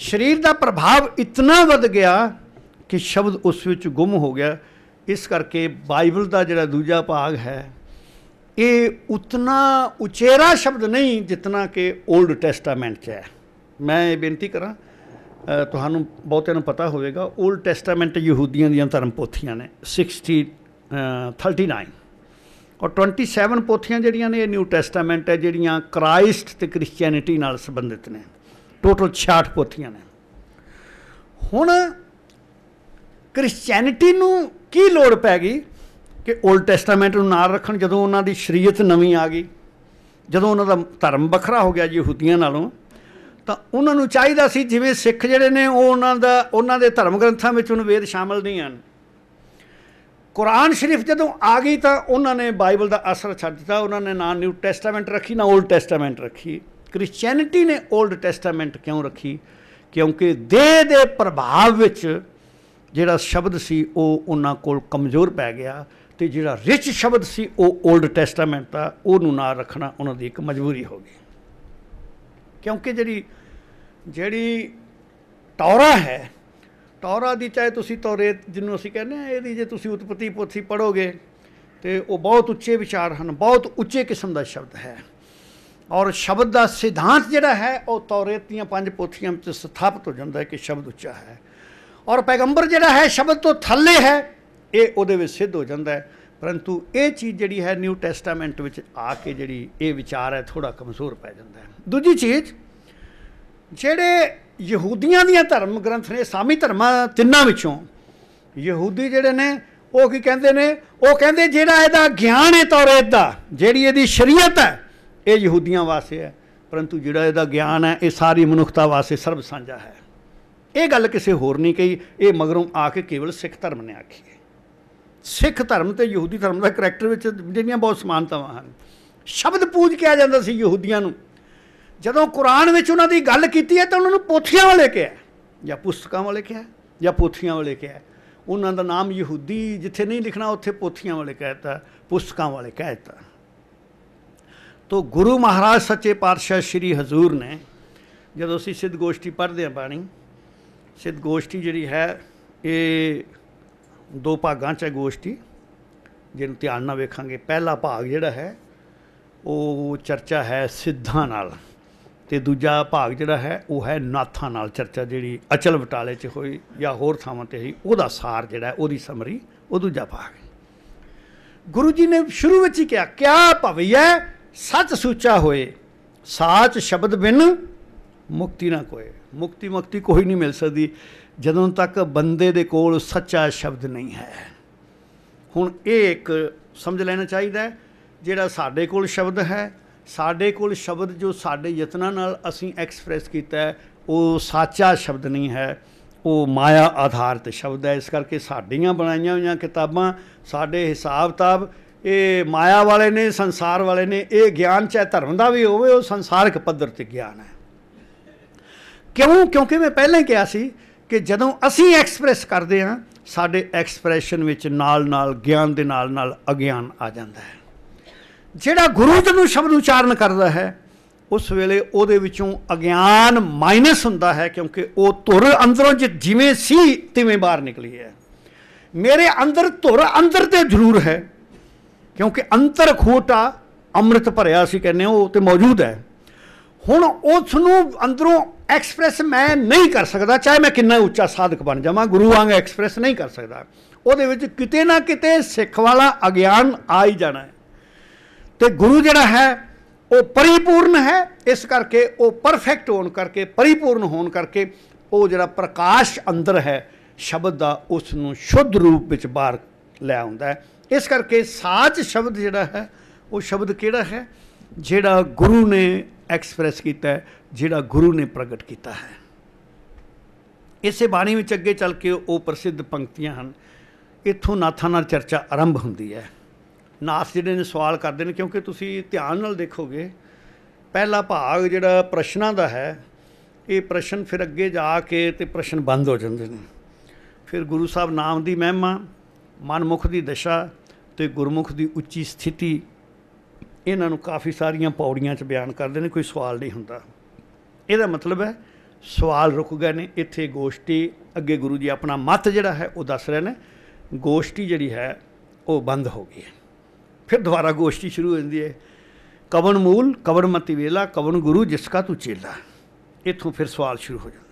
ਸਰੀਰ ਦਾ ਪ੍ਰਭਾਵ ਇਤਨਾ ਵੱਧ ਗਿਆ ਕਿ ਸ਼ਬਦ ਉਸ ਵਿੱਚ ਗੁੰਮ ਹੋ ਗਿਆ ਇਸ ਕਰਕੇ ਬਾਈਬਲ ਦਾ ਜਿਹੜਾ ਦੂਜਾ ਭਾਗ ਹੈ ਇਹ ਉਤਨਾ ਉਚੇਰਾ ਸ਼ਬਦ ਨਹੀਂ ਜਿੰਨਾ ਕਿ 올ਡ ਟੈਸਟਾਮੈਂਟ 'ਚ ਹੈ ਮੈਂ ਇਹ ਬੇਨਤੀ ਕਰਾਂ ਤੁਹਾਨੂੰ ਬਹੁਤਿਆਂ ਨੂੰ ਪਤਾ ਹੋਵੇਗਾ 올ਡ ਟੈਸਟਾਮੈਂਟ ਯਹੂਦੀਆਂ ਦੀਆਂ ਧਰਮ ਪੋਥੀਆਂ ਨੇ 60 39 ਔਰ 27 ਪੋਥੀਆਂ ਜਿਹੜੀਆਂ ਨੇ ਇਹ ਨਿਊ ਟੈਸਟਾਮੈਂਟ ਹੈ ਜਿਹੜੀਆਂ ਕ੍ਰਾਈਸਟ ਤੇ ਕ੍ਰਿਸਚੀਅਨਿਟੀ ਨਾਲ ਸੰਬੰਧਿਤ ਨੇ ਟੋਟਲ 66 ਪੋਥੀਆਂ ਨੇ ਹੁਣ ਕ੍ਰਿਸਚੀਅਨਿਟੀ ਨੂੰ ਕੀ ਲੋੜ ਪੈ ਗਈ ਕਿ 올ਡ ਟੈਸਟਾਮੈਂਟ ਨੂੰ ਨਾਲ ਰੱਖਣ ਜਦੋਂ ਉਹਨਾਂ ਦੀ ਸ਼ਰੀਅਤ ਨਵੀਂ ਆ ਗਈ ਜਦੋਂ ਉਹਨਾਂ ਦਾ ਧਰਮ ਵੱਖਰਾ ਹੋ ਗਿਆ ਯਹੂਦੀਆਂ ਨਾਲੋਂ ਤਾਂ ਉਹਨਾਂ ਨੂੰ ਚਾਹੀਦਾ ਸੀ ਜਿਵੇਂ ਸਿੱਖ ਜਿਹੜੇ ਨੇ ਉਹ ਉਹਨਾਂ ਦਾ ਉਹਨਾਂ ਦੇ ਧਰਮ ਗ੍ਰੰਥਾਂ ਵਿੱਚ ਉਹਨਾਂ ਵੇਦ ਸ਼ਾਮਲ ਨਹੀਂ ਹਨ ਕੁਰਾਨ ਸ਼ਰੀਫ ਜਦੋਂ ਆ ਗਈ ਤਾਂ ਉਹਨਾਂ ਨੇ ਬਾਈਬਲ ਦਾ ਅਸਰ ਛੱਡ ਦਿੱਤਾ ਉਹਨਾਂ ਨੇ ਨਾ ਨਿਊ ਟੈਸਟਾਮੈਂਟ ਰੱਖੀ ਨਾ 올ਡ ਟੈਸਟਾਮੈਂਟ ਰੱਖੀ ਕ੍ਰਿਸਚੀਅਨਿਟੀ ਨੇ 올ਡ ਟੈਸਟਾਮੈਂਟ ਕਿਉਂ ਰੱਖੀ ਕਿਉਂਕਿ ਦੇਹ ਦੇ ਪ੍ਰਭਾਵ ਵਿੱਚ ਜਿਹੜਾ ਸ਼ਬਦ ਸੀ ਉਹ ਉਹਨਾਂ ਕੋਲ ਕਮਜ਼ੋਰ ਪੈ ਗਿਆ ਤੇ ਜਿਹੜਾ ਰਿਚ ਸ਼ਬਦ ਸੀ ਉਹ 올ਡ ਟੈਸਟਾਮੈਂਟ ਦਾ ਉਹਨੂੰ ਨਾ ਰੱਖਣਾ ਉਹਨਾਂ ਦੀ ਇੱਕ ਮਜਬੂਰੀ ਹੋ ਗਈ ਕਿਉਂਕਿ ਜਿਹੜੀ ਜਿਹੜੀ ਟੌਰਾ ਹੈ ਟੌਰਾ ਦੀ ਚਾਹੇ ਤੁਸੀਂ ਤੌਰੇਤ ਜਿਹਨੂੰ ਅਸੀਂ ਕਹਿੰਦੇ ਆ ਇਹਦੀ ਜੇ ਤੁਸੀਂ ਉਤਪਤੀ ਪੋਥੀ ਪੜੋਗੇ ਤੇ ਉਹ ਬਹੁਤ ਉੱਚੇ ਵਿਚਾਰ ਹਨ ਬਹੁਤ ਉੱਚੇ ਕਿਸਮ ਦਾ ਸ਼ਬਦ ਹੈ ਔਰ ਸ਼ਬਦ ਦਾ ਸਿਧਾਂਤ ਜਿਹੜਾ ਹੈ ਉਹ ਤੌਰੇਤ ਦੀਆਂ ਪੰਜ ਪੋਥੀਆਂ ਵਿੱਚ ਸਥਾਪਿਤ ਹੋ ਜਾਂਦਾ ਹੈ ਕਿ ਸ਼ਬਦ ਉੱਚਾ ਹੈ ਔਰ ਪੈਗੰਬਰ ਜਿਹੜਾ ਹੈ ਸ਼ਬਦ ਤੋਂ ਥੱਲੇ ਹੈ ਇਹ ਉਹਦੇ ਵਿੱਚ ਸਿੱਧ ਹੋ ਜਾਂਦਾ ਹੈ ਪਰੰਤੂ ਇਹ ਚੀਜ਼ ਜਿਹੜੀ ਹੈ ਨਿਊ ਟੈਸਟਾਮੈਂਟ ਵਿੱਚ ਆ ਕੇ ਜਿਹੜੀ ਇਹ ਵਿਚਾਰ ਹੈ ਥੋੜਾ ਕਮਜ਼ੋਰ ਪੈ ਜਾਂਦਾ ਹੈ ਦੂਜੀ ਚੀਜ਼ ਜਿਹੜੇ ਯਹੂਦੀਆਂ ਦੀਆਂ ਧਰਮ ਗ੍ਰੰਥ ਨੇ ਸਾਮੀ ਧਰਮਾਂ ਤਿੰਨਾਂ ਵਿੱਚੋਂ ਯਹੂਦੀ ਜਿਹੜੇ ਨੇ ਉਹ ਕੀ ਕਹਿੰਦੇ ਨੇ ਉਹ ਕਹਿੰਦੇ ਜਿਹੜਾ ਇਹਦਾ ਗਿਆਨ ਹੈ ਤੌਰੇਤ ਦਾ ਜਿਹੜੀ ਇਹਦੀ ਸ਼ਰੀਅਤ ਹੈ ਇਹ ਯਹੂਦੀਆਂ ਵਾਸਤੇ ਹੈ ਪਰੰਤੂ ਜਿਹੜਾ ਇਹਦਾ ਗਿਆਨ ਹੈ ਇਹ ਸਾਰੀ ਮਨੁੱਖਤਾ ਵਾਸਤੇ ਸਰਬ ਸਾਂਝਾ ਹੈ ਇਹ ਗੱਲ ਕਿਸੇ ਹੋਰ ਨਹੀਂ ਕਹੀ ਇਹ ਮਗਰੋਂ ਆ ਕੇ ਕੇਵਲ ਸਿੱਖ ਧਰਮ ਨੇ ਆਖੀ ਹੈ ਸਿੱਖ ਧਰਮ ਤੇ ਯਹੂਦੀ ਧਰਮ ਦਾ ਕੈਰੈਕਟਰ ਵਿੱਚ ਜਿਹੜੀਆਂ ਬਹੁਤ ਸਮਾਨਤਾਵਾਂ ਹਨ ਸ਼ਬਦ ਪੂਜ ਕਿਹਾ ਜਾਂਦਾ ਸੀ ਯਹੂਦੀਆਂ ਨੂੰ ਜਦੋਂ ਕੁਰਾਨ ਵਿੱਚ ਉਹਨਾਂ ਦੀ ਗੱਲ ਕੀਤੀ ਹੈ ਤਾਂ ਉਹਨਾਂ ਨੂੰ ਪੋਥੀਆਂ ਵਾਲੇ ਕਿਹਾ ਜਾਂ ਪੁਸਤਕਾਂ ਵਾਲੇ ਕਿਹਾ ਜਾਂ ਪੋਥੀਆਂ ਵਾਲੇ ਕਿਹਾ ਉਹਨਾਂ ਦਾ ਨਾਮ ਯਹੂਦੀ ਜਿੱਥੇ ਨਹੀਂ ਲਿਖਣਾ ਉੱਥੇ ਪੋਥੀਆਂ ਵਾਲੇ ਕਹਿਤਾ ਪੁਸਤਕਾਂ ਵਾਲੇ ਕਹਿਤਾ ਤੋ ਗੁਰੂ ਮਹਾਰਾਜ ਸੱਚੇ ਪਾਤਸ਼ਾਹ ਸ੍ਰੀ ਹਜ਼ੂਰ ਨੇ ਜਦੋਂ ਅਸੀਂ ਸਿੱਧ ਗੋਸ਼ਟੀ ਪੜ੍ਹਦੇ ਆ ਬਾਣੀ ਸਿੱਧ ਗੋਸ਼ਟੀ ਜਿਹੜੀ ਹੈ ਇਹ ਦੋ ਭਾਗਾਂ 'ਚ ਹੈ ਗੋਸ਼ਟੀ ਜਿਹਨੂੰ ਧਿਆਨ ਨਾਲ ਵੇਖਾਂਗੇ ਪਹਿਲਾ ਭਾਗ ਜਿਹੜਾ ਹੈ ਉਹ ਚਰਚਾ ਹੈ ਸਿੱਧਾਂ ਨਾਲ ਤੇ ਦੂਜਾ ਭਾਗ ਜਿਹੜਾ ਹੈ ਉਹ ਹੈ ਨਾਥਾਂ ਨਾਲ ਚਰਚਾ ਜਿਹੜੀ ਅਚਲ ਬਟਾਲੇ 'ਚ ਹੋਈ ਜਾਂ ਹੋਰ ਥਾਵਾਂ ਤੇ ਹੋਈ ਉਹਦਾ ਸਾਰ ਜਿਹੜਾ ਹੈ ਉਹਦੀ ਸਮਰੀ ਉਹ ਦੂਜਾ ਭਾਗ ਗੁਰੂ ਜੀ ਨੇ ਸ਼ੁਰੂ ਵਿੱਚ ਹੀ ਕਿਹਾ ਕਿਆ ਭਵਈਐ ਸੱਚ ਸੂਚਾ ਹੋਏ ਸਾਚ ਸ਼ਬਦ ਬਿਨ ਮੁਕਤੀ ਨਾ ਕੋਏ ਮੁਕਤੀ ਮੁਕਤੀ ਕੋਈ ਨਹੀਂ ਮਿਲ ਸਕਦੀ ਜਦੋਂ ਤੱਕ ਬੰਦੇ ਦੇ ਕੋਲ ਸੱਚਾ ਸ਼ਬਦ ਨਹੀਂ ਹੈ ਹੁਣ ਇਹ ਇੱਕ ਸਮਝ ਲੈਣਾ ਚਾਹੀਦਾ ਜਿਹੜਾ ਸਾਡੇ ਕੋਲ ਸ਼ਬਦ ਹੈ ਸਾਡੇ ਕੋਲ ਸ਼ਬਦ ਜੋ ਸਾਡੇ ਯਤਨਾਂ ਨਾਲ ਅਸੀਂ ਐਕਸਪ੍ਰੈਸ ਕੀਤਾ ਹੈ ਉਹ ਸੱਚਾ ਸ਼ਬਦ ਨਹੀਂ ਹੈ ਉਹ ਮਾਇਆ ਆਧਾਰਿਤ ਸ਼ਬਦ ਹੈ ਇਸ ਕਰਕੇ ਸਾਡੀਆਂ ਬਣਾਈਆਂ ਹੋਈਆਂ ਕਿਤਾਬਾਂ ਸਾਡੇ ਹਿਸਾਬ-ਤਾਬ ਇਹ ਮਾਇਆ ਵਾਲੇ ਨੇ ਸੰਸਾਰ ਵਾਲੇ ਨੇ ਇਹ ਗਿਆਨ ਚਾਹੇ ਧਰਮ ਦਾ ਵੀ ਹੋਵੇ ਉਹ ਸੰਸਾਰਿਕ ਪੱਧਰ ਤੇ ਗਿਆਨ ਹੈ ਕਿਉਂ ਕਿਉਂਕਿ ਮੈਂ ਪਹਿਲਾਂ ਹੀ ਕਿਹਾ ਸੀ ਕਿ ਜਦੋਂ ਅਸੀਂ ਐਕਸਪ੍ਰੈਸ ਕਰਦੇ ਹਾਂ ਸਾਡੇ ਐਕਸਪ੍ਰੈਸ਼ਨ ਵਿੱਚ ਨਾਲ-ਨਾਲ ਗਿਆਨ ਦੇ ਨਾਲ-ਨਾਲ ਅਗਿਆਨ ਆ ਜਾਂਦਾ ਹੈ ਜਿਹੜਾ ਗੁਰੂ ਜੀ ਨੂੰ ਸ਼ਬਦ ਉਚਾਰਨ ਕਰਦਾ ਹੈ ਉਸ ਵੇਲੇ ਉਹਦੇ ਵਿੱਚੋਂ ਅਗਿਆਨ ਮਾਈਨਸ ਹੁੰਦਾ ਹੈ ਕਿਉਂਕਿ ਉਹ ਧੁਰ ਅੰਦਰੋਂ ਜਿਵੇਂ ਸੀ ਤਿਵੇਂ ਬਾਹਰ ਨਿਕਲੀ ਹੈ ਮੇਰੇ ਅੰਦਰ ਧੁਰ ਅੰਦਰ ਤੇ ਜ਼ਰੂਰ ਹੈ ਕਿਉਂਕਿ ਅੰਤਰ ਖੋਟਾ ਅੰਮ੍ਰਿਤ ਭਰਿਆ ਸੀ ਕਹਿੰਦੇ ਉਹ ਤੇ ਮੌਜੂਦ ਹੈ ਹੁਣ ਉਸ ਨੂੰ ਅੰਦਰੋਂ ਐਕਸਪ੍ਰੈਸ ਮੈਂ ਨਹੀਂ ਕਰ ਸਕਦਾ ਚਾਹੇ ਮੈਂ ਕਿੰਨਾ ਉੱਚਾ ਸਾਧਕ ਬਣ ਜਾਵਾਂ ਗੁਰੂ ਵਾਂਗ ਐਕਸਪ੍ਰੈਸ ਨਹੀਂ ਕਰ ਸਕਦਾ ਉਹਦੇ ਵਿੱਚ ਕਿਤੇ ਨਾ ਕਿਤੇ ਸਿੱਖ ਵਾਲਾ ਅਗਿਆਨ ਆ ਹੀ ਜਾਣਾ ਹੈ ਤੇ ਗੁਰੂ ਜਿਹੜਾ ਹੈ ਉਹ ਪਰਿਪੂਰਨ ਹੈ ਇਸ ਕਰਕੇ ਉਹ ਪਰਫੈਕਟ ਹੋਣ ਕਰਕੇ ਪਰਿਪੂਰਨ ਹੋਣ ਕਰਕੇ ਉਹ ਜਿਹੜਾ ਪ੍ਰਕਾਸ਼ ਅੰਦਰ ਹੈ ਸ਼ਬਦ ਦਾ ਉਸ ਨੂੰ ਸ਼ੁੱਧ ਰੂਪ ਵਿੱਚ ਬਾਹਰ ਲੈ ਆਉਂਦਾ ਹੈ ਇਸ ਕਰਕੇ ਸਾਚ ਸ਼ਬਦ ਜਿਹੜਾ ਹੈ ਉਹ ਸ਼ਬਦ ਕਿਹੜਾ ਹੈ ਜਿਹੜਾ ਗੁਰੂ ਨੇ ਐਕਸਪ੍ਰੈਸ ਕੀਤਾ ਜਿਹੜਾ ਗੁਰੂ ਨੇ ਪ੍ਰਗਟ ਕੀਤਾ ਹੈ ਇਸੇ ਬਾਣੀ ਵਿੱਚ ਅੱਗੇ ਚੱਲ ਕੇ ਉਹ ਪ੍ਰਸਿੱਧ ਪੰਕਤੀਆਂ ਹਨ ਇੱਥੋਂ ਨਾਥਾਂ ਨਾਲ ਚਰਚਾ ਆਰੰਭ ਹੁੰਦੀ ਹੈ ਨਾਥ ਜਿਹੜੇ ਨੇ ਸਵਾਲ ਕਰਦੇ ਨੇ ਕਿਉਂਕਿ ਤੁਸੀਂ ਧਿਆਨ ਨਾਲ ਦੇਖੋਗੇ ਪਹਿਲਾ ਭਾਗ ਜਿਹੜਾ ਪ੍ਰਸ਼ਨਾਂ ਦਾ ਹੈ ਇਹ ਪ੍ਰਸ਼ਨ ਫਿਰ ਅੱਗੇ ਜਾ ਕੇ ਤੇ ਪ੍ਰਸ਼ਨ ਬੰਦ ਹੋ ਜਾਂਦੇ ਨੇ ਫਿਰ ਗੁਰੂ ਸਾਹਿਬ ਨਾਮ ਦੀ ਮਹਿਮਾ ਮਨਮੁਖ ਦੀ ਦਸ਼ਾ ਤੇ ਗੁਰਮੁਖ ਦੀ ਉੱਚੀ ਸਥਿਤੀ ਇਹਨਾਂ ਨੂੰ ਕਾਫੀ ਸਾਰੀਆਂ ਪੌੜੀਆਂ 'ਚ ਬਿਆਨ ਕਰਦੇ ਨੇ ਕੋਈ ਸਵਾਲ ਨਹੀਂ ਹੁੰਦਾ ਇਹਦਾ ਮਤਲਬ ਹੈ ਸਵਾਲ ਰੁਕ ਗਏ ਨੇ ਇੱਥੇ ਗੋਸ਼ਟੀ ਅੱਗੇ ਗੁਰੂ ਜੀ ਆਪਣਾ ਮਤ ਜਿਹੜਾ ਹੈ ਉਹ ਦੱਸ ਰਹੇ ਨੇ ਗੋਸ਼ਟੀ ਜਿਹੜੀ ਹੈ ਉਹ ਬੰਦ ਹੋ ਗਈ ਹੈ ਫਿਰ ਦੁਬਾਰਾ ਗੋਸ਼ਟੀ ਸ਼ੁਰੂ ਹੋ ਜਾਂਦੀ ਹੈ ਕਵਨ ਮੂਲ ਕਵਨ ਮਤੀ ਵੇਲਾ ਕਵਨ ਗੁਰੂ ਜਿਸ ਕਾ ਤੂੰ ਚੇਲਾ ਇਥੋਂ ਫਿਰ ਸਵਾਲ ਸ਼ੁਰੂ ਹੋ ਜਾਂਦਾ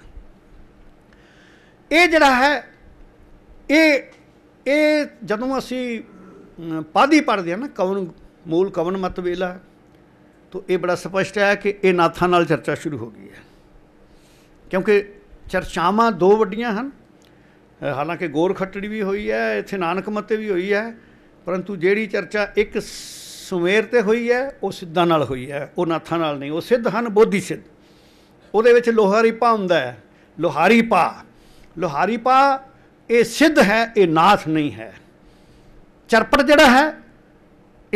ਇਹ ਜਿਹੜਾ ਹੈ ਇਹ ਇਹ ਜਦੋਂ ਅਸੀਂ ਪਾਦੀ ਪੜਦੇ ਆ ਨਾ ਕਵਨ ਮੂਲ ਕਵਨ ਮਤ ਵੇਲਾ ਤੋਂ ਇਹ ਬੜਾ ਸਪਸ਼ਟ ਹੈ ਕਿ ਇਹ ਨਾਥਾਂ ਨਾਲ ਚਰਚਾ ਸ਼ੁਰੂ ਹੋ ਗਈ ਹੈ ਕਿਉਂਕਿ ਚਰਚਾਵਾਂ ਦੋ ਵੱਡੀਆਂ ਹਨ ਹਾਲਾਂਕਿ ਗੋਰ ਖੱਟੜੀ ਵੀ ਹੋਈ ਹੈ ਇੱਥੇ ਨਾਨਕ ਮਤੇ ਵੀ ਹੋਈ ਹੈ ਪਰੰਤੂ ਜਿਹੜੀ ਚਰਚਾ ਇੱਕ ਸੁਮੇਰ ਤੇ ਹੋਈ ਹੈ ਉਹ ਸਿੱਧਾਂ ਨਾਲ ਹੋਈ ਹੈ ਉਹ ਨਾਥਾਂ ਨਾਲ ਨਹੀਂ ਉਹ ਸਿੱਧ ਹਨ ਬੋਧੀ ਸਿੱਧ ਉਹਦੇ ਵਿੱਚ ਲੋਹਾਰੀ ਪਾ ਹੁੰਦਾ ਹੈ ਲੋਹਾਰੀ ਪਾ ਲੋਹਾਰੀ ਪਾ ਇਹ ਸਿੱਧ ਹੈ ਇਹ ਨਾਥ ਨਹੀਂ ਹੈ ਚਰਪਟ ਜਿਹੜਾ ਹੈ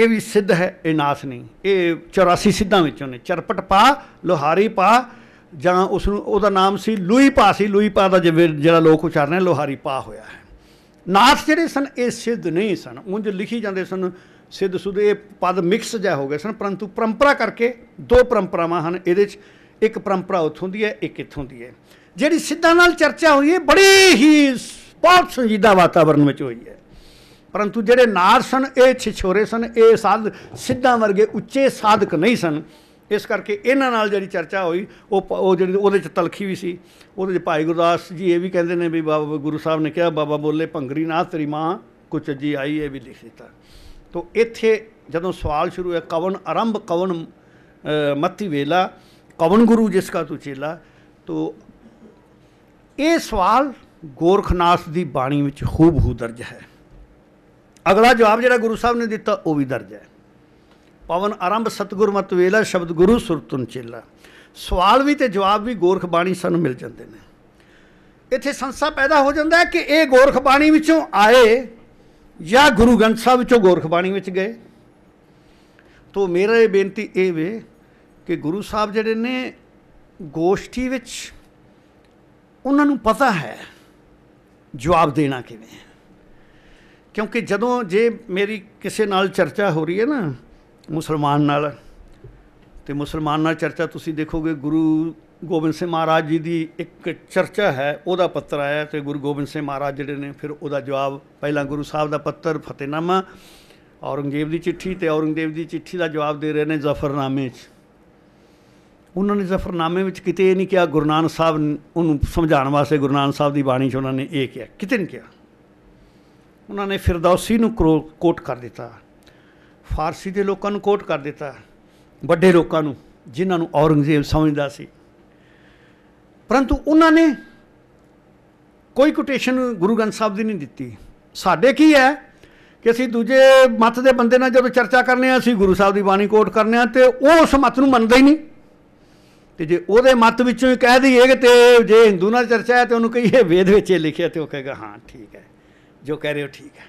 ਇਹ ਵੀ ਸਿੱਧ ਹੈ ਇਹ ਨਾਸ ਨਹੀਂ ਇਹ 84 ਸਿੱਧਾਂ ਵਿੱਚੋਂ ਨੇ ਚਰਪਟ ਪਾ ਲੋਹਾਰੀ ਪਾ ਜਾਂ ਉਸ ਨੂੰ ਉਹਦਾ ਨਾਮ ਸੀ ਲੂਈ ਪਾ ਸੀ ਲੂਈ ਪਾ ਦਾ ਜਿਹੜਾ ਲੋਕ ਉਚਾਰਨੇ ਲੋਹਾਰੀ ਪਾ ਹੋਇਆ ਹੈ ਨਾਸ ਜਿਹੜੇ ਸਨ ਇਹ ਸਿੱਧ ਨਹੀਂ ਸਨ ਉਂਝ ਲਿਖੀ ਜਾਂਦੇ ਸਨ ਸਿੱਧ ਸੁਧ ਇਹ ਪਦ ਮਿਕਸ ਜਾ ਹੋ ਗਏ ਸਨ ਪਰੰਤੂ ਪਰੰਪਰਾ ਕਰਕੇ ਦੋ ਪਰੰਪਰਾਵਾਂ ਹਨ ਇਹਦੇ 'ਚ ਇੱਕ ਪਰੰਪਰਾ ਉੱਥੋਂ ਦੀ ਹੈ ਇੱਕ ਇੱਥੋਂ ਦੀ ਹੈ ਜਿਹੜੀ ਸਿੱਧਾਂ ਨਾਲ ਚਰਚਾ ਹੋਈ ਹੈ ਬੜੀ ਹੀ ਬਹੁਤ ਸੰਜੀਦਾ ਵਾਤਾਵਰਣ ਵਿੱਚ ਹੋਈ ਹੈ ਪਰੰਤੂ ਜਿਹੜੇ ਨਾਰ ਸਨ ਇਹ ਛਿਛੋਰੇ ਸਨ ਇਹ ਸਾਧ ਸਿੱਧਾਂ ਵਰਗੇ ਉੱਚੇ ਸਾਧਕ ਨਹੀਂ ਸਨ ਇਸ ਕਰਕੇ ਇਹਨਾਂ ਨਾਲ ਜਿਹੜੀ ਚਰਚਾ ਹੋਈ ਉਹ ਉਹ ਜਿਹੜੀ ਉਹਦੇ ਚ ਤਲਖੀ ਵੀ ਸੀ ਉਹਦੇ ਚ ਭਾਈ ਗੁਰਦਾਸ ਜੀ ਇਹ ਵੀ ਕਹਿੰਦੇ ਨੇ ਵੀ ਬਾਬਾ ਗੁਰੂ ਸਾਹਿਬ ਨੇ ਕਿਹਾ ਬਾਬਾ ਬੋਲੇ ਭੰਗਰੀ ਨਾ ਤੇਰੀ ਮਾਂ ਕੁਛ ਜੀ ਆਈ ਇਹ ਵੀ ਲਿਖ ਦਿੱਤਾ ਤੋਂ ਇੱਥੇ ਜਦੋਂ ਸਵਾਲ ਸ਼ੁਰੂ ਹੈ ਕਵਨ ਆਰੰਭ ਕਵਨ ਮੱਤੀ ਵੇਲਾ ਕਵਨ ਗੁਰੂ ਜਿਸ ਕਾ ਤੂੰ ਚੇਲਾ ਤੋਂ ਇਹ ਸਵਾਲ ਗੋਰਖਨਾਥ ਦੀ ਬਾਣੀ ਵਿੱਚ ਖੂਬ ਹੂ ਦਰਜ ਹੈ ਅਗਲਾ ਜਵਾਬ ਜਿਹੜਾ ਗੁਰੂ ਸਾਹਿਬ ਨੇ ਦਿੱਤਾ ਉਹ ਵੀ ਦਰਜ ਹੈ ਪਵਨ ਆਰੰਭ ਸਤਗੁਰ ਮਤ ਵੇਲਾ ਸ਼ਬਦ ਗੁਰੂ ਸੁਰਤੁਨ ਚੇਲਾ ਸਵਾਲ ਵੀ ਤੇ ਜਵਾਬ ਵੀ ਗੋਰਖ ਬਾਣੀ ਸਾਨੂੰ ਮਿਲ ਜਾਂਦੇ ਨੇ ਇੱਥੇ ਸੰਸਾ ਪੈਦਾ ਹੋ ਜਾਂਦਾ ਹੈ ਕਿ ਇਹ ਗੋਰਖ ਬਾਣੀ ਵਿੱਚੋਂ ਆਏ ਜਾਂ ਗੁਰੂ ਗ੍ਰੰਥ ਸਾਹਿਬ ਵਿੱਚੋਂ ਗੋਰਖ ਬਾਣੀ ਵਿੱਚ ਗਏ ਤੋਂ ਮੇਰਾ ਇਹ ਬੇਨਤੀ ਇਹ ਵੇ ਕਿ ਗੁਰੂ ਸਾਹਿਬ ਜਿਹੜੇ ਨੇ ਗੋਸ਼ਟੀ ਵਿੱਚ ਉਹਨਾਂ ਨੂੰ ਪਤਾ ਹੈ ਜਵਾਬ ਦੇਣਾ ਕਿਵੇਂ ਹੈ ਕਿਉਂਕਿ ਜਦੋਂ ਜੇ ਮੇਰੀ ਕਿਸੇ ਨਾਲ ਚਰਚਾ ਹੋ ਰਹੀ ਹੈ ਨਾ ਮੁਸਲਮਾਨ ਨਾਲ ਤੇ ਮੁਸਲਮਾਨ ਨਾਲ ਚਰਚਾ ਤੁਸੀਂ ਦੇਖੋਗੇ ਗੁਰੂ ਗੋਬਿੰਦ ਸਿੰਘ ਮਹਾਰਾਜ ਜੀ ਦੀ ਇੱਕ ਚਰਚਾ ਹੈ ਉਹਦਾ ਪੱਤਰ ਆਇਆ ਤੇ ਗੁਰੂ ਗੋਬਿੰਦ ਸਿੰਘ ਮਹਾਰਾਜ ਜਿਹੜੇ ਨੇ ਫਿਰ ਉਹਦਾ ਜਵਾਬ ਪਹਿਲਾਂ ਗੁਰੂ ਸਾਹਿਬ ਦਾ ਪੱਤਰ ਫਤਿਹਨਾਮਾ ਔਰੰਗਜ਼ੇਬ ਦੀ ਚਿੱਠੀ ਤੇ ਔਰੰਗਜ਼ੇਬ ਦੀ ਚਿੱਠੀ ਦਾ ਜਵਾਬ ਦੇ ਰਹੇ ਨੇ ਜ਼ਫਰਨਾਮੇ 'ਚ ਉਹਨਾਂ ਨੇ ਜ਼ਫਰਨਾਮੇ ਵਿੱਚ ਕਿਤੇ ਇਹ ਨਹੀਂ ਕਿਹਾ ਗੁਰਨਾਨ ਸਾਹਿਬ ਉਹਨੂੰ ਸਮਝਾਉਣ ਵਾਸਤੇ ਗੁਰਨਾਨ ਸਾਹਿਬ ਦੀ ਬਾਣੀ 'ਚ ਉਹਨਾਂ ਨੇ ਇਹ ਕਿਹਾ ਕਿਤੇ ਨਹੀਂ ਕਿਹਾ ਉਹਨਾਂ ਨੇ ਫਿਰਦੌਸੀ ਨੂੰ ਕੋਟ ਕਰ ਦਿੱਤਾ ਫਾਰਸੀ ਦੇ ਲੋਕਾਂ ਨੂੰ ਕੋਟ ਕਰ ਦਿੱਤਾ ਵੱਡੇ ਲੋਕਾਂ ਨੂੰ ਜਿਨ੍ਹਾਂ ਨੂੰ ਔਰੰਗਜ਼ੇਬ ਸਮਝਦਾ ਸੀ ਪਰੰਤੂ ਉਹਨਾਂ ਨੇ ਕੋਈ ਕੋਟੇਸ਼ਨ ਗੁਰੂ ਗ੍ਰੰਥ ਸਾਹਿਬ ਦੀ ਨਹੀਂ ਦਿੱਤੀ ਸਾਡੇ ਕੀ ਹੈ ਕਿ ਅਸੀਂ ਦੂਜੇ ਮਤ ਦੇ ਬੰਦੇ ਨਾਲ ਜਦੋਂ ਚਰਚਾ ਕਰਨੇ ਆ ਅਸੀਂ ਗੁਰੂ ਸਾਹਿਬ ਦੀ ਬਾਣੀ ਕੋਟ ਕਰਨੇ ਆ ਤੇ ਉਹ ਉਸ ਮਤ ਨੂੰ ਮੰਨਦਾ ਹੀ ਨਹੀਂ ਤੇ ਜੇ ਉਹਦੇ ਮਤ ਵਿੱਚੋਂ ਹੀ ਕਹਿ ਦਈਏ ਕਿ ਤੇ ਜੇ ਹਿੰਦੂ ਨਾਲ ਚਰਚਾ ਹੈ ਤੇ ਉਹਨੂੰ ਕਹੀਏ ਵੇਦ ਵਿੱਚ ਇਹ ਲਿਖਿਆ ਤੇ ਉਹ ਕਹੇਗਾ ਹਾਂ ਠੀਕ ਹੈ ਜੋ ਕਹਿ ਰਹੇ ਹੋ ਠੀਕ ਹੈ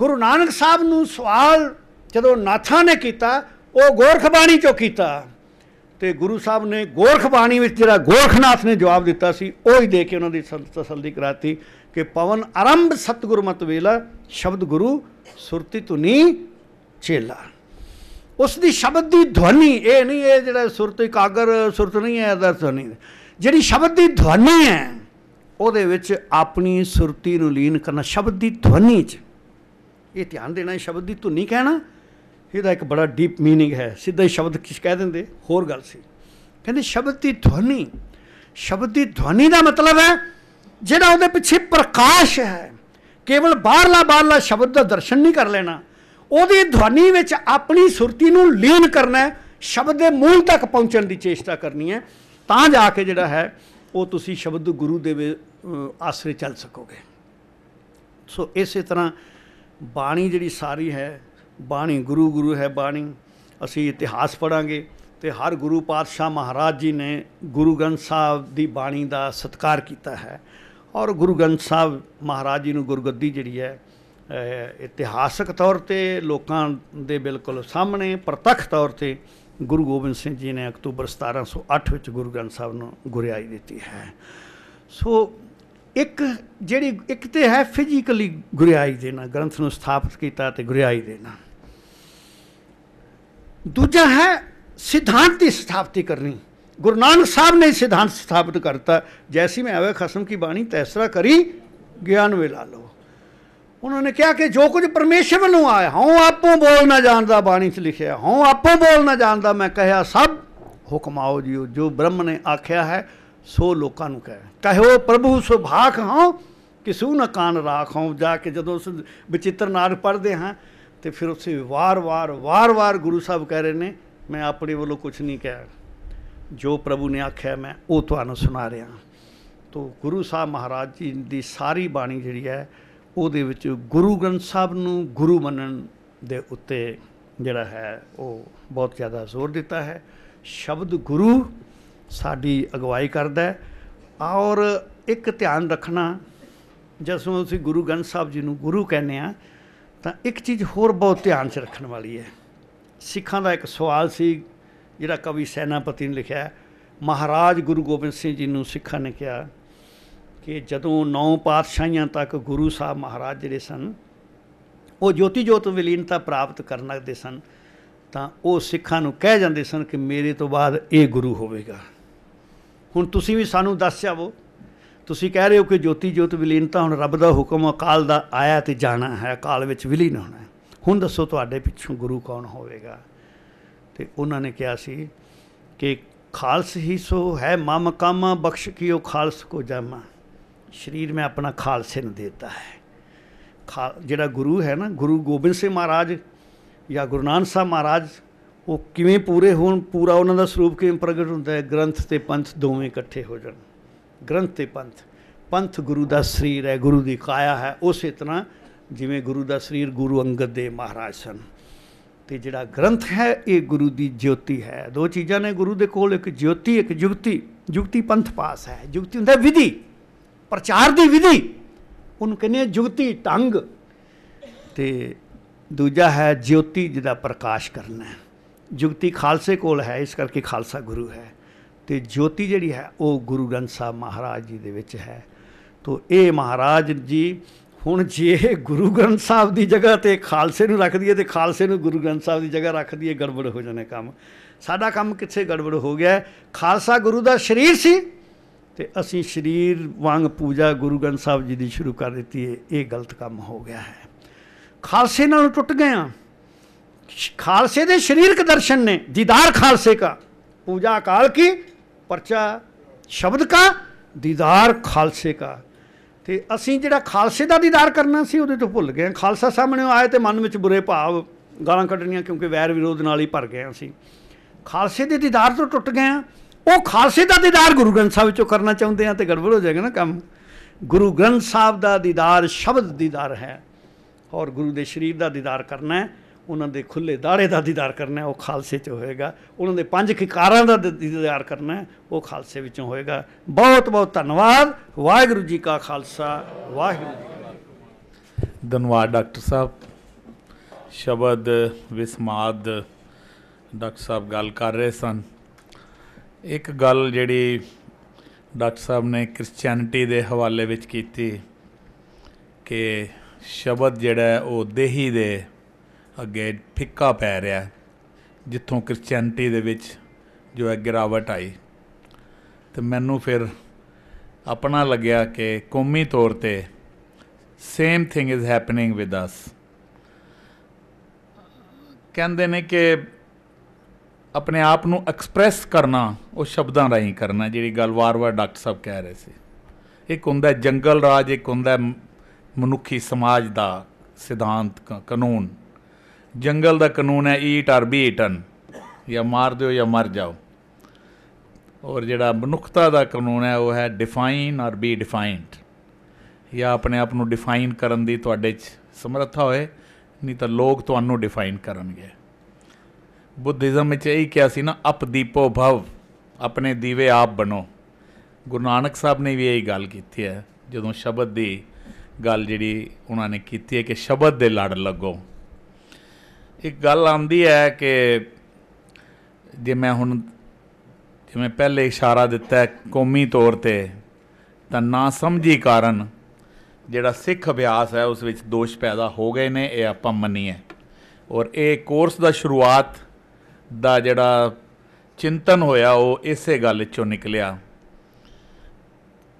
ਗੁਰੂ ਨਾਨਕ ਸਾਹਿਬ ਨੂੰ ਸਵਾਲ ਜਦੋਂ ਨਾਥਾ ਨੇ ਕੀਤਾ ਉਹ ਗੋਰਖ ਬਾਣੀ ਚੋਂ ਕੀਤਾ ਤੇ ਗੁਰੂ ਸਾਹਿਬ ਨੇ ਗੋਰਖ ਬਾਣੀ ਵਿੱਚ ਜਿਹੜਾ ਗੋਰਖਨਾਥ ਨੇ ਜਵਾਬ ਦਿੱਤਾ ਸੀ ਉਹ ਹੀ ਦੇ ਕੇ ਉਹਨਾਂ ਦੀ ਤਸੱਲੀ ਕਰਾਤੀ ਕਿ ਪਵਨ ਆਰੰਭ ਸਤਗੁਰ ਮਤ ਵੇਲਾ ਸ਼ਬਦ ਗੁਰੂ ਸੁਰਤੀ ਧੁਨੀ ਚੇਲਾ ਉਸ ਦੀ ਸ਼ਬਦ ਦੀ ਧੁਨੀ ਇਹ ਨਹੀਂ ਇਹ ਜਿਹੜਾ ਸੁਰਤ ਕਾਗਰ ਸੁਰਤ ਨਹੀਂ ਹੈ ਦਾ ਨਹੀਂ ਜਿਹੜੀ ਸ਼ਬਦ ਦੀ ਧੁਨੀ ਹੈ ਉਹਦੇ ਵਿੱਚ ਆਪਣੀ ਸੁਰਤੀ ਨੂੰ ਲੀਨ ਕਰਨਾ ਸ਼ਬਦ ਦੀ ਧੁਨੀ 'ਚ ਇਹ ਧਿਆਨ ਦੇਣਾ ਹੈ ਸ਼ਬਦ ਦੀ ਧੁਨੀ ਕਹਿਣਾ ਇਹਦਾ ਇੱਕ ਬੜਾ ਡੀਪ मीनिंग ਹੈ ਸਿੱਧਾ ਹੀ ਸ਼ਬਦ ਕਿਸ ਕਹਿ ਦਿੰਦੇ ਹੋਰ ਗੱਲ ਸੀ ਕਹਿੰਦੇ ਸ਼ਬਦ ਦੀ ਧੁਨੀ ਸ਼ਬਦ ਦੀ ਧੁਨੀ ਦਾ ਮਤਲਬ ਹੈ ਜਿਹੜਾ ਉਹਦੇ ਪਿੱਛੇ ਪ੍ਰਕਾਸ਼ ਹੈ ਕੇਵਲ ਬਾਹਰਲਾ ਬਾਹਰਲਾ ਸ਼ਬਦ ਦਾ ਦਰਸ਼ਨ ਨਹੀਂ ਕਰ ਲੈਣਾ ਉਹਦੀ ਧੁਨੀ ਵਿੱਚ ਆਪਣੀ ਸੁਰਤੀ ਨੂੰ ਲੀਨ ਕਰਨਾ ਹੈ ਸ਼ਬਦ ਦੇ ਮੂਲ ਤੱਕ ਪਹੁੰਚਣ ਦੀ ਚੇਸ਼ਟਾ ਕਰਨੀ ਹੈ ਤਾਂ ਜਾ ਕੇ ਜਿਹੜਾ ਹੈ ਉਹ ਤੁਸੀਂ ਸ਼ਬਦ ਗੁਰੂ ਦੇ ਆਸਰੇ ਚੱਲ ਸਕੋਗੇ ਸੋ ਇਸੇ ਤਰ੍ਹਾਂ ਬਾਣੀ ਜਿਹੜੀ ਸਾਰੀ ਹੈ ਬਾਣੀ ਗੁਰੂ ਗੁਰੂ ਹੈ ਬਾਣੀ ਅਸੀਂ ਇਤਿਹਾਸ ਪੜਾਂਗੇ ਤੇ ਹਰ ਗੁਰੂ ਪਾਤਸ਼ਾਹ ਮਹਾਰਾਜ ਜੀ ਨੇ ਗੁਰੂ ਗ੍ਰੰਥ ਸਾਹਿਬ ਦੀ ਬਾਣੀ ਦਾ ਸਤਕਾਰ ਕੀਤਾ ਹੈ ਔਰ ਗੁਰੂ ਗ੍ਰੰਥ ਸਾਹਿਬ ਮਹਾਰਾਜ ਜੀ ਨੂੰ ਗੁਰਗੱਦੀ ਜਿਹੜੀ ਹੈ ਇਤਿਹਾਸਕ ਤੌਰ ਤੇ ਲੋਕਾਂ ਦੇ ਬਿਲਕੁਲ ਸਾਹਮਣੇ ਪ੍ਰਤੱਖ ਤੌਰ ਤੇ ਗੁਰੂ ਗੋਬਿੰਦ ਸਿੰਘ ਜੀ ਨੇ ਅਕਤੂਬਰ 1708 ਵਿੱਚ ਗੁਰੂ ਗ੍ਰੰਥ ਸਾਹਿਬ ਨੂੰ ਗੁਰਿਆਈ ਦਿੱਤੀ ਹੈ ਸੋ ਇੱਕ ਜਿਹੜੀ ਇੱਕ ਤੇ ਹੈ ਫਿਜ਼ੀਕਲੀ ਗੁਰਿਆਈ ਦੇਣਾ ਗ੍ਰੰਥ ਨੂੰ ਸਥਾਪਿਤ ਕੀਤਾ ਤੇ ਗੁਰਿਆਈ ਦੇਣਾ ਦੂਜਾ ਹੈ ਸਿਧਾਂਤ ਦੀ ਸਥਾਪਤੀ ਕਰਨੀ ਗੁਰੂ ਨਾਨਕ ਸਾਹਿਬ ਨੇ ਸਿਧਾਂਤ ਸਥਾਪਿਤ ਕਰਤਾ ਜੈਸੀ ਮੈਂ ਆਵੇ ਖਸਮ ਕੀ ਬਾਣੀ ਤੈਸਰਾ ਕਰੀ ਗਿਆਨ ਵੇ ਲਾ ਲੋ ਉਹਨਾਂ ਨੇ ਕਿਹਾ ਕਿ ਜੋ ਕੁਝ ਪਰਮੇਸ਼ਰ ਵੱਲੋਂ ਆਇਆ ਹਉ ਆਪੋਂ ਬੋਲ ਨਾ ਜਾਣਦਾ ਬਾਣੀ 'ਚ ਲਿਖਿਆ ਹਉ ਆਪੋਂ ਬੋਲ ਨਾ ਜਾਣਦਾ ਮੈਂ ਕਹਿਆ ਸਭ ਹੁਕਮ ਆਓ ਜੀ ਜੋ ਬ੍ਰਹਮ ਨੇ ਆਖਿਆ ਹੈ ਸੋ ਲੋਕਾਂ ਨੂੰ ਕਹੇ ਕਹੋ ਪ੍ਰਭੂ ਸੁਭਾਖ ਹਾਂ ਕਿਸੂ ਨਾ ਕਾਨ ਰੱਖਾਂ ਜਾ ਕੇ ਜਦੋਂ ਉਸ ਵਿਚਿਤਰ ਨਾਰ ਪੜਦੇ ਹਾਂ ਤੇ ਫਿਰ ਉਸੇ ਵਾਰ-ਵਾਰ ਵਾਰ-ਵਾਰ ਗੁਰੂ ਸਾਹਿਬ ਕਹਿ ਰਹੇ ਨੇ ਮੈਂ ਆਪਣੇ ਵੱਲੋਂ ਕੁਝ ਨਹੀਂ ਕਹਿ ਜੋ ਪ੍ਰਭੂ ਨੇ ਆਖਿਆ ਮੈਂ ਉਹ ਤੁਹਾਨੂੰ ਸੁਣਾ ਰਿਹਾ ਤੋ ਗੁਰੂ ਸਾਹਿਬ ਮਹਾਰਾਜ ਜੀ ਦੀ ਸਾਰੀ ਬਾਣੀ ਜਿਹੜੀ ਹੈ ਉਹਦੇ ਵਿੱਚ ਗੁਰੂ ਗ੍ਰੰਥ ਸਾਹਿਬ ਨੂੰ ਗੁਰੂ ਮੰਨਣ ਦੇ ਉੱਤੇ ਜਿਹੜਾ ਹੈ ਉਹ ਬਹੁਤ ਜ਼ਿਆਦਾ ਜ਼ੋਰ ਦਿੱਤਾ ਹੈ ਸ਼ਬਦ ਗੁਰੂ ਸਾਡੀ ਅਗਵਾਈ ਕਰਦਾ ਹੈ ਔਰ ਇੱਕ ਧਿਆਨ ਰੱਖਣਾ ਜਦੋਂ ਅਸੀਂ ਗੁਰੂ ਗ੍ਰੰਥ ਸਾਹਿਬ ਜੀ ਨੂੰ ਗੁਰੂ ਕਹਿੰਦੇ ਆ ਤਾਂ ਇੱਕ ਚੀਜ਼ ਹੋਰ ਬਹੁਤ ਧਿਆਨ 'ਚ ਰੱਖਣ ਵਾਲੀ ਹੈ ਸਿੱਖਾਂ ਦਾ ਇੱਕ ਸਵਾਲ ਸੀ ਜਿਹੜਾ ਕਵੀ ਸੈਨਾਪਤੀ ਨੇ ਲਿਖਿਆ ਮਹਾਰਾਜ ਗੁਰੂ ਗੋਬਿੰਦ ਸਿੰਘ ਜੀ ਨੂੰ ਸਿੱਖਾਂ ਨੇ ਕਿਹਾ ਕਿ ਜਦੋਂ ਨੌ ਪਾਤਸ਼ਾਹਾਂ ਤੱਕ ਗੁਰੂ ਸਾਹਿਬ ਮਹਾਰਾਜ ਜਿਹੜੇ ਸਨ ਉਹ ਜੋਤੀ ਜੋਤ ਵਿਲੀਨਤਾ ਪ੍ਰਾਪਤ ਕਰਨ ਲੱਗਦੇ ਸਨ ਤਾਂ ਉਹ ਸਿੱਖਾਂ ਨੂੰ ਕਹਿ ਜਾਂਦੇ ਸਨ ਕਿ ਮੇਰੇ ਤੋਂ ਬਾਅਦ ਇਹ ਗੁਰੂ ਹੋਵੇਗਾ ਹੁਣ ਤੁਸੀਂ ਵੀ ਸਾਨੂੰ ਦੱਸ ਜਾਵੋ ਤੁਸੀਂ ਕਹਿ ਰਹੇ ਹੋ ਕਿ ਜੋਤੀ ਜੋਤ ਵਿਲੀਨਤਾ ਹੁਣ ਰੱਬ ਦਾ ਹੁਕਮ ਅਕਾਲ ਦਾ ਆਇਆ ਤੇ ਜਾਣਾ ਹੈ ਅਕਾਲ ਵਿੱਚ ਵਿਲੀਨ ਹੋਣਾ ਹੈ ਹੁਣ ਦੱਸੋ ਤੁਹਾਡੇ ਪਿੱਛੋਂ ਗੁਰੂ ਕੌਣ ਹੋਵੇਗਾ ਤੇ ਉਹਨਾਂ ਨੇ ਕਿਹਾ ਸੀ ਕਿ ਖਾਲਸ ਹੀ ਸੋ ਹੈ ਮਮ ਬਖਸ਼ ਕੀਓ ਖਾਲਸ ਕੋ ਜਾਮਾ ਸਰੀਰ ਮੈਂ ਆਪਣਾ ਖਾਲਸੇ ਨੂੰ ਦਿੱਤਾ ਹੈ ਜਿਹੜਾ ਗੁਰੂ ਹੈ ਨਾ ਗੁਰੂ ਗੋਬਿੰਦ ਸਿੰਘ ਮਹਾਰਾਜ ਜਾਂ ਗੁਰੂ ਨਾਨਕ ਸਾਹਿਬ ਮਹਾਰਾਜ ਉਹ ਕਿਵੇਂ ਪੂਰੇ ਹੋਣ ਪੂਰਾ ਉਹਨਾਂ ਦਾ ਸਰੂਪ ਕਿਵੇਂ ਪ੍ਰਗਟ ਹੁੰਦਾ ਹੈ ਗ੍ਰੰਥ ਤੇ ਪੰਥ ਦੋਵੇਂ ਇਕੱਠੇ ਹੋ ਜਾਣ ਗ੍ਰੰਥ ਤੇ ਪੰਥ ਪੰਥ ਗੁਰੂ ਦਾ ਸਰੀਰ ਹੈ ਗੁਰੂ ਦੀ ਕਾਇਆ ਹੈ ਉਸੇ ਤਰ੍ਹਾਂ ਜਿਵੇਂ ਗੁਰੂ ਦਾ ਸਰੀਰ ਗੁਰੂ ਅੰਗਦ ਦੇ ਮਹਾਰਾਜ ਸਨ ਤੇ ਜਿਹੜਾ ਗ੍ਰੰਥ ਹੈ ਇਹ ਗੁਰੂ ਦੀ ਜੋਤੀ ਹੈ ਦੋ ਚੀਜ਼ਾਂ ਨੇ ਗੁਰੂ ਦੇ ਕੋਲ ਇੱਕ ਜੋਤੀ ਇੱਕ ਜੁਗਤੀ ਜੁਗਤੀ ਪੰਥ ਪਾਸ ਹੈ ਜੁਗਤੀ ਹੁੰਦਾ ਵਿਧੀ ਪ੍ਰਚਾਰ ਦੀ ਵਿਧੀ ਉਹਨੂੰ ਕਹਿੰਦੇ ਆ ਜੁਗਤੀ ਢੰਗ ਤੇ ਦੂਜਾ ਹੈ ਜਯੋਤੀ ਜਿਹਦਾ ਪ੍ਰਕਾਸ਼ ਕਰਨਾ ਜੁਗਤੀ ਖਾਲਸੇ ਕੋਲ ਹੈ ਇਸ ਕਰਕੇ ਖਾਲਸਾ ਗੁਰੂ ਹੈ ਤੇ ਜਯੋਤੀ ਜਿਹੜੀ ਹੈ ਉਹ ਗੁਰੂ ਗ੍ਰੰਥ ਸਾਹਿਬ ਮਹਾਰਾਜ ਜੀ ਦੇ ਵਿੱਚ ਹੈ ਤੋਂ ਇਹ ਮਹਾਰਾਜ ਜੀ ਹੁਣ ਜੇ ਗੁਰੂ ਗ੍ਰੰਥ ਸਾਹਿਬ ਦੀ ਜਗ੍ਹਾ ਤੇ ਖਾਲਸੇ ਨੂੰ ਰੱਖ ਦਈਏ ਤੇ ਖਾਲਸੇ ਨੂੰ ਗੁਰੂ ਗ੍ਰੰਥ ਸਾਹਿਬ ਦੀ ਜਗ੍ਹਾ ਰੱਖ ਦਈਏ ਗੜਬੜ ਹੋ ਜਾਣਾ ਕੰਮ ਸਾਡਾ ਕੰਮ ਕਿੱਥੇ ਗੜਬੜ ਹੋ ਗਿਆ ਖਾਲਸਾ ਗੁਰੂ ਦਾ ਸ਼ਰੀਰ ਸੀ ਤੇ ਅਸੀਂ ਸਰੀਰ ਵਾਂਗ ਪੂਜਾ ਗੁਰੂ ਗ੍ਰੰਥ ਸਾਹਿਬ ਜੀ ਦੀ ਸ਼ੁਰੂ ਕਰ ਦਿੱਤੀ ਹੈ ਇਹ ਗਲਤ ਕੰਮ ਹੋ ਗਿਆ ਹੈ ਖਾਲਸੇ ਨਾਲ ਟੁੱਟ ਗਏ ਆ ਖਾਲਸੇ ਦੇ ਸਰੀਰਕ ਦਰਸ਼ਨ ਨੇ ਦੀਦਾਰ ਖਾਲਸੇ ਦਾ ਪੂਜਾ ਕਾਲ ਕੀ ਪਰਚਾ ਸ਼ਬਦ ਦਾ ਦੀਦਾਰ ਖਾਲਸੇ ਦਾ ਤੇ ਅਸੀਂ ਜਿਹੜਾ ਖਾਲਸੇ ਦਾ ਦੀਦਾਰ ਕਰਨਾ ਸੀ ਉਹਦੇ ਤੋਂ ਭੁੱਲ ਗਏ ਖਾਲਸਾ ਸਾਹਮਣੇ ਆਏ ਤੇ ਮਨ ਵਿੱਚ ਬੁਰੇ ਭਾਵ ਗਾਲਾਂ ਕੱਢਣੀਆਂ ਕਿਉਂਕਿ ਵੈਰ ਵਿਰੋਧ ਨਾਲ ਹੀ ਭਰ ਗਏ ਅਸੀਂ ਖਾਲਸੇ ਦੇ ਦੀਦਾਰ ਤੋਂ ਟੁੱਟ ਗਏ ਆ ਉਹ ਖਾਲਸੇ ਦਾ ਦੀਦਾਰ ਗੁਰੂ ਗ੍ਰੰਥ ਸਾਹਿਬ ਵਿੱਚੋਂ ਕਰਨਾ ਚਾਹੁੰਦੇ ਆ ਤੇ ਗੜਬੜ ਹੋ ਜਾਏਗਾ ਨਾ ਕੰਮ ਗੁਰੂ ਗ੍ਰੰਥ ਸਾਹਿਬ ਦਾ ਦੀਦਾਰ ਸ਼ਬਦ ਦੀਦਾਰ ਹੈ ਔਰ ਗੁਰੂ ਦੇ ਸ਼ਰੀਰ ਦਾ ਦੀਦਾਰ ਕਰਨਾ ਹੈ ਉਹਨਾਂ ਦੇ ਖੁੱਲੇ ਦਾੜੇ ਦਾ ਦੀਦਾਰ ਕਰਨਾ ਹੈ ਉਹ ਖਾਲਸੇ 'ਚ ਹੋਏਗਾ ਉਹਨਾਂ ਦੇ ਪੰਜ ਖਿਕਾਰਾਂ ਦਾ ਦੀਦਾਰ ਕਰਨਾ ਹੈ ਉਹ ਖਾਲਸੇ ਵਿੱਚੋਂ ਹੋਏਗਾ ਬਹੁਤ ਬਹੁਤ ਧੰਨਵਾਦ ਵਾਹਿਗੁਰੂ ਜੀ ਕਾ ਖਾਲਸਾ ਵਾਹਿਗੁਰੂ ਜੀ ਧੰਨਵਾਦ ਡਾਕਟਰ ਸਾਹਿਬ ਸ਼ਬਦ ਵਿਸਮਾਦ ਡਾਕਟਰ ਸਾਹਿਬ ਗੱਲ ਕਰ ਰਹੇ ਸਨ ਇੱਕ ਗੱਲ ਜਿਹੜੀ ਡਾਕਟਰ ਸਾਹਿਬ ਨੇ ਕ੍ਰਿਸਚੀਅਨਿਟੀ ਦੇ ਹਵਾਲੇ ਵਿੱਚ ਕੀਤੀ ਕਿ ਸ਼ਬਦ ਜਿਹੜਾ ਉਹ ਦੇਹੀ ਦੇ ਅੱਗੇ ਫਿੱਕਾ ਪੈ ਰਿਹਾ ਜਿੱਥੋਂ ਕ੍ਰਿਸਚੀਅਨਿਟੀ ਦੇ ਵਿੱਚ ਜੋ ਹੈ ਗਿਰਾਵਟ ਆਈ ਤੇ ਮੈਨੂੰ ਫਿਰ ਆਪਣਾ ਲੱਗਿਆ ਕਿ ਕੌਮੀ ਤੌਰ ਤੇ same thing is happening with us ਕਹਿੰਦੇ ਨੇ ਕਿ ਆਪਣੇ ਆਪ ਨੂੰ ਐਕਸਪ੍ਰੈਸ ਕਰਨਾ ਉਹ ਸ਼ਬਦਾਂ ਰਾਹੀਂ ਕਰਨਾ ਜਿਹੜੀ ਗੱਲ ਵਾਰ-ਵਾਰ ਡਾਕਟਰ ਸਾਹਿਬ ਕਹਿ ਰਹੇ ਸੀ ਇੱਕ ਹੁੰਦਾ ਜੰਗਲ ਰਾਜ ਇੱਕ ਹੁੰਦਾ ਮਨੁੱਖੀ ਸਮਾਜ ਦਾ ਸਿਧਾਂਤ ਕਾਨੂੰਨ ਜੰਗਲ ਦਾ ਕਾਨੂੰਨ ਹੈ ਈਟ ਆਰ ਬੀ ਈਟਨ ਜਾਂ ਮਾਰ ਦਿਓ ਜਾਂ ਮਰ ਜਾਓ ਔਰ ਜਿਹੜਾ ਮਨੁੱਖਤਾ ਦਾ ਕਾਨੂੰਨ ਹੈ ਉਹ ਹੈ ਡਿਫਾਈਨ অর ਬੀ ਡਿਫਾਈਨਡ ਜਾਂ ਆਪਣੇ ਆਪ ਨੂੰ ਡਿਫਾਈਨ ਕਰਨ ਦੀ ਤੁਹਾਡੇ 'ਚ ਸਮਰੱਥਾ ਹੋਏ ਨਹੀਂ ਤਾਂ ਲੋਕ ਤੁਹਾਨੂੰ ਡਿਫਾਈਨ ਕਰਨਗੇ ਬੁੱਧਿਜ਼ਮ ਵਿੱਚ ਇਹ ਕਿਹਾ ਸੀ ਨਾ ਅਪ ਦੀਪੋ ਭਵ ਆਪਣੇ ਦੀਵੇ ਆਪ ਬਣੋ ਗੁਰੂ ਨਾਨਕ ਸਾਹਿਬ ਨੇ ਵੀ ਇਹ ਗੱਲ ਕੀਤੀ ਹੈ ਜਦੋਂ ਸ਼ਬਦ ਦੀ ਗੱਲ ਜਿਹੜੀ ਉਹਨਾਂ ਨੇ ਕੀਤੀ ਹੈ ਕਿ ਸ਼ਬਦ ਦੇ ਲੜ ਲੱਗੋ ਇੱਕ ਗੱਲ ਆਉਂਦੀ ਹੈ ਕਿ ਜੇ ਮੈਂ ਹੁਣ ਜਿਵੇਂ ਪਹਿਲੇ ਇਸ਼ਾਰਾ ਦਿੱਤਾ ਹੈ ਕੌਮੀ ਤੌਰ ਤੇ ਤਾਂ ਨਾ ਸਮਝੀ ਕਾਰਨ ਜਿਹੜਾ ਸਿੱਖ ਅਭਿਆਸ ਹੈ ਉਸ ਵਿੱਚ ਦੋਸ਼ ਪੈਦਾ ਹੋ ਗਏ ਨੇ ਇਹ ਆਪਾਂ ਮੰਨੀਏ ਔਰ ਇਹ ਕੋਰਸ ਦਾ ਸ਼ੁਰੂਆਤ ਦਾ ਜਿਹੜਾ ਚਿੰਤਨ ਹੋਇਆ ਉਹ ਇਸੇ ਗੱਲ ਚੋਂ ਨਿਕਲਿਆ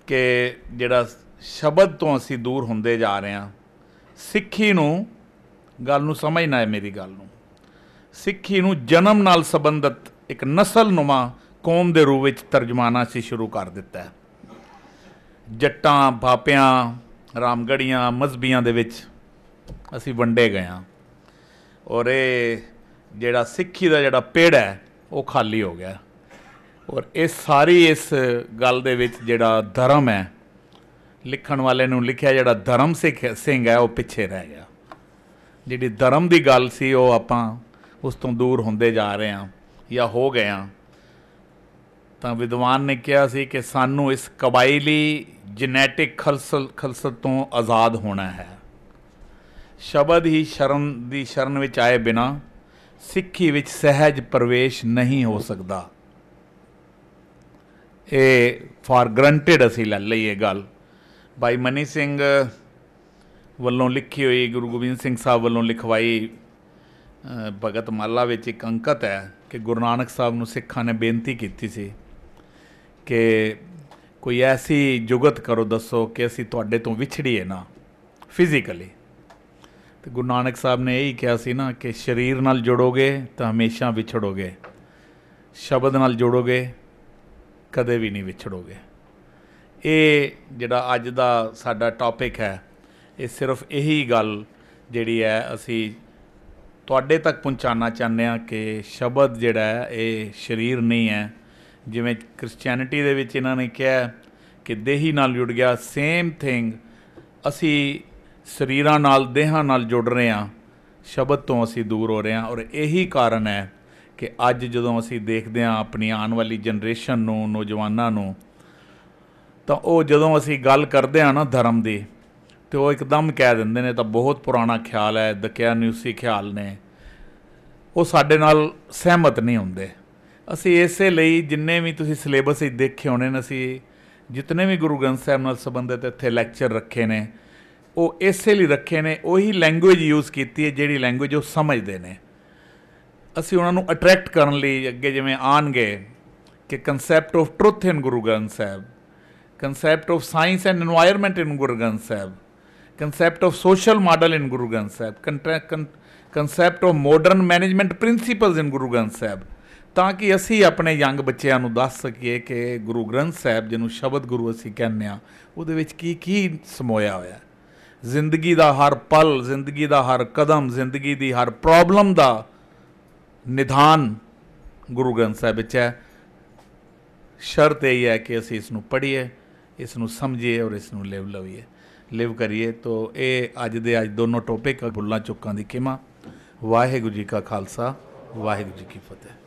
ਕਿ ਜਿਹੜਾ ਸ਼ਬਦ ਤੋਂ ਅਸੀਂ ਦੂਰ ਹੁੰਦੇ ਜਾ ਰਹੇ ਹਾਂ ਸਿੱਖੀ ਨੂੰ ਗੱਲ ਨੂੰ ਸਮਝਣਾ ਹੈ ਮੇਰੀ ਗੱਲ ਨੂੰ ਸਿੱਖੀ ਨੂੰ ਜਨਮ ਨਾਲ ਸੰਬੰਧਿਤ ਇੱਕ ਨਸਲ ਨੁਮਾ ਕੌਮ ਦੇ ਰੂਪ ਵਿੱਚ ਤਰਜਮਾਨਾ ਸੀ ਸ਼ੁਰੂ ਕਰ ਦਿੱਤਾ ਹੈ ਜੱਟਾਂ ਭਾਪਿਆਂ ਰਾਮਗੜੀਆਂ ਮਜ਼ਬੀਆਂ ਦੇ ਵਿੱਚ ਅਸੀਂ ਵੰਡੇ ਗਏ ਹਾਂ ਔਰ ਇਹ ਜਿਹੜਾ ਸਿੱਖੀ ਦਾ ਜਿਹੜਾ ਪੇੜ ਹੈ ਉਹ ਖਾਲੀ ਹੋ ਗਿਆ ਔਰ ਇਹ ਸਾਰੀ ਇਸ ਗੱਲ ਦੇ ਵਿੱਚ ਜਿਹੜਾ ਧਰਮ ਹੈ ਲਿਖਣ ਵਾਲੇ ਨੂੰ ਲਿਖਿਆ ਜਿਹੜਾ ਧਰਮ ਸਿੱਖ ਸਿੰਘ ਹੈ ਉਹ ਪਿੱਛੇ ਰਹਿ ਗਿਆ ਜਿਹੜੀ ਧਰਮ ਦੀ ਗੱਲ ਸੀ ਉਹ ਆਪਾਂ ਉਸ ਤੋਂ ਦੂਰ ਹੁੰਦੇ ਜਾ ਰਹੇ ਹਾਂ ਜਾਂ ਹੋ ਗਏ ਹਾਂ ਤਾਂ ਵਿਦਵਾਨ ਨੇ ਕਿਹਾ ਸੀ ਕਿ ਸਾਨੂੰ ਇਸ ਕਬਾਇਲੀ ਜੈਨੇਟਿਕ ਖਲਸਲ ਖਲਸਤ ਤੋਂ ਆਜ਼ਾਦ ਹੋਣਾ ਹੈ ਸ਼ਬਦ ਹੀ ਸ਼ਰਨ ਦੀ ਸ਼ਰਨ ਵਿੱਚ ਆਏ ਬਿਨਾ ਸਿੱਖੀ ਵਿੱਚ ਸਹਿਜ ਪ੍ਰਵੇਸ਼ ਨਹੀਂ ਹੋ ਸਕਦਾ ਇਹ ਫਾਰ ਗਰੰਟਡ ਅਸੀਂ ਲੈ ਲਈਏ ਗੱਲ ਭਾਈ ਮਨੀ ਸਿੰਘ ਵੱਲੋਂ ਲਿਖੀ ਹੋਈ ਗੁਰੂ ਗੋਬਿੰਦ ਸਿੰਘ ਸਾਹਿਬ ਵੱਲੋਂ ਲਿਖਵਾਈ ਭਗਤ ਮਾਲਾ ਵਿੱਚ ਇੱਕ ਅੰਕਤ ਹੈ ਕਿ ਗੁਰੂ ਨਾਨਕ ਸਾਹਿਬ ਨੂੰ ਸਿੱਖਾਂ ਨੇ ਬੇਨਤੀ ਕੀਤੀ ਸੀ ਕਿ ਕੋਈ ਐਸੀ ਜੁਗਤ ਕਰੋ ਦੱਸੋ ਕਿ ਅਸੀਂ ਤੁਹਾਡੇ ਤੋਂ ਵਿਛੜੀਏ ਨਾ ਫਿਜ਼ੀਕਲੀ ਤੇ ਗੁਰੂ ਨਾਨਕ ਸਾਹਿਬ ਨੇ ਇਹ ਹੀ ਕਿਹਾ ਸੀ ਨਾ ਕਿ ਸਰੀਰ ਨਾਲ ਜੁੜੋਗੇ ਤਾਂ ਹਮੇਸ਼ਾ ਵਿਛੜੋਗੇ ਸ਼ਬਦ ਨਾਲ ਜੁੜੋਗੇ ਕਦੇ ਵੀ ਨਹੀਂ ਵਿਛੜੋਗੇ ਇਹ ਜਿਹੜਾ ਅੱਜ ਦਾ ਸਾਡਾ ਟੌਪਿਕ ਹੈ ਇਹ ਸਿਰਫ ਇਹੀ ਗੱਲ ਜਿਹੜੀ ਹੈ ਅਸੀਂ ਤੁਹਾਡੇ ਤੱਕ ਪਹੁੰਚਾਉਣਾ ਚਾਹੁੰਦੇ ਆ ਕਿ ਸ਼ਬਦ ਜਿਹੜਾ ਹੈ ਇਹ ਸਰੀਰ ਨਹੀਂ ਹੈ ਜਿਵੇਂ ਕ੍ਰਿਸਚੀਅਨਿਟੀ ਦੇ ਵਿੱਚ ਇਹਨਾਂ ਨੇ ਕਿਹਾ ਕਿ ਦੇਹੀ ਨਾਲ ਜੁੜ ਗਿਆ ਸੇਮ ਥਿੰਗ ਅਸੀਂ ਸਰੀਰਾਂ ਨਾਲ ਦੇਹਾਂ ਨਾਲ ਜੁੜ ਰਹੇ ਹਾਂ ਸ਼ਬਦ ਤੋਂ ਅਸੀਂ ਦੂਰ ਹੋ ਰਹੇ ਹਾਂ ਔਰ ਇਹੀ ਕਾਰਨ ਹੈ ਕਿ ਅੱਜ ਜਦੋਂ ਅਸੀਂ ਦੇਖਦੇ ਹਾਂ ਆਪਣੀ ਆਉਣ ਵਾਲੀ ਜਨਰੇਸ਼ਨ ਨੂੰ ਨੌਜਵਾਨਾਂ ਨੂੰ ਤਾਂ ਉਹ ਜਦੋਂ ਅਸੀਂ ਗੱਲ ਕਰਦੇ ਹਾਂ ਨਾ ਧਰਮ ਦੀ ਤੇ ਉਹ ਇੱਕਦਮ ਕਹਿ ਦਿੰਦੇ ਨੇ ਤਾਂ ਬਹੁਤ ਪੁਰਾਣਾ ਖਿਆਲ ਹੈ ਦਕਿਆ ਨਿਊਸੀ ਖਿਆਲ ਨੇ ਉਹ ਸਾਡੇ ਨਾਲ ਸਹਿਮਤ ਨਹੀਂ ਹੁੰਦੇ ਅਸੀਂ ਇਸੇ ਲਈ ਜਿੰਨੇ ਵੀ ਤੁਸੀਂ ਸਿਲੇਬਸ ਵਿੱਚ ਦੇਖੇ ਹੋਣੇ ਨੇ ਅਸੀਂ ਜਿੰਨੇ ਵੀ ਗੁਰੂ ਗ੍ਰੰਥ ਸਾਹਿਬ ਨਾਲ ਸੰਬੰਧਿਤ ਇੱਥੇ ਲੈਕਚਰ ਰੱਖੇ ਨੇ ਉਹ ਇਸੇ ਲਈ ਰੱਖੇ ਨੇ ਉਹੀ ਲੈਂਗੁਏਜ ਯੂਜ਼ ਕੀਤੀ ਹੈ ਜਿਹੜੀ ਲੈਂਗੁਏਜ ਉਹ ਸਮਝਦੇ ਨੇ ਅਸੀਂ ਉਹਨਾਂ ਨੂੰ ਅਟਰੈਕਟ ਕਰਨ ਲਈ ਅੱਗੇ ਜਿਵੇਂ ਆਣਗੇ ਕਿ concept of truth in Guru Granth Sahib concept of science and environment in Guru Granth Sahib concept of social model in Guru Granth Sahib concept of modern management principles in Guru Granth Sahib ਤਾਂ ਕਿ ਅਸੀਂ ਆਪਣੇ ਯੰਗ ਬੱਚਿਆਂ ਨੂੰ ਦੱਸ ਸਕੀਏ ਕਿ ਗੁਰੂ ਗ੍ਰੰਥ ਸਾਹਿਬ ਜਿਹਨੂੰ ਸ਼ਬਦ ਗੁਰੂ ਅਸੀਂ ਕਹਿੰਦੇ ਆ ਉਹਦੇ ਵਿੱਚ ਕੀ ਕੀ ਸਮੋਇਆ ਹੋਇਆ ਜ਼ਿੰਦਗੀ ਦਾ ਹਰ ਪਲ ਜ਼ਿੰਦਗੀ ਦਾ ਹਰ ਕਦਮ ਜ਼ਿੰਦਗੀ ਦੀ ਹਰ ਪ੍ਰੋਬਲਮ ਦਾ ਨਿਧਾਨ ਗੁਰੂ ਗ੍ਰੰਥ ਸਾਹਿਬ ਵਿੱਚ ਹੈ ਸ਼ਰਤ ਇਹ ਹੈ ਕਿ ਅਸੀਂ ਇਸ ਨੂੰ ਪੜ੍ਹੀਏ ਇਸ ਨੂੰ ਸਮਝੀਏ ਔਰ ਇਸ ਨੂੰ ਲਿਵ ਲਵੀਏ ਲਿਵ ਕਰੀਏ ਤੋਂ ਇਹ ਅੱਜ ਦੇ ਅੱਜ ਦੋਨੋਂ ਟੌਪਿਕ ਬੁੱਲਾ ਚੁੱਕਾਂ ਦੀ ਕਿਮਾ ਵਾਹਿਗੁਰੂ ਜੀ ਕਾ ਖਾਲਸਾ ਵਾਹਿਗੁਰੂ ਜੀ ਕੀ ਫਤਿਹ